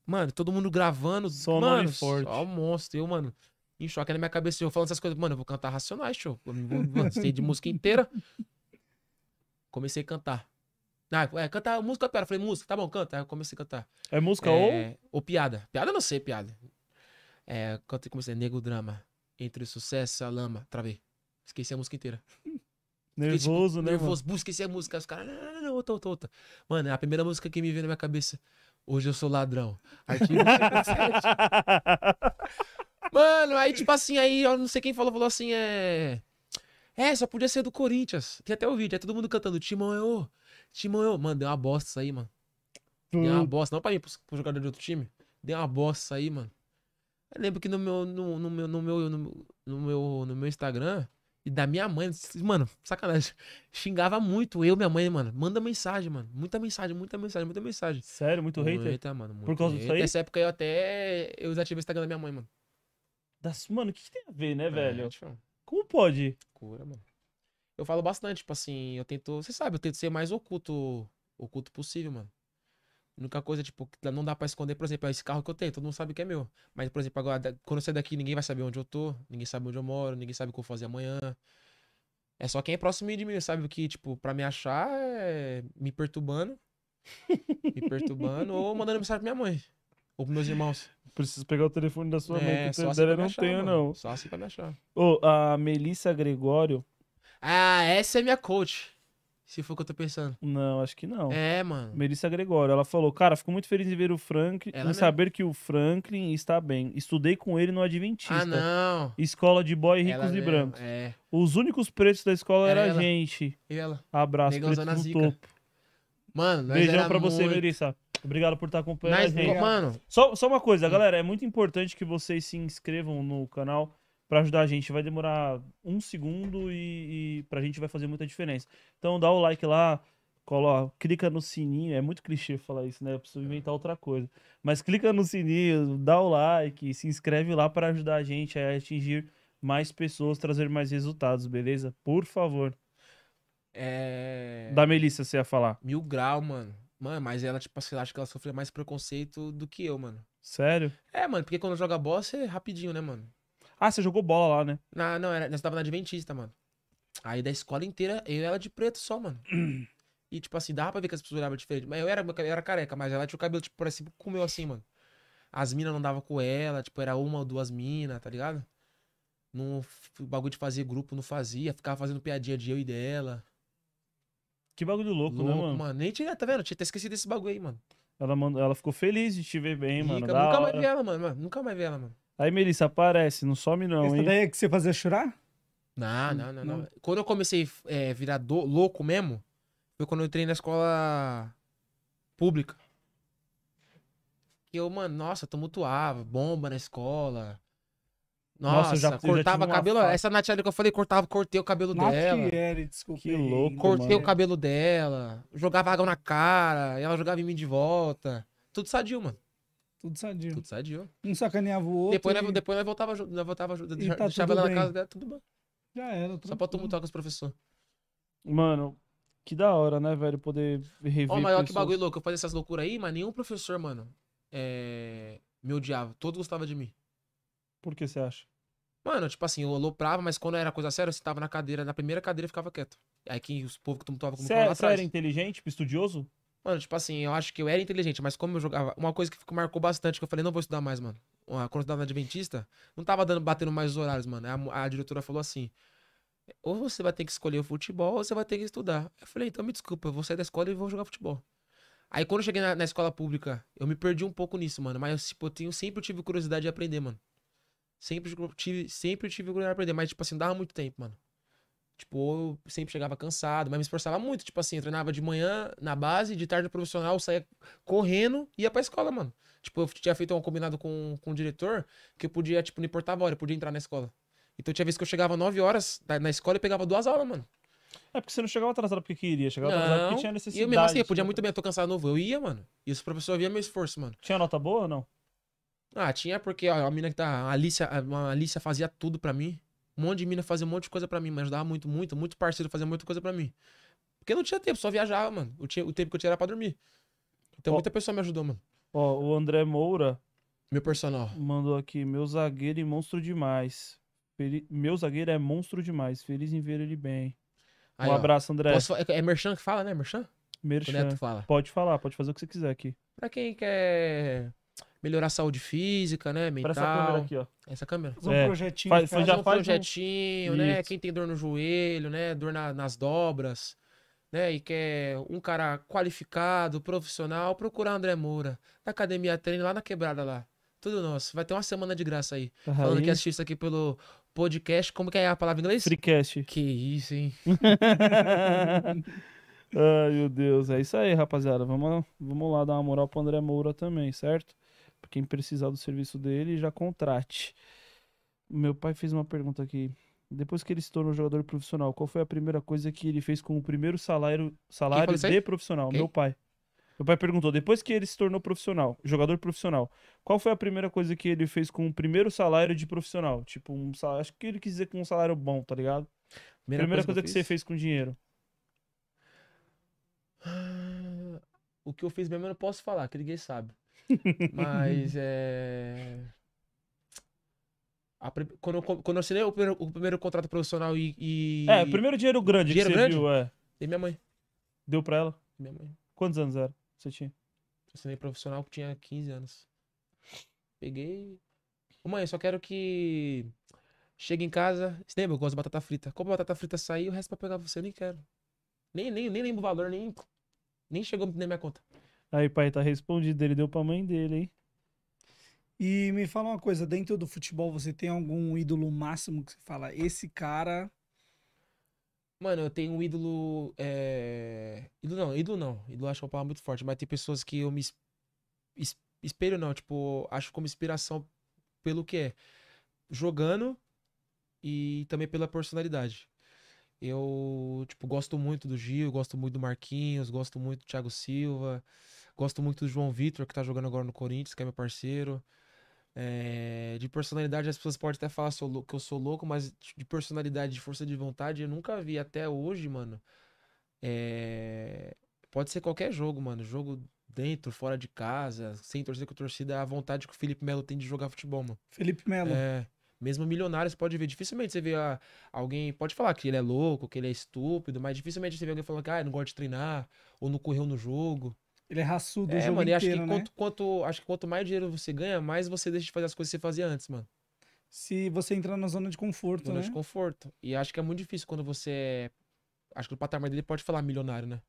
Mano, todo mundo gravando. Só mano, forte. Só um monstro. Eu, mano, em choque na minha cabeça, eu falando essas coisas. Mano, eu vou cantar Racionais, show. Eu sei de música inteira. Comecei a cantar. Ah, é, cantar música piada. Falei, música, tá bom, canta. Aí eu comecei a cantar. É música é, ou? Ou piada. Piada eu não sei, piada. É, cantei, comecei, Nego Drama. Entre o sucesso e a lama. Travei. Esqueci a música inteira. Tipo, nervoso, tipo, né? Nervoso, mano? busca essa música. Os caras, não, não, não, outra, outra, outra. Mano, é a primeira música que me veio na minha cabeça. Hoje eu sou ladrão. Artigo mano, aí tipo assim, aí eu não sei quem falou, falou assim, é. É, só podia ser do Corinthians. Tem até o vídeo, é todo mundo cantando Timão eu, é ô, Timão eu, é ô. Mano, deu uma bosta isso aí, mano. Deu uma hum. bosta, não pra mim, pro, pro jogador de outro time. Deu uma bosta isso aí, mano. Eu lembro que no meu, no, no meu, no meu, no meu, no meu, no meu Instagram, e da minha mãe, mano, sacanagem. Xingava muito. Eu, minha mãe, mano, manda mensagem, mano. Muita mensagem, muita mensagem, muita mensagem. Sério, muito hater? mano. Muito Por causa disso aí? Nessa época eu até. Eu desativei o Instagram da minha mãe, mano. Das... Mano, o que, que, tem a ver, né, é, velho? Tipo... Como pode? Cura, mano. Eu falo bastante, tipo assim, eu tento. Você sabe, eu tento ser mais oculto, oculto possível, mano. A única coisa, tipo, que não dá pra esconder, por exemplo, é esse carro que eu tenho, todo mundo sabe que é meu. Mas, por exemplo, agora, quando eu sair daqui, ninguém vai saber onde eu tô, ninguém sabe onde eu moro, ninguém sabe o que eu vou fazer amanhã. É só quem é próximo de mim, né? sabe? Que, tipo, pra me achar é me perturbando. me perturbando ou mandando mensagem pra minha mãe. Ou pros meus irmãos. Preciso pegar o telefone da sua é, mãe, que o assim não achar, tenho, mano. não. Só assim pra me achar. Ô, oh, a Melissa Gregório. Ah, essa é minha coach. Se for o que eu tô pensando. Não, acho que não. É, mano. Melissa Gregório, ela falou: Cara, fico muito feliz em ver o Franklin, ela em mesmo. saber que o Franklin está bem. Estudei com ele no Adventista. Ah, não. Escola de boy ricos ela e brancos. É. Os únicos pretos da escola é era, era a gente. E ela? Abraço, Negão no topo. Mano, Beijão pra muito... você, Melissa. Obrigado por estar tá acompanhando nós... a gente. Mano... Só, só uma coisa, hum. galera, é muito importante que vocês se inscrevam no canal para ajudar a gente. Vai demorar um segundo e, e pra gente vai fazer muita diferença. Então dá o like lá, coloca, clica no sininho, é muito clichê falar isso, né? Eu preciso inventar outra coisa. Mas clica no sininho, dá o like, se inscreve lá para ajudar a gente a atingir mais pessoas, trazer mais resultados, beleza? Por favor. É... Da Melissa, você ia falar. Mil grau, mano. Mano, mas ela, tipo, assim, acho que ela sofreu mais preconceito do que eu, mano. Sério? É, mano, porque quando joga bola, você é rapidinho, né, mano? Ah, você jogou bola lá, né? Não, não, era, nós tava na Adventista, mano. Aí da escola inteira, eu e ela de preto só, mano. e, tipo assim, dava pra ver que as pessoas olhavam diferente. Mas eu era, eu era careca, mas ela tinha o cabelo, tipo, parecido com o meu assim, mano. As minas não dava com ela, tipo, era uma ou duas minas, tá ligado? No o bagulho de fazer grupo não fazia, ficava fazendo piadinha de eu e dela. Que bagulho louco, né, louco né, mano? mano? Nem tinha, tá vendo? Tinha até esquecido desse bagulho aí, mano. Ela, mandou, ela ficou feliz de te ver bem, Rica, mano. Nunca mais hora. vi ela, mano, mano. Nunca mais vi ela, mano. Aí, Melissa, aparece, não some não, Essa hein? daí é que você fazia chorar? Não, não, não, não. Quando eu comecei a é, virar do- louco mesmo, foi quando eu entrei na escola pública. eu, mano, nossa, tumultuava, bomba na escola. Nossa, Nossa, eu já- eu já cortava uma cabelo. Essa Natália que eu falei, cortava, cortei o cabelo dela. Era, desculpa. Que louco, mano. Cortei o cabelo dela, jogava água na cara, e ela jogava em mim de volta. Tudo sadio, mano. Tudo sadio. Tudo sadio. Um sacaneava o outro. Depois, e... nós, depois nós voltava junto, nós voltava junto, tá deixava ela na casa dela, tudo bom. Já era. Tudo Só pra tumultuar com os professores. Mano, que da hora, né, velho, poder reviver Ó, oh, mas que bagulho louco, eu fazia essas loucuras aí, mas nenhum professor, mano, é... me odiava. todo gostava de mim. Por que você acha? Mano, tipo assim, eu aloprava, mas quando era coisa séria, eu sentava na cadeira, na primeira cadeira eu ficava quieto. Aí é que os povos que tumultuavam comigo Você era inteligente, estudioso? Mano, tipo assim, eu acho que eu era inteligente, mas como eu jogava. Uma coisa que marcou bastante, que eu falei, não vou estudar mais, mano. Quando eu estudava na Adventista, não tava dando, batendo mais os horários, mano. A, a diretora falou assim: ou você vai ter que escolher o futebol, ou você vai ter que estudar. Eu falei, então me desculpa, eu vou sair da escola e vou jogar futebol. Aí quando eu cheguei na, na, escola pública, eu me perdi um pouco nisso, mano. Mas, tipo, eu tenho, sempre tive curiosidade de aprender, mano. Sempre tive, sempre tive curiosidade de aprender, mas, tipo assim, dava muito tempo, mano. Tipo, eu sempre chegava cansado, mas me esforçava muito. Tipo assim, eu treinava de manhã na base, de tarde no profissional, saía correndo e ia pra escola, mano. Tipo, eu tinha feito um combinado com, com o diretor que eu podia, tipo, me portava hora, eu podia entrar na escola. Então tinha vezes que eu chegava 9 horas na, escola e pegava duas aulas, mano. É porque você não chegava atrasado porque queria, chegava não, atrasado porque tinha necessidade. E eu mesmo assim, eu podia muito bem, eu tô cansado novo. Eu ia, mano. E os professores via meu esforço, mano. Tinha nota boa ou não? Ah, tinha porque ó, a menina que tá. A Alicia, a, a Alicia fazia tudo pra mim. Um monte de mina fazia um monte de coisa para mim, me ajudava muito, muito, muito parceiro fazia muita coisa para mim. Porque eu não tinha tempo, só viajava, mano. Eu tinha, o tempo que eu tinha era pra dormir. Então ó, muita pessoa me ajudou, mano. Ó, o André Moura. Meu personal. Mandou aqui, meu zagueiro e monstro demais. Meu zagueiro é monstro demais. Feliz em ver ele bem. Um abraço, André. Posso... É, é Merchan que fala, né? Merchan? Merchan. O Neto fala. Pode falar, pode fazer o que você quiser aqui. Pra quem quer melhorar a saúde física, né? Mental. essa câmera aqui, ó. Essa câmera. Fazer é. um projetinho. Faz, faz, já um faz projetinho, um... né? Isso. Quem tem dor no joelho, né? Dor na, nas dobras, né? E quer um cara qualificado, profissional, procurar André Moura. Da academia treino lá na quebrada lá. Tudo nosso. Vai ter uma semana de graça aí. Uhum. Falando que assiste isso aqui pelo podcast. Como que é a palavra em inglês? Freecast. Que isso, hein? Ai, meu Deus. É isso aí, rapaziada. Vamos, vamos lá dar uma moral pro André Moura também, certo? quem precisar do serviço dele já contrate. Meu pai fez uma pergunta aqui. Depois que ele se tornou jogador profissional, qual foi a primeira coisa que ele fez com o primeiro salário, salário de profissional? Quem? Meu pai. Meu pai perguntou: depois que ele se tornou profissional, jogador profissional, qual foi a primeira coisa que ele fez com o primeiro salário de profissional? Tipo, um salário, acho que ele quis dizer com um salário bom, tá ligado? Primeira, primeira coisa, coisa que, que você fez com dinheiro. Ah, o que eu fiz mesmo eu não posso falar, que ninguém sabe. Mas é. A, quando, eu, quando eu assinei o primeiro, o primeiro contrato profissional e, e, É, primeiro dinheiro grande dinheiro que você grande? viu, é. Dei minha mãe. Deu pra ela? Minha mãe. Quantos anos era? Você tinha? Eu assinei profissional que tinha 15 anos. Peguei. Ô, mãe, eu só quero que. Chega em casa. Você lembra? Eu gosto de batata frita. Como a batata frita sair, o resto pra pegar você eu nem quero. Nem, nem, nem lembro o valor, nem. Nem chegou na minha conta. Aí, pai, tá respondido. Ele deu pra mãe dele, hein? E me fala uma coisa, dentro do futebol você tem algum ídolo máximo que você fala, esse cara. Mano, eu tenho um ídolo. É... Ídolo não, ídolo não. Ídolo acho uma palavra muito forte, mas tem pessoas que eu me espelho, não, tipo, acho como inspiração pelo que é. Jogando e também pela personalidade. Eu, tipo, gosto muito do Gil, gosto muito do Marquinhos, gosto muito do Thiago Silva, gosto muito do João Vitor, que tá jogando agora no Corinthians, que é meu parceiro. É, de personalidade, as pessoas podem até falar que eu sou louco, mas de personalidade, de força de vontade, eu nunca vi até hoje, mano. É, pode ser qualquer jogo, mano. Jogo dentro, fora de casa, sem torcer com torcida, a vontade que o Felipe Melo tem de jogar futebol, mano. Felipe Melo. É. Mesmo milionários pode ver, dificilmente você vê a, ah, alguém, pode falar que ele é louco, que ele é estúpido, mas dificilmente você vê alguém falando que ah, não gosta de treinar, ou não correu no jogo. Ele é raçudo é, o jogo mano, inteiro, acho que né? quanto, quanto, acho que quanto mais dinheiro você ganha, mais você deixa de fazer as coisas que você fazia antes, mano. Se você entrar na zona de conforto, zona né? Zona de conforto. E acho que é muito difícil quando você é... Acho que o patamar dele pode falar milionário, né?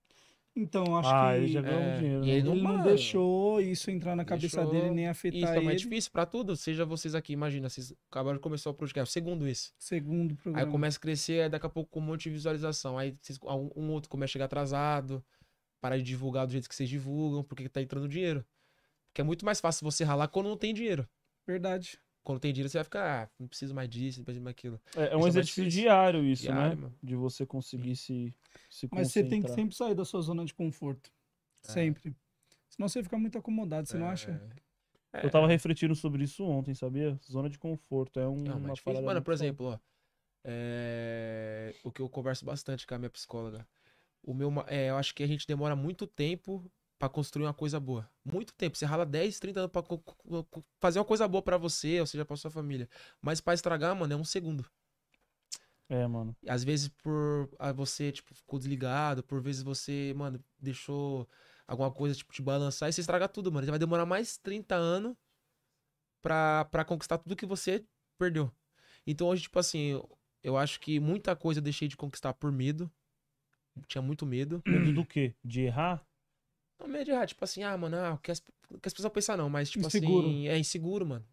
Então, acho ah, que. Ele já ganhou é, um dinheiro. Né? Ele, ele, não, deixou isso entrar na deixou... cabeça dele nem afetar isso, é ele. Isso é difícil pra tudo. Seja vocês aqui, imagina, vocês acabaram de começar o projeto, segundo isso. Segundo programa. Aí começa a crescer, aí daqui a pouco com um monte de visualização. Aí vocês, um, um outro começa a chegar atrasado, para de divulgar do jeito que vocês divulgam, porque tá entrando dinheiro. Porque é muito mais fácil você ralar quando não tem dinheiro. Verdade. Quando tem dinheiro, você vai ficar, ah, não preciso mais disso, não preciso mais aquilo. É, é um é exercício diário isso, né? diário, né? Mano. De você conseguir Sim. se mas você tem que sempre sair da sua zona de conforto. É. Sempre. Senão você fica muito acomodado, você é. não acha? É. Eu tava refletindo sobre isso ontem, sabia? Zona de conforto é um, não, uma parada. Mano, por exemplo, ó, é... o que eu converso bastante com a minha psicóloga. O meu, é, eu acho que a gente demora muito tempo para construir uma coisa boa. Muito tempo. Você rala 10, 30 anos pra fazer uma coisa boa para você, ou seja, pra sua família. Mas para estragar, mano, é um segundo. É, mano. Às vezes por ah, você, tipo, ficou desligado, por vezes você, mano, deixou alguma coisa, tipo, te balançar e você estraga tudo, mano. Você vai demorar mais 30 anos pra, pra conquistar tudo que você perdeu. Então hoje, tipo assim, eu, eu acho que muita coisa eu deixei de conquistar por medo. Tinha muito medo. Medo do quê? De errar? Não, medo de errar. Tipo assim, ah, mano, ah, o que as, as pessoas pensam não, mas tipo inseguro. assim, é inseguro, mano.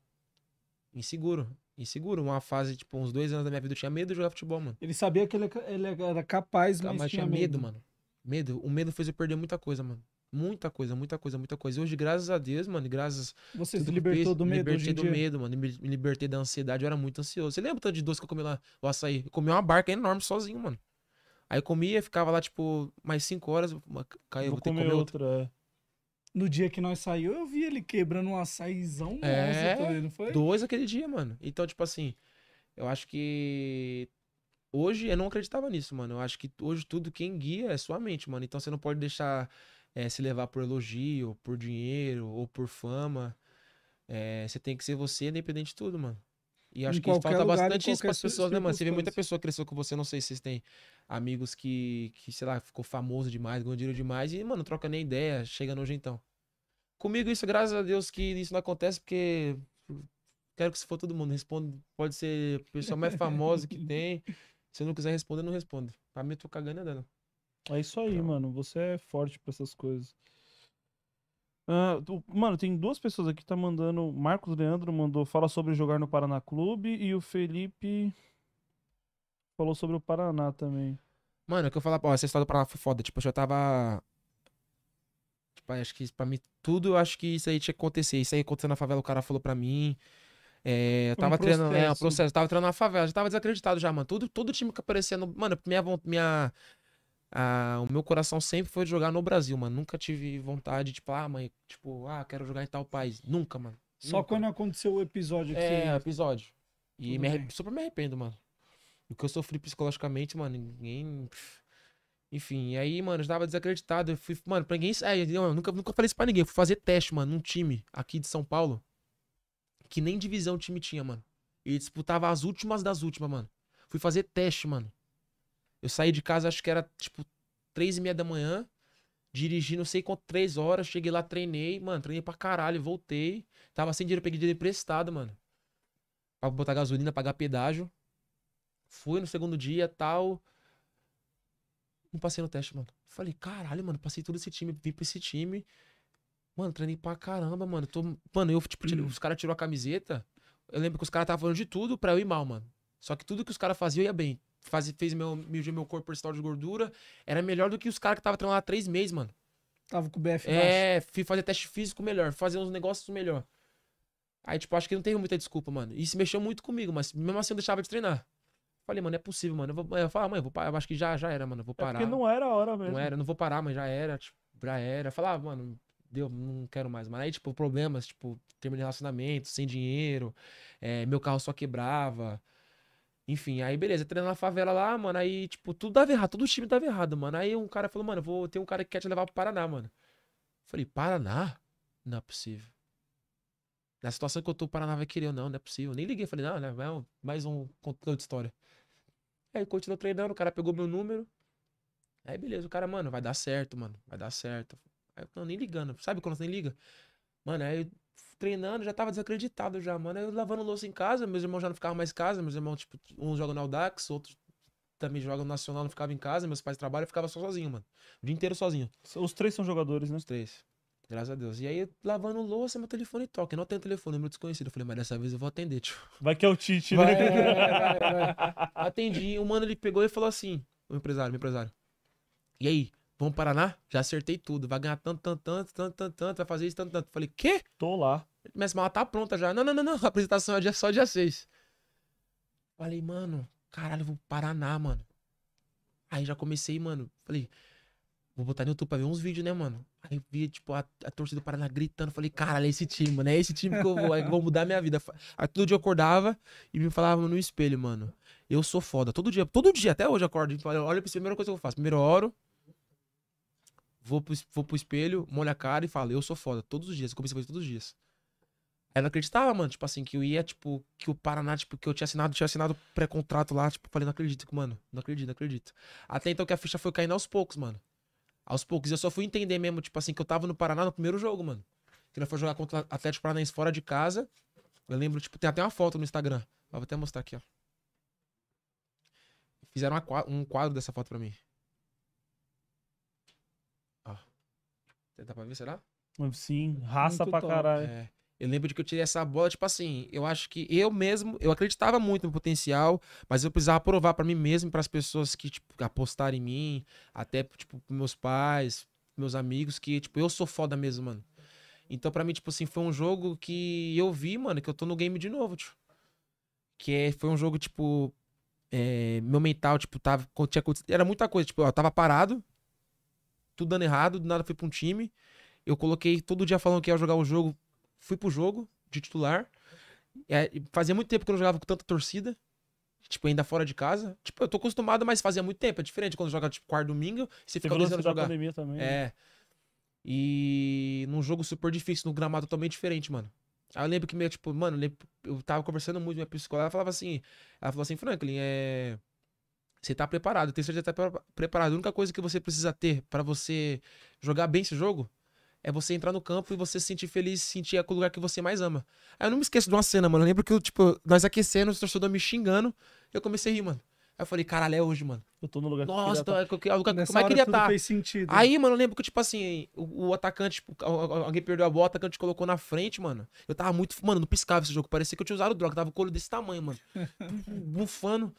Inseguro inseguro. Uma fase, tipo, uns dois anos da minha vida, eu tinha medo de jogar futebol, mano. Ele sabia que ele, ele era capaz, mas, mas tinha, medo, medo, mano. Medo. O medo fez eu perder muita coisa, mano. Muita coisa, muita coisa, muita coisa. Hoje, graças a Deus, mano, graças. Você se libertou do medo, Me libertei do dia. medo, mano. Me libertei da ansiedade. Eu era muito ansioso. Você lembra o tanto de doce que eu comi lá? O açaí? Eu comi uma barca enorme sozinho, mano. Aí comia, ficava lá, tipo, mais cinco horas. Caiu, vou, vou ter que comer outra. outra. É no dia que nós saiu, eu vi ele quebrando um açaizão é, também, tá não foi? Dois aquele dia, mano. Então, tipo assim, eu acho que. Hoje eu não acreditava nisso, mano. Eu acho que hoje tudo quem guia é sua mente, mano. Então você não pode deixar é, se levar por elogio, por dinheiro ou por fama. É, você tem que ser você, independente de tudo, mano. E acho que falta lugar, bastante isso para as pessoas, né, mano? Você vê muita pessoa cresceu com você, não sei se vocês têm amigos que, que sei lá, ficou famoso demais, ganhou dinheiro demais e, mano, troca nem ideia, chega no então. Comigo isso, graças a Deus que isso não acontece, porque quero que se for todo mundo responda, pode ser a pessoa mais famosa que tem. Se não quiser responder, não respondo. Pra mim, eu tô cagando É isso aí, então... mano. Você é forte para essas coisas. Uh, mano, tem duas pessoas aqui que tá mandando. Marcos Leandro mandou fala sobre jogar no Paraná Clube e o Felipe falou sobre o Paraná também. Mano, é que eu falava, essa história do Paraná foi foda. Tipo, eu já tava. Tipo, acho que pra mim, tudo, eu acho que isso aí tinha que acontecer. Isso aí aconteceu na favela, o cara falou pra mim. É, eu tava um treinando, é, um processo, eu tava treinando na favela, já tava desacreditado já, mano. Tudo, todo time que aparecia no. Mano, minha, minha, ah, o meu coração sempre foi de jogar no Brasil, mano. Nunca tive vontade, tipo, ah, mãe, tipo, ah, quero jogar em tal país. Nunca, mano. Só Nunca. quando aconteceu o episódio É, você... episódio. E me arre... super me arrependo, mano. O que eu sofri psicologicamente, mano, ninguém. Enfim, e aí, mano, eu estava desacreditado. Eu fui, mano, pra ninguém. É, eu nunca, nunca falei isso pra ninguém. Eu fui fazer teste, mano, num time aqui de São Paulo. Que nem divisão o time tinha, mano. E disputava as últimas das últimas, mano. Fui fazer teste, mano. Eu saí de casa, acho que era tipo três e meia da manhã. Dirigi não sei quanto, três horas. Cheguei lá, treinei, mano. Treinei pra caralho, voltei. Tava sem dinheiro, peguei dinheiro emprestado, mano. Pra botar gasolina, pagar pedágio. Fui no segundo dia, tal. Não passei no teste, mano. Falei, caralho, mano, passei todo esse time, vim pra esse time. Mano, treinei pra caramba, mano. Tô... Mano, eu, tipo, uhum. os caras tirou a camiseta. Eu lembro que os caras estavam falando de tudo pra eu ir mal, mano. Só que tudo que os caras faziam ia bem faz, fez meu, mediu meu corpo percentual de gordura, era melhor do que os caras que tava treinando há três meses, mano. Tava com o BF É, fui fazer teste físico melhor, fazer uns negócios melhor. Aí, tipo, acho que não tem muita desculpa, mano. E isso mexeu muito comigo, mas mesmo assim eu deixava de treinar. Falei, mano, é possível, mano. Eu, vou, é, eu falei, ah, mãe, eu, vou, eu acho que já, já era, mano. Eu vou parar. É porque não era a hora mesmo. Não era, não vou parar, mas já era, tipo, já era. Falava, ah, mano, deu, não quero mais. Mas aí, tipo, problemas, tipo, termo de relacionamento, sem dinheiro, é, meu carro só quebrava. Enfim, aí beleza, treinando na favela lá, mano. Aí, tipo, tudo dava errado, todo o time dava errado, mano. Aí um cara falou, mano, vou ter um cara que quer te levar pro Paraná, mano. falei, Paraná? Não é possível. Na situação que eu tô, o Paraná vai querer ou não, não é possível. nem liguei, falei, não, não, né, é mais um conteúdo de história. Aí continuou treinando, o cara pegou meu número. Aí beleza, o cara, mano, vai dar certo, mano, vai dar certo. Aí eu tô nem ligando, sabe quando você nem liga? Mano, aí treinando, já tava desacreditado já, mano. Eu lavando louça em casa, meus irmãos já não ficavam mais em casa, meus irmãos, tipo, uns jogam na Audax, outros também jogam no Nacional, não ficavam em casa, meus pais trabalham, eu ficava só sozinho, mano. O dia inteiro sozinho. Os três são jogadores, né? Os três. Graças a Deus. E aí, lavando louça, meu telefone toca. Eu não tenho telefone, número desconhecido. Eu falei, mas dessa vez eu vou atender, tio. Vai que é o Tite, né? Vai, vai, vai, Atendi. O mano, ele pegou e falou assim, o empresário, meu empresário. E aí, Vamos Paraná? Já acertei tudo. Vai ganhar tanto, tanto, tanto, tanto, tanto, tanto. Vai fazer isso, tanto, tanto. Falei, quê? Tô lá. mas mala tá pronta já. Não, não, não, não. A apresentação é só dia 6. Falei, mano, caralho, vou Paraná, mano. Aí já comecei, mano. Falei, vou botar no YouTube pra ver uns vídeos, né, mano? Aí vi, tipo, a, a torcida do Paraná gritando. Falei, caralho, é esse time, mano. É esse time que eu vou. Aí é, vou mudar minha vida. Aí todo dia eu acordava e me falava no espelho, mano. Eu sou foda. Todo dia, todo dia, até hoje eu acordo. Então, Olha, a primeira coisa que eu faço. Primeiro eu oro, vou pro, vou pro espelho, molho a cara e falo, eu sou foda, todos os dias. Eu comecei a fazer todos os dias. Ela não acreditava, mano, tipo assim, que eu ia, tipo, que o Paraná, tipo, que eu tinha assinado, tinha assinado pré-contrato lá, tipo, falei, não acredito, mano, não acredito, não acredito. Até então que a ficha foi caindo aos poucos, mano. Aos poucos. Eu só fui entender mesmo, tipo assim, que eu tava no Paraná no primeiro jogo, mano. Que nós foi jogar contra o Atlético Paranaense fora de casa. Eu lembro, tipo, tem até uma foto no Instagram. Eu vou até mostrar aqui, ó. Fizeram uma, um quadro dessa foto pra mim. Dá pra ver, será? Sim, raça Muito pra top. caralho. É. Eu lembro de que eu tirei essa bola, tipo assim, eu acho que eu mesmo, eu acreditava muito no potencial, mas eu precisava provar para mim mesmo, para as pessoas que, tipo, apostaram em mim, até, tipo, meus pais, meus amigos, que, tipo, eu sou foda mesmo, mano. Então, para mim, tipo assim, foi um jogo que eu vi, mano, que eu tô no game de novo, tipo. Que é, foi um jogo, tipo, é, meu mental, tipo, tava, tinha, era muita coisa, tipo, eu tava parado, tudo dando errado, do nada fui pra um time. Eu coloquei todo dia falando que ia jogar o jogo, fui pro jogo de titular. É, fazia muito tempo que eu não jogava com tanta torcida. Tipo, ainda fora de casa. Tipo, eu tô acostumado, mas fazia muito tempo. É diferente quando joga, tipo, quarto domingo. Você fica dois anos jogar. Pandemia também, né? é. Né? E num jogo super difícil, num gramado totalmente diferente, mano. Aí eu lembro que meio, tipo, mano, eu, eu tava conversando muito com minha psicóloga. Ela falava assim, ela falou assim, Franklin, é... Você tá preparado, tem certeza que tá preparado. A única coisa que você precisa ter para você jogar bem esse jogo é você entrar no campo e você se sentir feliz, sentir aquele lugar que você mais ama. Aí eu não me esqueço de uma cena, mano. Eu lembro que, eu, tipo, nós aquecendo, o torcedor me xingando, eu comecei a rir, mano. Aí eu falei, caralho, é hoje, mano. Eu tô no lugar Nossa, que eu queria estar. Tá. Nossa, como é que queria tá. estar? sentido. Aí, mano, eu lembro que, tipo assim, o, o atacante, tipo, alguém perdeu a bola, o atacante colocou na frente, mano. Eu tava muito, mano, não piscava esse jogo. Parecia que eu tinha usado droga. Tava o colo desse tamanho, mano. Bufando.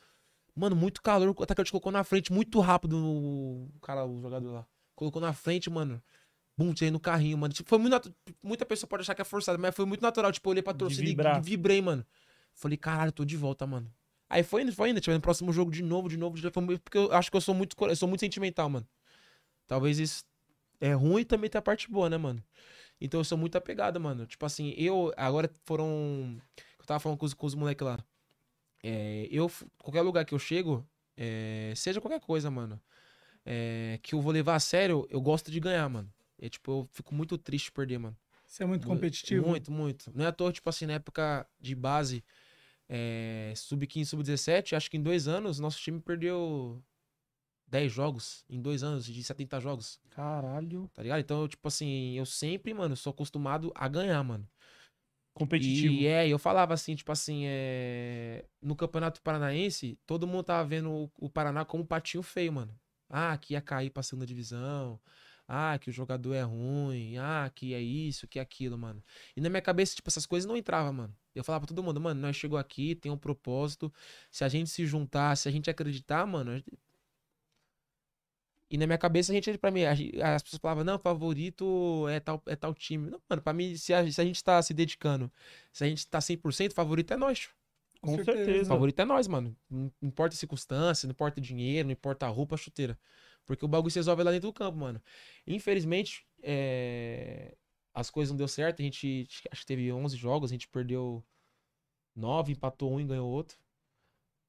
Mano, muito calor. O atacante colocou na frente muito rápido o cara, o jogador lá. Colocou na frente, mano. Bum, tirei no carrinho, mano. Tipo, foi muito Muita pessoa pode achar que é forçado, mas foi muito natural. Tipo, eu olhei pra torcida e, e vibrei, mano. Falei, caralho, tô de volta, mano. Aí foi indo, foi indo. Tipo, no próximo jogo de novo, de novo, de novo. Porque eu acho que eu sou muito, eu sou muito sentimental, mano. Talvez isso é ruim e também tem a parte boa, né, mano? Então eu sou muito apegado, mano. Tipo assim, eu. Agora foram. Eu tava falando com os, com os moleques lá. É, eu, qualquer lugar que eu chego, é, seja qualquer coisa, mano, é, que eu vou levar a sério, eu gosto de ganhar, mano. É tipo, eu fico muito triste de perder, mano. Você é muito competitivo. Muito, muito. Não é à toa, tipo assim, na época de base, sub-15, é, sub-17, acho que em dois anos, nosso time perdeu 10 jogos em dois anos, de 70 jogos. Caralho. Tá ligado? Então, tipo assim, eu sempre, mano, sou acostumado a ganhar, mano competitivo. E é, eu falava assim, tipo assim, é... no Campeonato Paranaense, todo mundo tava vendo o Paraná como um patinho feio, mano. Ah, que ia cair pra segunda divisão. Ah, que o jogador é ruim. Ah, que é isso, que é aquilo, mano. E na minha cabeça, tipo, essas coisas não entravam, mano. Eu falava pra todo mundo, mano, nós chegou aqui, tem um propósito. Se a gente se juntar, se a gente acreditar, mano, e na minha cabeça, a gente, pra mim, as pessoas falavam, não, favorito é tal, é tal time. Não, mano, pra mim, se a, se a gente tá se dedicando, se a gente tá 100%, favorito é nós. Com, Com certeza. Favorito é nós, mano. Não importa a circunstância, não importa o dinheiro, não importa a roupa, a chuteira. Porque o bagulho se resolve lá dentro do campo, mano. Infelizmente, é... as coisas não deu certo. A gente, acho que teve 11 jogos, a gente perdeu 9, empatou um e ganhou outro.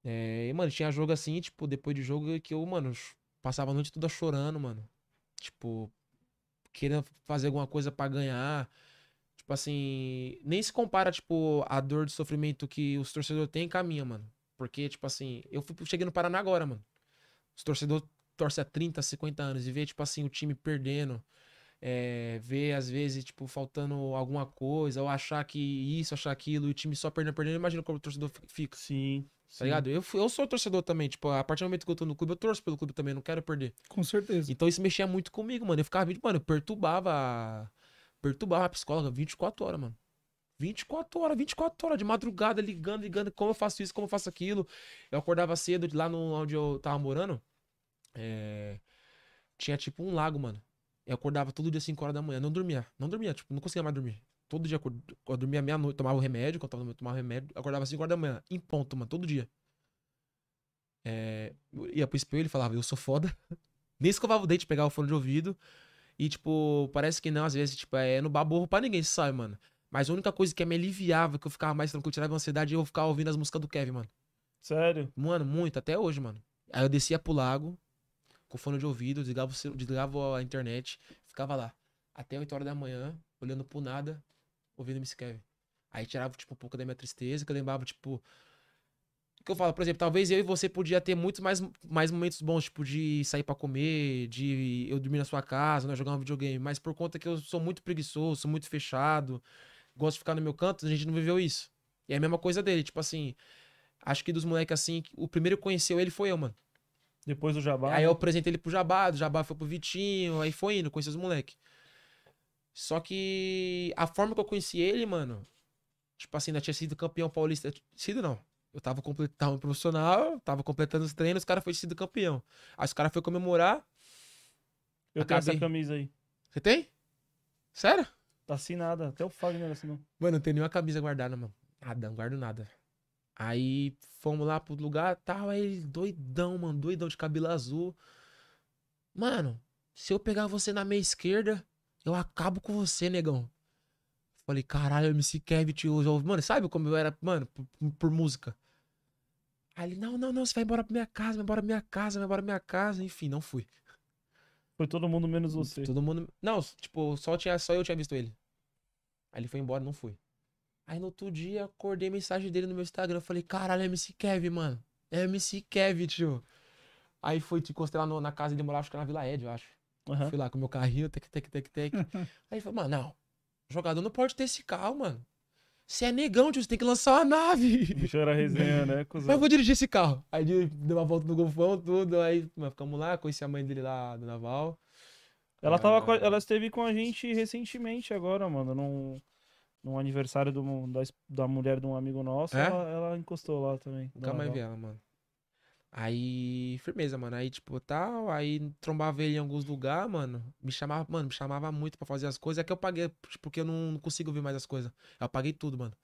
É... E, mano, tinha jogo assim, tipo, depois de jogo que eu, mano, Passava a noite toda chorando, mano. Tipo, querendo fazer alguma coisa para ganhar. Tipo assim, nem se compara, tipo, a dor de sofrimento que os torcedores têm com a minha, mano. Porque, tipo assim, eu fui, cheguei no Paraná agora, mano. Os torcedores torcem há 30, 50 anos e vê, tipo assim, o time perdendo. É, ver, às vezes, tipo, faltando alguma coisa, ou achar que isso, achar aquilo, e o time só perdendo, perdendo. Imagina como o torcedor fica. Sim. Sim. Tá ligado? Eu, eu sou torcedor também, tipo, a partir do momento que eu tô no clube, eu torço pelo clube também, não quero perder. Com certeza. Então isso mexia muito comigo, mano. Eu ficava, mano, eu perturbava. Perturbava a psicóloga 24 horas, mano. 24 horas, 24 horas de madrugada, ligando, ligando, como eu faço isso, como eu faço aquilo. Eu acordava cedo de lá no, onde eu tava morando. É... Tinha tipo um lago, mano. Eu acordava todo dia 5 horas da manhã, não dormia, não dormia, tipo, não conseguia mais dormir. Todo dia eu dormia meia-noite, tomava o remédio, quando eu tomava o remédio, acordava assim 5 horas da manhã, em ponto, mano, todo dia. É, ia pro espelho e falava, eu sou foda. Nem escovava o dente, pegava o fone de ouvido. E, tipo, parece que não, às vezes, tipo, é no baborro pra ninguém, sabe, mano? Mas a única coisa que me aliviava, que eu ficava mais tranquilo, tirava a ansiedade, eu ficava ouvindo as músicas do Kevin, mano. Sério? Mano, muito, até hoje, mano. Aí eu descia pro lago, com fone de ouvido, desligava, desligava a internet, ficava lá. Até 8 horas da manhã, olhando pro nada, ouvindo me Kevin. Aí tirava, tipo, um pouco da minha tristeza, que eu lembrava, tipo. Que eu falo, por exemplo, talvez eu e você podia ter muitos mais, mais momentos bons, tipo, de sair para comer, de eu dormir na sua casa, né, jogar um videogame. Mas por conta que eu sou muito preguiçoso, sou muito fechado, gosto de ficar no meu canto, a gente não viveu isso. E é a mesma coisa dele, tipo assim. Acho que dos moleques assim, o primeiro que conheceu ele foi eu, mano. Depois do Jabá. Aí né? eu apresentei ele pro Jabá, do Jabá foi pro Vitinho, aí foi indo, conheci os moleques. Só que a forma que eu conheci ele, mano, tipo assim, ainda tinha sido campeão paulista. Sido não. Eu tava completando um profissional, tava completando os treinos, o cara foi sido campeão. Aí os caras foram comemorar. Eu acabei... tenho essa camisa aí. Você tem? Sério? Tá assinada, até o Fagner assinou. Mano, não tenho nenhuma camisa guardada, mano. Nada, não guardo nada. Aí fomos lá pro lugar, tava ele doidão, mano, doidão de cabelo azul. Mano, se eu pegar você na meia esquerda, eu acabo com você, negão. Falei, caralho, MC Kevin tio Mano, sabe como eu era, mano, por, por música? Aí ele, não, não, não, você vai embora pra minha casa, vai embora pra minha casa, vai embora pra minha casa. Enfim, não fui. Foi todo mundo menos hum, você. Todo mundo. Não, tipo, só, tinha, só eu tinha visto ele. Aí ele foi embora, não fui. Aí no outro dia, acordei mensagem dele no meu Instagram. Eu falei, caralho, é MC Kevin, mano. É MC Kevin, tio. Aí foi te tipo, encostei lá no, na casa de morava, acho que na Vila Ed, eu acho. Uhum. Fui lá com meu carrinho, tec, tec, tec, tec. Aí falou, mano, não, jogador não pode ter esse carro, mano. Você é negão, tio, você tem que lançar uma nave. Bicho era resenha, né? Cusão. Mas eu vou dirigir esse carro. Aí deu uma volta no golfão, tudo. Aí nós ficamos lá, conheci a mãe dele lá do Naval. Ela, é... tava ela esteve com a gente recentemente agora, mano. Num, num aniversário do, da, da mulher de um amigo nosso. É? Ela, ela encostou lá também. Nunca mais vi ela, mano. Aí, firmeza, mano. Aí, tipo, tal. Aí trombava ele em alguns lugares, mano. Me chamava, mano, me chamava muito pra fazer as coisas. É que eu paguei, tipo, porque eu não, não consigo ver mais as coisas. Eu paguei tudo, mano.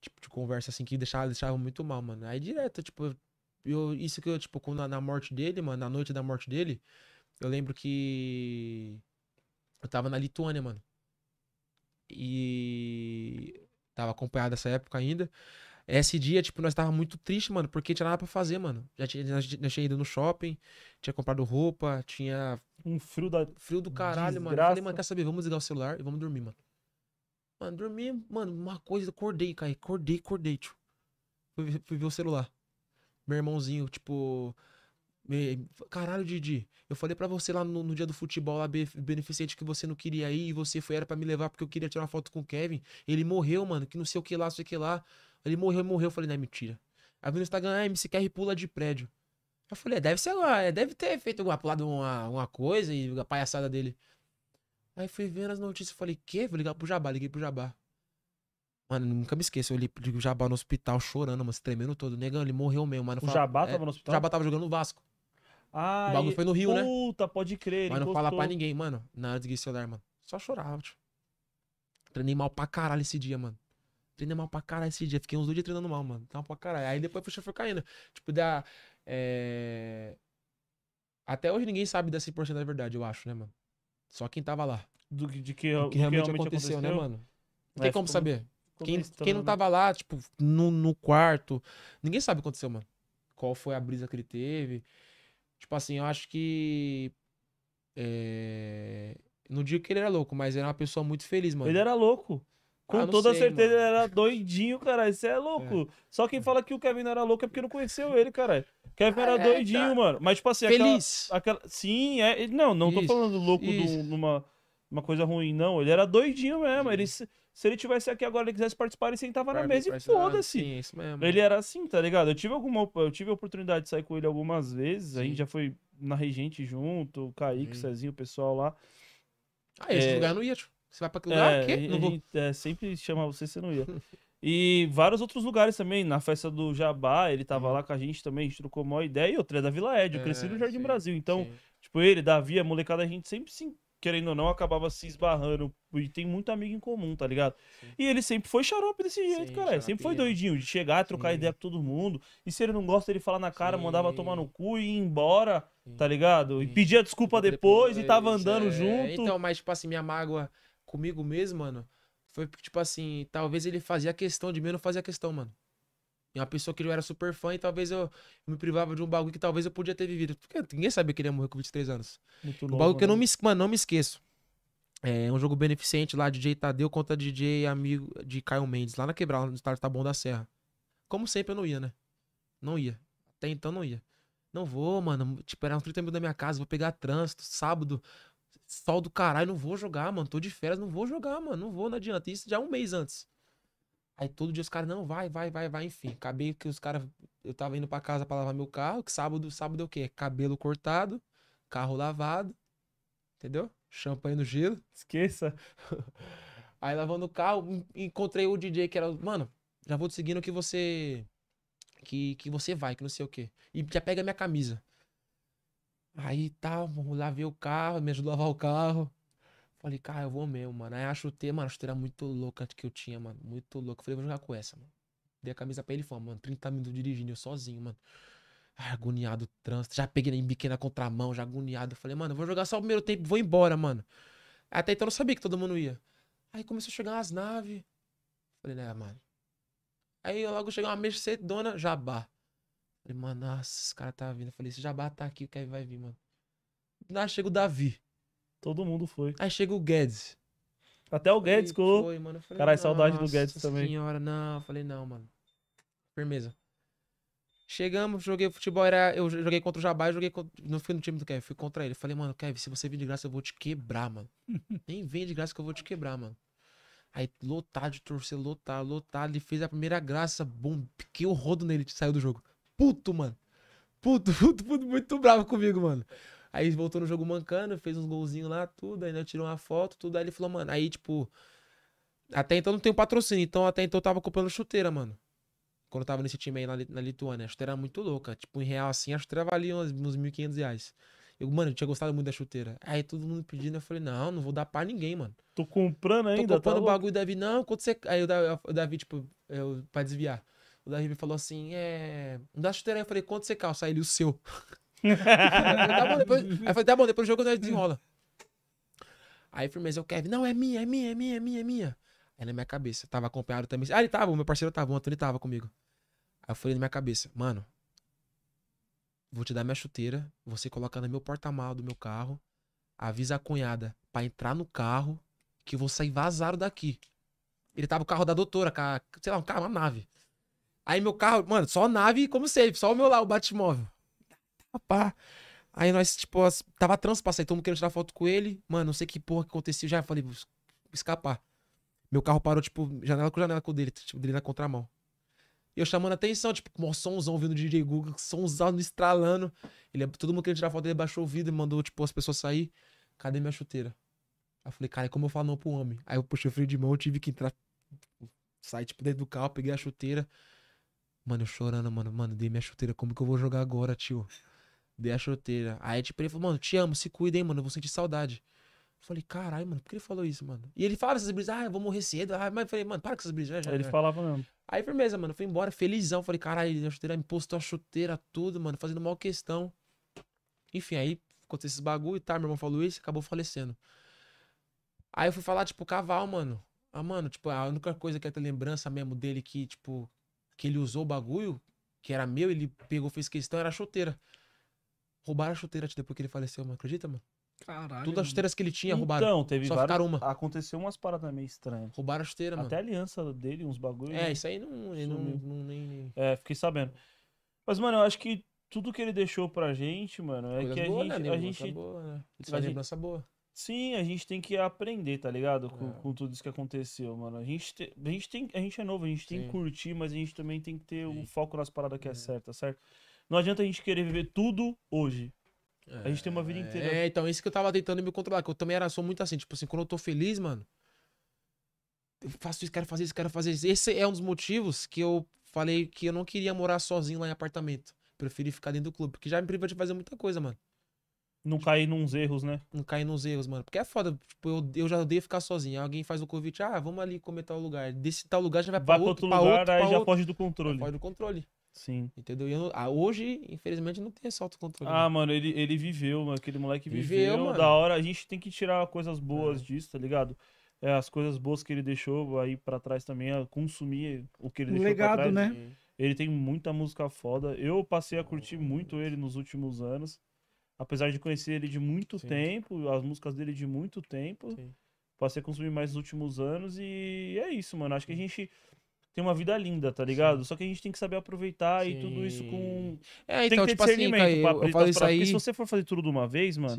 Tipo, de conversa assim que deixava, deixava muito mal, mano. Aí direto, tipo, eu, isso que eu, tipo, quando na, na morte dele, mano, na noite da morte dele, eu lembro que. Eu tava na Lituânia, mano. E. Tava acompanhado essa época ainda. Esse dia, tipo, nós tava muito triste, mano, porque tinha nada pra fazer, mano. Já tinha, nós, nós tinha ido no shopping, tinha comprado roupa, tinha. Um frio da. Frio do caralho, Desgraça. mano. Eu falei, mano, quer saber? Vamos ligar o celular e vamos dormir, mano. Mano, dormi, mano, uma coisa, acordei, cara. Acordei, acordei, tio. Fui, fui ver o celular. Meu irmãozinho, tipo. Me... Caralho, Didi, eu falei para você lá no, no, dia do futebol lá, beneficente, que você não queria ir e você foi, era para me levar porque eu queria tirar uma foto com o Kevin. Ele morreu, mano, que não sei o que lá, não sei o que lá. Ele morreu, morreu. Eu falei, não é mentira. Aí vi no Instagram, ah, MCQR pula de prédio. Eu falei, é, deve ser lá, é, deve ter feito alguma pulada, uma, uma coisa e a palhaçada dele. Aí fui vendo as notícias, falei, que? Vou ligar pro Jabá, liguei pro Jabá. Mano, nunca me esqueço, eu liguei pro Jabá no hospital chorando, mas tremendo todo. Negão, ele morreu mesmo, mano. O fala, Jabá é, tava no hospital? O Jabá tava jogando no Vasco. Ah, o bagulho foi no Rio, puta, né? Puta, pode crer, Mas não fala pra ninguém, mano. Na hora de celular, mano. Só chorava, tio. Treinei mal pra caralho esse dia, mano. Treinei mal pra caralho esse dia. Fiquei uns dois dias treinando mal, mano. Tava pra caralho. Aí depois o chão foi caindo. Tipo, da. É... Até hoje ninguém sabe da 100% da verdade, eu acho, né, mano? Só quem tava lá. Do que, de que, do que, realmente, realmente aconteceu, né, aconteceu, né, mano? Não é, tem como saber. quem, quem não né? tava lá, tipo, no, no quarto. Ninguém sabe o que aconteceu, mano. Qual foi a brisa que ele teve. Tipo assim, eu acho que. É... Não digo que ele era louco, mas era uma pessoa muito feliz, mano. Ele era louco. Com ah, toda sei, certeza mano. ele era doidinho, caralho. Você é louco. É. Só quem fala que o Kevin era louco é porque não conheceu ele, caralho. Kevin ah, era é, tá. doidinho, tá. mano. Mas, tipo assim, Feliz. Aquela, aquela... Sim, é. Não, não isso, tô falando louco numa de uma, uma coisa ruim, não. Ele era doidinho mesmo. Ele, se ele tivesse aqui agora, ele quisesse participar, ele sentava na mesa e foda-se. Sim, é isso mesmo. Ele era assim, tá ligado? Eu tive alguma. Eu tive a oportunidade de sair com ele algumas vezes. Sim. A gente já foi na Regente junto, o Kaique, o Cezinho, o pessoal lá. Ah, esse é... lugar não ia, tipo. Você vai pra aquele lugar? É, Quê? Não vou... é, sempre chamava você, você não ia. E vários outros lugares também. Na festa do Jabá, ele tava uhum. lá com a gente também, a gente trocou uma ideia. E outra é da Vila Ed, eu é, cresci é, no Jardim sim, Brasil. Então, sim. tipo, ele, Davi, a molecada, a gente sempre se, querendo ou não, acabava se esbarrando. E tem muito amigo em comum, tá ligado? Sim. E ele sempre foi xarope desse jeito, cara. Sempre foi é. doidinho de chegar, trocar ideia com todo mundo. E se ele não gosta, ele falar na cara, mandava tomar no cu e ir embora, tá ligado? E pedia desculpa depois, depois, e tava andando é. junto. Então, mas, tipo assim, minha mágoa comigo mesmo, mano, foi tipo assim, talvez ele fazia questão de mim, eu não fazia questão, mano. E uma pessoa que eu era super fã e talvez eu me privava de um bagulho que talvez eu podia ter vivido. Porque ninguém sabia que ele ia morrer com 23 anos. Muito louco. Um bagulho né? que eu não né? me, mano, não me esqueço. É um jogo beneficente lá, DJ Tadeu contra DJ amigo de Caio Mendes, lá na Quebrada, no estado Taboão da Serra. Como sempre, eu não ia, né? Não ia. Até então, não ia. Não vou, mano. Tipo, era uns 30 minutos da minha casa, vou pegar trânsito, sábado, sol do caralho, não vou jogar, mano. Tô de férias, não vou jogar, mano. Não vou, não adianta. Isso já é um mês antes. Aí todo dia os caras, não, vai, vai, vai, vai, enfim. Acabei que os caras. Eu tava indo pra casa pra lavar meu carro, que sábado, sábado é o quê? Cabelo cortado, carro lavado, entendeu? Champanhe no gelo. Esqueça. Aí lavando o carro, encontrei o DJ que era. Mano, já vou te seguindo que você. Que, que você vai, que não sei o quê. E já pega minha camisa. Aí tá, lavei o carro, me ajudou a lavar o carro. Falei, cara, eu vou mesmo, mano. Aí a chuteira, mano, a chuteira muito louca que eu tinha, mano. Muito louca. Falei, vou jogar com essa, mano. Dei a camisa pra ele e falei, mano, 30 minutos dirigindo, eu sozinho, mano. Ai, agoniado, trânsito. Já peguei em biquíni na contramão, já agoniado. Falei, mano, vou jogar só o primeiro tempo, vou embora, mano. Até então eu não sabia que todo mundo ia. Aí começou a chegar as naves. Falei, né, mano. Aí logo chegou uma Mercedona Jabá. Falei, mano, nossa, esse cara tá vindo. falei, se Jabá tá aqui, o Kevin vai vir, mano. Lá chega o Davi. Todo mundo foi. Aí chega o Guedes. Até o Guedes e colou. Foi, mano. Caralho, saudade do Guedes também. Senhora, não, falei, não, mano. Firmeza. Chegamos, joguei futebol, era, eu joguei contra o Jabá, joguei contra, não fui no time do Kevin, fui contra ele. Falei, mano, Kevin, se você vir de graça, eu vou te quebrar, mano. Nem vem de graça que eu vou te quebrar, mano. Aí lotar de torcer, lotar, lotar, ele fez a primeira graça, bom, que o rodo nele, saiu do jogo puto, mano. Puto, puto, puto, muito bravo comigo, mano. Aí voltou no jogo mancando, fez uns golzinhos lá, tudo. Aí tirou eu uma foto, tudo. Aí ele falou, mano, aí tipo. Até então não tem patrocínio, então até então eu tava comprando chuteira, mano. Quando eu tava nesse time aí na, na Lituânia. A chuteira era muito louca. Tipo, em real assim, a chuteira valia uns, uns 1.500 reais. Eu, mano, eu tinha gostado muito da chuteira. Aí todo mundo pedindo, eu falei, não, não vou dar pra ninguém, mano. Tô comprando ainda, Tô comprando tá o bagulho, Davi, não, quando você... Aí o Davi, tipo, eu, pra desviar. O da falou assim: é. Não dá chuteira. Aí eu falei: quanto você calça? Aí ele, o seu. aí, tá bom, depois... aí eu falei: tá bom, depois do jogo nós desenrola. Aí firmeza, o Kevin: não, é minha, é minha, é minha, é minha, é minha. Aí na minha cabeça, tava acompanhado também. Ah, ele tava, o meu parceiro tava, o Antônio tava comigo. Aí eu falei na minha cabeça: mano, vou te dar minha chuteira, você coloca no meu porta-mal do meu carro, avisa a cunhada para entrar no carro que eu vou sair vazado daqui. Ele tava o carro da doutora, com a, sei lá, um carro, uma nave. Aí meu carro, mano, só nave como sempre, só o meu lá, o Batmóvel. Tá, pá. Aí nós, tipo, tava transpassado, aí todo mundo querendo tirar foto com ele. Mano, não sei que porra que aconteceu. Já falei, vou escapar. Meu carro parou, tipo, janela com janela com o dele, tipo, dele na contramão. E eu chamando a atenção, tipo, com o somzão vindo de DJ Google, somzão estralando. Ele, todo mundo querendo tirar foto dele, baixou o vidro e mandou, tipo, as pessoas sair. Cadê minha chuteira? Aí eu falei, cara, como eu falo não pro homem? Aí eu puxei o freio de mão, tive que entrar, sair, tipo, dentro do carro, peguei a chuteira. Mano, eu chorando, mano. Mano, dei minha chuteira. Como que eu vou jogar agora, tio? Dei a chuteira. Aí, tipo, ele falou, mano, te amo, se cuida, hein, mano. Eu vou sentir saudade. falei, caralho, mano, por que ele falou isso, mano? E ele fala essas brisas, ah, eu vou morrer cedo. Ah, mas eu falei, mano, para com essas brisas. Já, né, já, ele já. Né? falava mesmo. Aí, firmeza, mano. Fui embora, felizão. Falei, caralho, a chuteira me postou a chuteira, tudo, mano, fazendo mal questão. Enfim, aí aconteceu esses bagulho e tá, meu irmão falou isso, acabou falecendo. Aí eu fui falar, tipo, Caval, mano. Ah, mano, tipo, a única coisa que é lembrança mesmo dele que, tipo, que ele usou o bagulho, que era meu, ele pegou, fez questão, era a chuteira. Roubaram a chuteira depois que ele faleceu, mano. Acredita, mano? Caralho. Todas as chuteiras que ele tinha então, roubaram. Então, teve Só várias... uma. Aconteceu umas paradas meio estranhas. Roubaram a chuteira, mano. Até a aliança dele, uns bagulhos. É, isso aí não, ele não, não nem, É, fiquei sabendo. Mas, mano, eu acho que tudo que ele deixou pra gente, mano, é Coisa que boa, né, a gente. Né, a gente, boa, né? a gente... boa. Sim, a gente tem que aprender, tá ligado? Com, é. com tudo isso que aconteceu, mano. A gente, te, a gente, tem, a gente é novo, a gente Sim. tem que curtir, mas a gente também tem que ter o um foco nas paradas que é, é uhum. certa, tá certo? Não adianta a gente querer viver tudo hoje. É, a gente tem uma vida é. inteira. É, então, isso que eu tava tentando me controlar, que eu também era, sou muito assim, tipo assim, quando eu tô feliz, mano, eu faço isso, quero fazer isso, quero fazer isso. Esse é um dos motivos que eu falei que eu não queria morar sozinho lá em apartamento. Preferi ficar dentro do clube, porque já me priva de fazer muita coisa, mano. Não cair nos erros, né? Não cair nos erros, mano. Porque é foda. Tipo, eu, eu já odeio ficar sozinho. Alguém faz o convite, ah, vamos ali comer tal lugar. Desse tal lugar já vai, vai pra, outro, pra outro lugar, pra aí outro. já foge do controle. Já foge do controle. Sim. Entendeu? Eu, ah, hoje, infelizmente, não tem esse autocontrole. Ah, né? mano, ele, ele viveu, mano. Aquele moleque viveu. viveu mano. Da hora, a gente tem que tirar coisas boas é. disso, tá ligado? É, as coisas boas que ele deixou aí para trás também, é consumir o que ele um deixou legado, pra trás. né? Ele tem muita música foda. Eu passei a curtir muito ele nos últimos anos apesar de conhecer ele de muito Sim. tempo, as músicas dele de muito tempo, Sim. passei a consumir mais nos últimos anos e é isso, mano. Acho que a gente tem uma vida linda, tá ligado? Sim. Só que a gente tem que saber aproveitar e tudo isso com. É, então, tem que então, ter tipo assim, discernimento assim, cara, pra, aprender pra, aí... Porque se você for fazer tudo de uma vez, mano,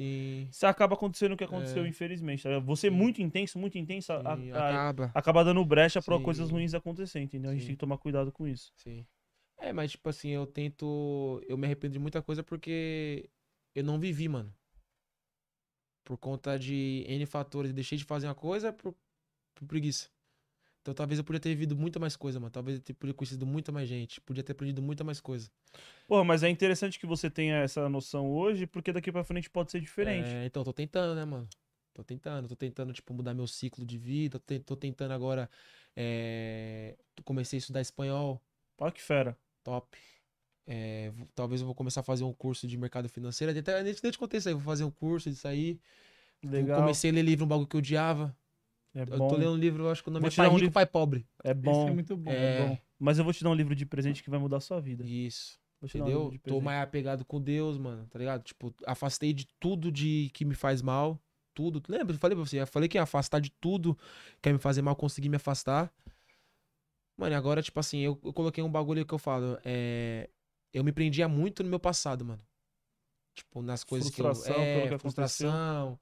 você acaba acontecendo o que é. aconteceu, é. infelizmente. Tá você é muito intenso, muito intenso, a, a, acaba. acaba dando brecha pra coisas ruins acontecerem, entendeu? A gente tem que tomar cuidado com isso. Sim. É, mas tipo assim, eu tento. Eu me arrependo de muita coisa porque eu não vivi, mano. Por conta de N fatores. Eu deixei de fazer uma coisa por, por preguiça. Então talvez eu podia ter vivido muita mais coisa, mano. Talvez eu podia ter conhecido muita mais gente. Podia ter aprendido muita mais coisa. Pô, mas é interessante que você tenha essa noção hoje, porque daqui pra frente pode ser diferente. É, então tô tentando, né, mano? Tô tentando, tô tentando, tipo, mudar meu ciclo de vida. Tô tentando agora. É... Comecei a estudar espanhol. Olha que fera. Top. É, talvez eu vou começar a fazer um curso de mercado financeiro. Até antes de isso aí, vou fazer um curso disso aí. Legal. Eu comecei a ler livro, um bagulho que eu odiava. É eu tô lendo um livro, acho que o nome vou é Pai um Rico, livro... Pai Pobre. É bom. Esse é muito bom. É... é... bom. Mas eu vou te dar um livro de presente que vai mudar a sua vida. Isso. entendeu? um tô mais apegado com Deus, mano, tá ligado? Tipo, afastei de tudo de que me faz mal. Tudo. Lembra? Eu falei pra você, eu falei que ia afastar de tudo que ia me fazer mal, consegui me afastar. Mano, agora, tipo assim, eu, eu coloquei um bagulho que eu falo. É, eu me prendia muito no meu passado, mano. Tipo, nas coisas frustração, que eu. É, frustração,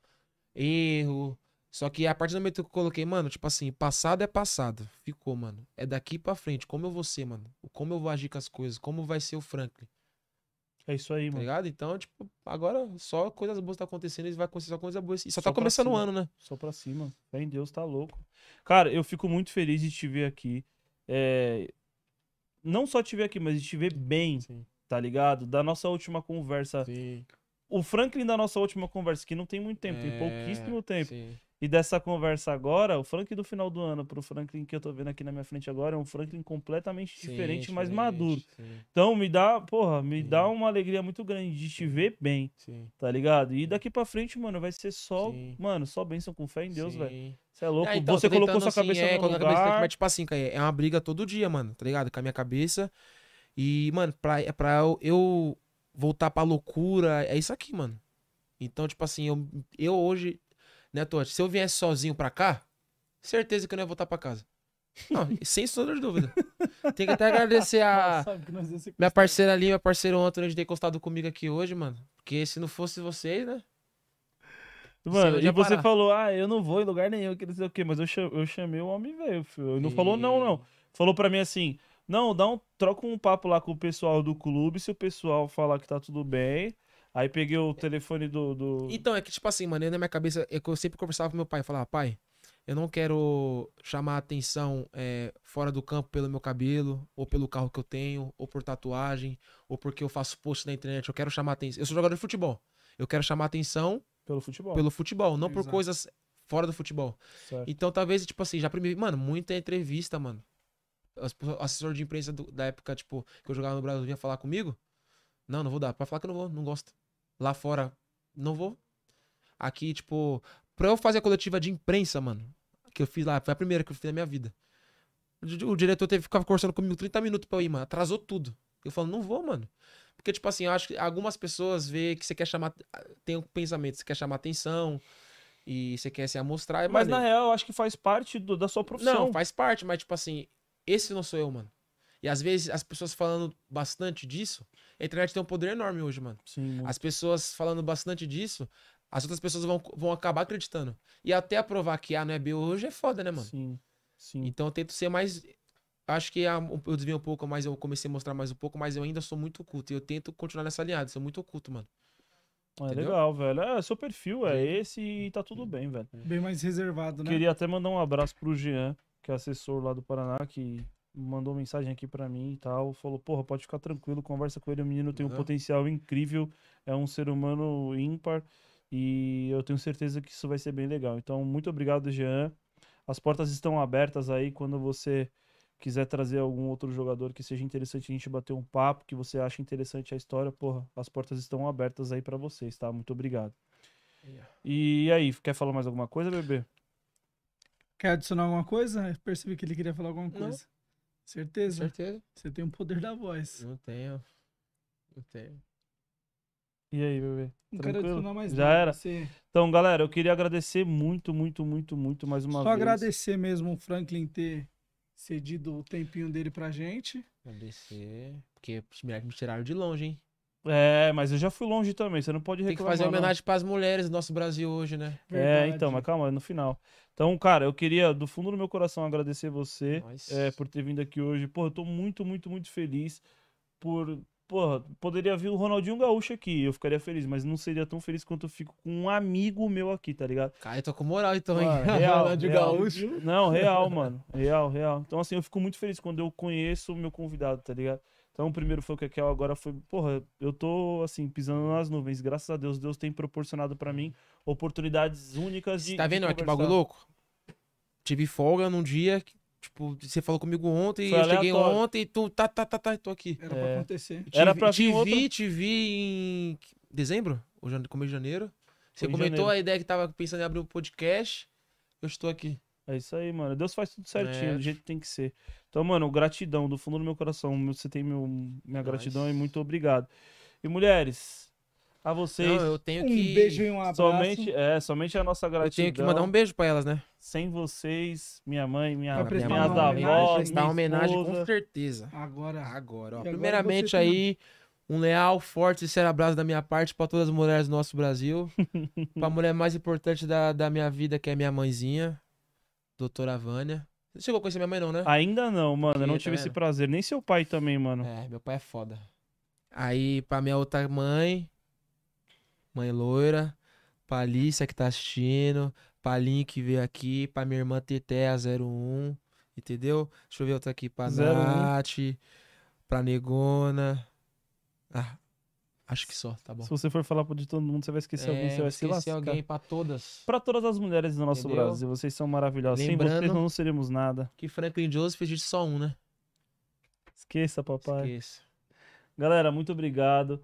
erro. Só que a partir do momento que eu coloquei, mano, tipo assim, passado é passado. Ficou, mano. É daqui pra frente. Como eu vou ser, mano? Como eu vou agir com as coisas? Como vai ser o Franklin? É isso aí, tá mano. Ligado? Então, tipo, agora só coisas boas tá acontecendo e vai acontecer só coisas boas. E só, tá só tá começando o ano, né? Só pra cima. Vem Deus, tá louco. Cara, eu fico muito feliz de te ver aqui. É, não só te ver aqui, mas de te ver bem, Sim. tá ligado? Da nossa última conversa. Sim. O Franklin da nossa última conversa, que não tem muito tempo, é... tem pouquíssimo tempo. Sim. E dessa conversa agora, o Franklin do final do ano pro Franklin que eu tô vendo aqui na minha frente agora é um Franklin completamente sim, diferente, mais maduro. Sim. Então me dá, porra, me sim. dá uma alegria muito grande de te ver bem, tá ligado? E daqui para frente, mano, vai ser só, mano, só bênção com fé em Deus, velho. Você é louco, é, então, você colocou sua assim, cabeça assim, é, no lugar. Cabeça, mas tipo assim, é uma briga todo dia, mano, tá ligado? Com a minha cabeça. E, mano, pra, é pra eu, eu voltar pra loucura, é isso aqui, mano. Então, tipo assim, eu, eu hoje, né, Tote, se eu viesse sozinho pra cá, certeza que eu não ia voltar pra casa. Não, sem sombra de dúvida. Tem que até agradecer a minha parceira ali, minha parceira ontem, de ter encostado comigo aqui hoje, mano. Porque se não fosse vocês, né? Mano, e você parar. falou, ah, eu não vou em lugar nenhum, quer dizer o quê, mas eu, chamei, eu chamei o homem velho, filho. não e... falou não, não. Falou pra mim assim, não, dá um, troca um papo lá com o pessoal do clube, se o pessoal falar que tá tudo bem. Aí peguei o telefone do, do... Então, é que tipo assim, mano, eu, na minha cabeça, é eu, eu sempre conversava com meu pai, eu falava, pai, eu não quero chamar atenção é, fora do campo pelo meu cabelo, ou pelo carro que eu tenho, ou por tatuagem, ou porque eu faço post na internet. Eu quero chamar atenção. Eu sou jogador de futebol. Eu quero chamar atenção pelo futebol. Pelo futebol, não é, Exato. por coisas fora do futebol. Certo. Então, talvez, tipo assim, já primeiro. Mano, muita entrevista, mano. O assessor de imprensa do, da época, tipo, que eu jogava no Brasil vinha falar comigo. Não, não vou dar. Pra falar que eu não vou, não gosto. Lá fora, não vou. Aqui, tipo, pra eu fazer a coletiva de imprensa, mano, que eu fiz lá, foi a primeira que eu fiz na minha vida. O, o diretor teve que ficar conversando comigo 30 minutos pra eu ir, mano. Atrasou tudo. Eu falo, não vou, mano. Porque, tipo assim, eu acho que algumas pessoas vê que você quer chamar. Tem um pensamento, você quer chamar atenção e você quer se amostrar. É mas, na real, eu acho que faz parte do, da sua profissão. Não, faz parte, mas, tipo assim, esse não sou eu, mano. E às vezes as pessoas falando bastante disso, a internet tem um poder enorme hoje, mano. Sim. As pessoas falando bastante disso, as outras pessoas vão, vão acabar acreditando. E até provar que A não é B hoje é foda, né, mano? Sim. Sim. Então eu tento ser mais acho que eu desviei um pouco, mas eu comecei a mostrar mais um pouco, mas eu ainda sou muito oculto. E eu tento continuar nessa aliada, sou muito oculto, mano. É Entendeu? legal, velho. É, seu perfil é esse e tá tudo bem, velho. É. Bem mais reservado, né? Queria até mandar um abraço pro Jean, que é assessor lá do Paraná, que mandou mensagem aqui para mim e tal. Falou, porra, pode ficar tranquilo, conversa com ele. O menino tem um uhum. potencial incrível, é um ser humano ímpar. E eu tenho certeza que isso vai ser bem legal. Então, muito obrigado, Jean. As portas estão abertas aí quando você quiser trazer algum outro jogador que seja interessante a gente bater um papo, que você acha interessante a história, porra, as portas estão abertas aí para vocês, tá? Muito obrigado. Yeah. E aí, quer falar mais alguma coisa, bebê? Quer adicionar alguma coisa? Eu percebi que ele queria falar alguma coisa. Não. Certeza? Certeza. Você tem o poder da voz. Não tenho. Não tenho. E aí, bebê? Não quero adicionar mais Já nada. era? Então, galera, eu queria agradecer muito, muito, muito, muito mais uma Só vez. Só agradecer mesmo o Franklin ter cedido o tempinho dele pra gente. Agradecer. Porque os moleques me tiraram de longe, hein? É, mas eu já fui longe também, você não pode reclamar. Tem que fazer homenagem para as mulheres do nosso Brasil hoje, né? Verdade. É, então, mas calma, no final. Então, cara, eu queria, do fundo do meu coração, agradecer você é, por ter vindo aqui hoje. Pô, eu tô muito, muito, muito feliz por Porra, poderia vir o Ronaldinho Gaúcho aqui, eu ficaria feliz, mas não seria tão feliz quanto eu fico com um amigo meu aqui, tá ligado? Cara, eu tô tá com moral então, hein? Mano, real, Ronaldinho real. Gaúcho. Não, real, mano. Real, real. Então, assim, eu fico muito feliz quando eu conheço o meu convidado, tá ligado? Então, o primeiro foi o Kekel, agora foi. Porra, eu tô, assim, pisando nas nuvens. Graças a Deus, Deus tem proporcionado para mim oportunidades únicas de. Você tá vendo de ó, que bagulho louco? Tive folga num dia que Tipo, você falou comigo ontem, eu cheguei ontem e tu, tá, tá, tá, tá, tô aqui. Era é. pra acontecer. Te, Era pra te vir vi, outro... te vi em dezembro? Ou começo de janeiro? Você Foi comentou janeiro. a ideia que tava pensando em abrir um podcast. Eu estou aqui. É isso aí, mano. Deus faz tudo certinho, é. do jeito que tem que ser. Então, mano, gratidão, do fundo do meu coração. Você tem meu, minha nice. gratidão e muito obrigado. E mulheres, a vocês. Não, eu tenho um que. beijo e um abraço. Somente, é, somente a nossa gratidão. Eu tenho que mandar um beijo pra elas, né? Sem vocês, minha mãe, minha, tá minha, minha, tá minha avó. Minha homenagem, com certeza. Agora. Agora, ó. Agora Primeiramente aí. Um leal, forte e sincero abraço da minha parte para todas as mulheres do nosso Brasil. para a mulher mais importante da, da minha vida, que é minha mãezinha, doutora Vânia. Você chegou a conhecer minha mãe, não, né? Ainda não, mano. Porque, eu não tive esse né? prazer. Nem seu pai também, mano. É, meu pai é foda. Aí, pra minha outra mãe, mãe loira, pra Alícia que tá assistindo, pra Lin que veio aqui, pra minha irmã Tetea 01, entendeu? Deixa eu ver outra aqui, pra zero Nath, pra Negona. Ah, acho que só, tá bom. Se você for falar de todo mundo, você vai esquecer é, alguém, você vai se lascar. alguém pra todas. Pra todas as mulheres do nosso entendeu? Brasil, vocês são maravilhosas. Lembrando Sem vocês não seríamos nada. Que Franklin Joseph fez só um, né? Esqueça, papai. Esqueça. Galera, muito obrigado.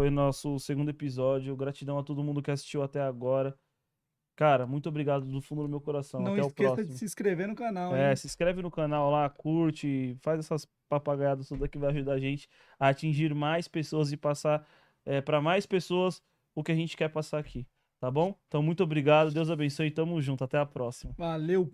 Foi o nosso segundo episódio. Gratidão a todo mundo que assistiu até agora. Cara, muito obrigado do fundo do meu coração. Não até esqueça o próximo. de se inscrever no canal. É, hein? se inscreve no canal lá, curte, faz essas papagaiadas todas que vai ajudar a gente a atingir mais pessoas e passar é, para mais pessoas o que a gente quer passar aqui. Tá bom? Então, muito obrigado. Deus abençoe. Tamo junto. Até a próxima. Valeu.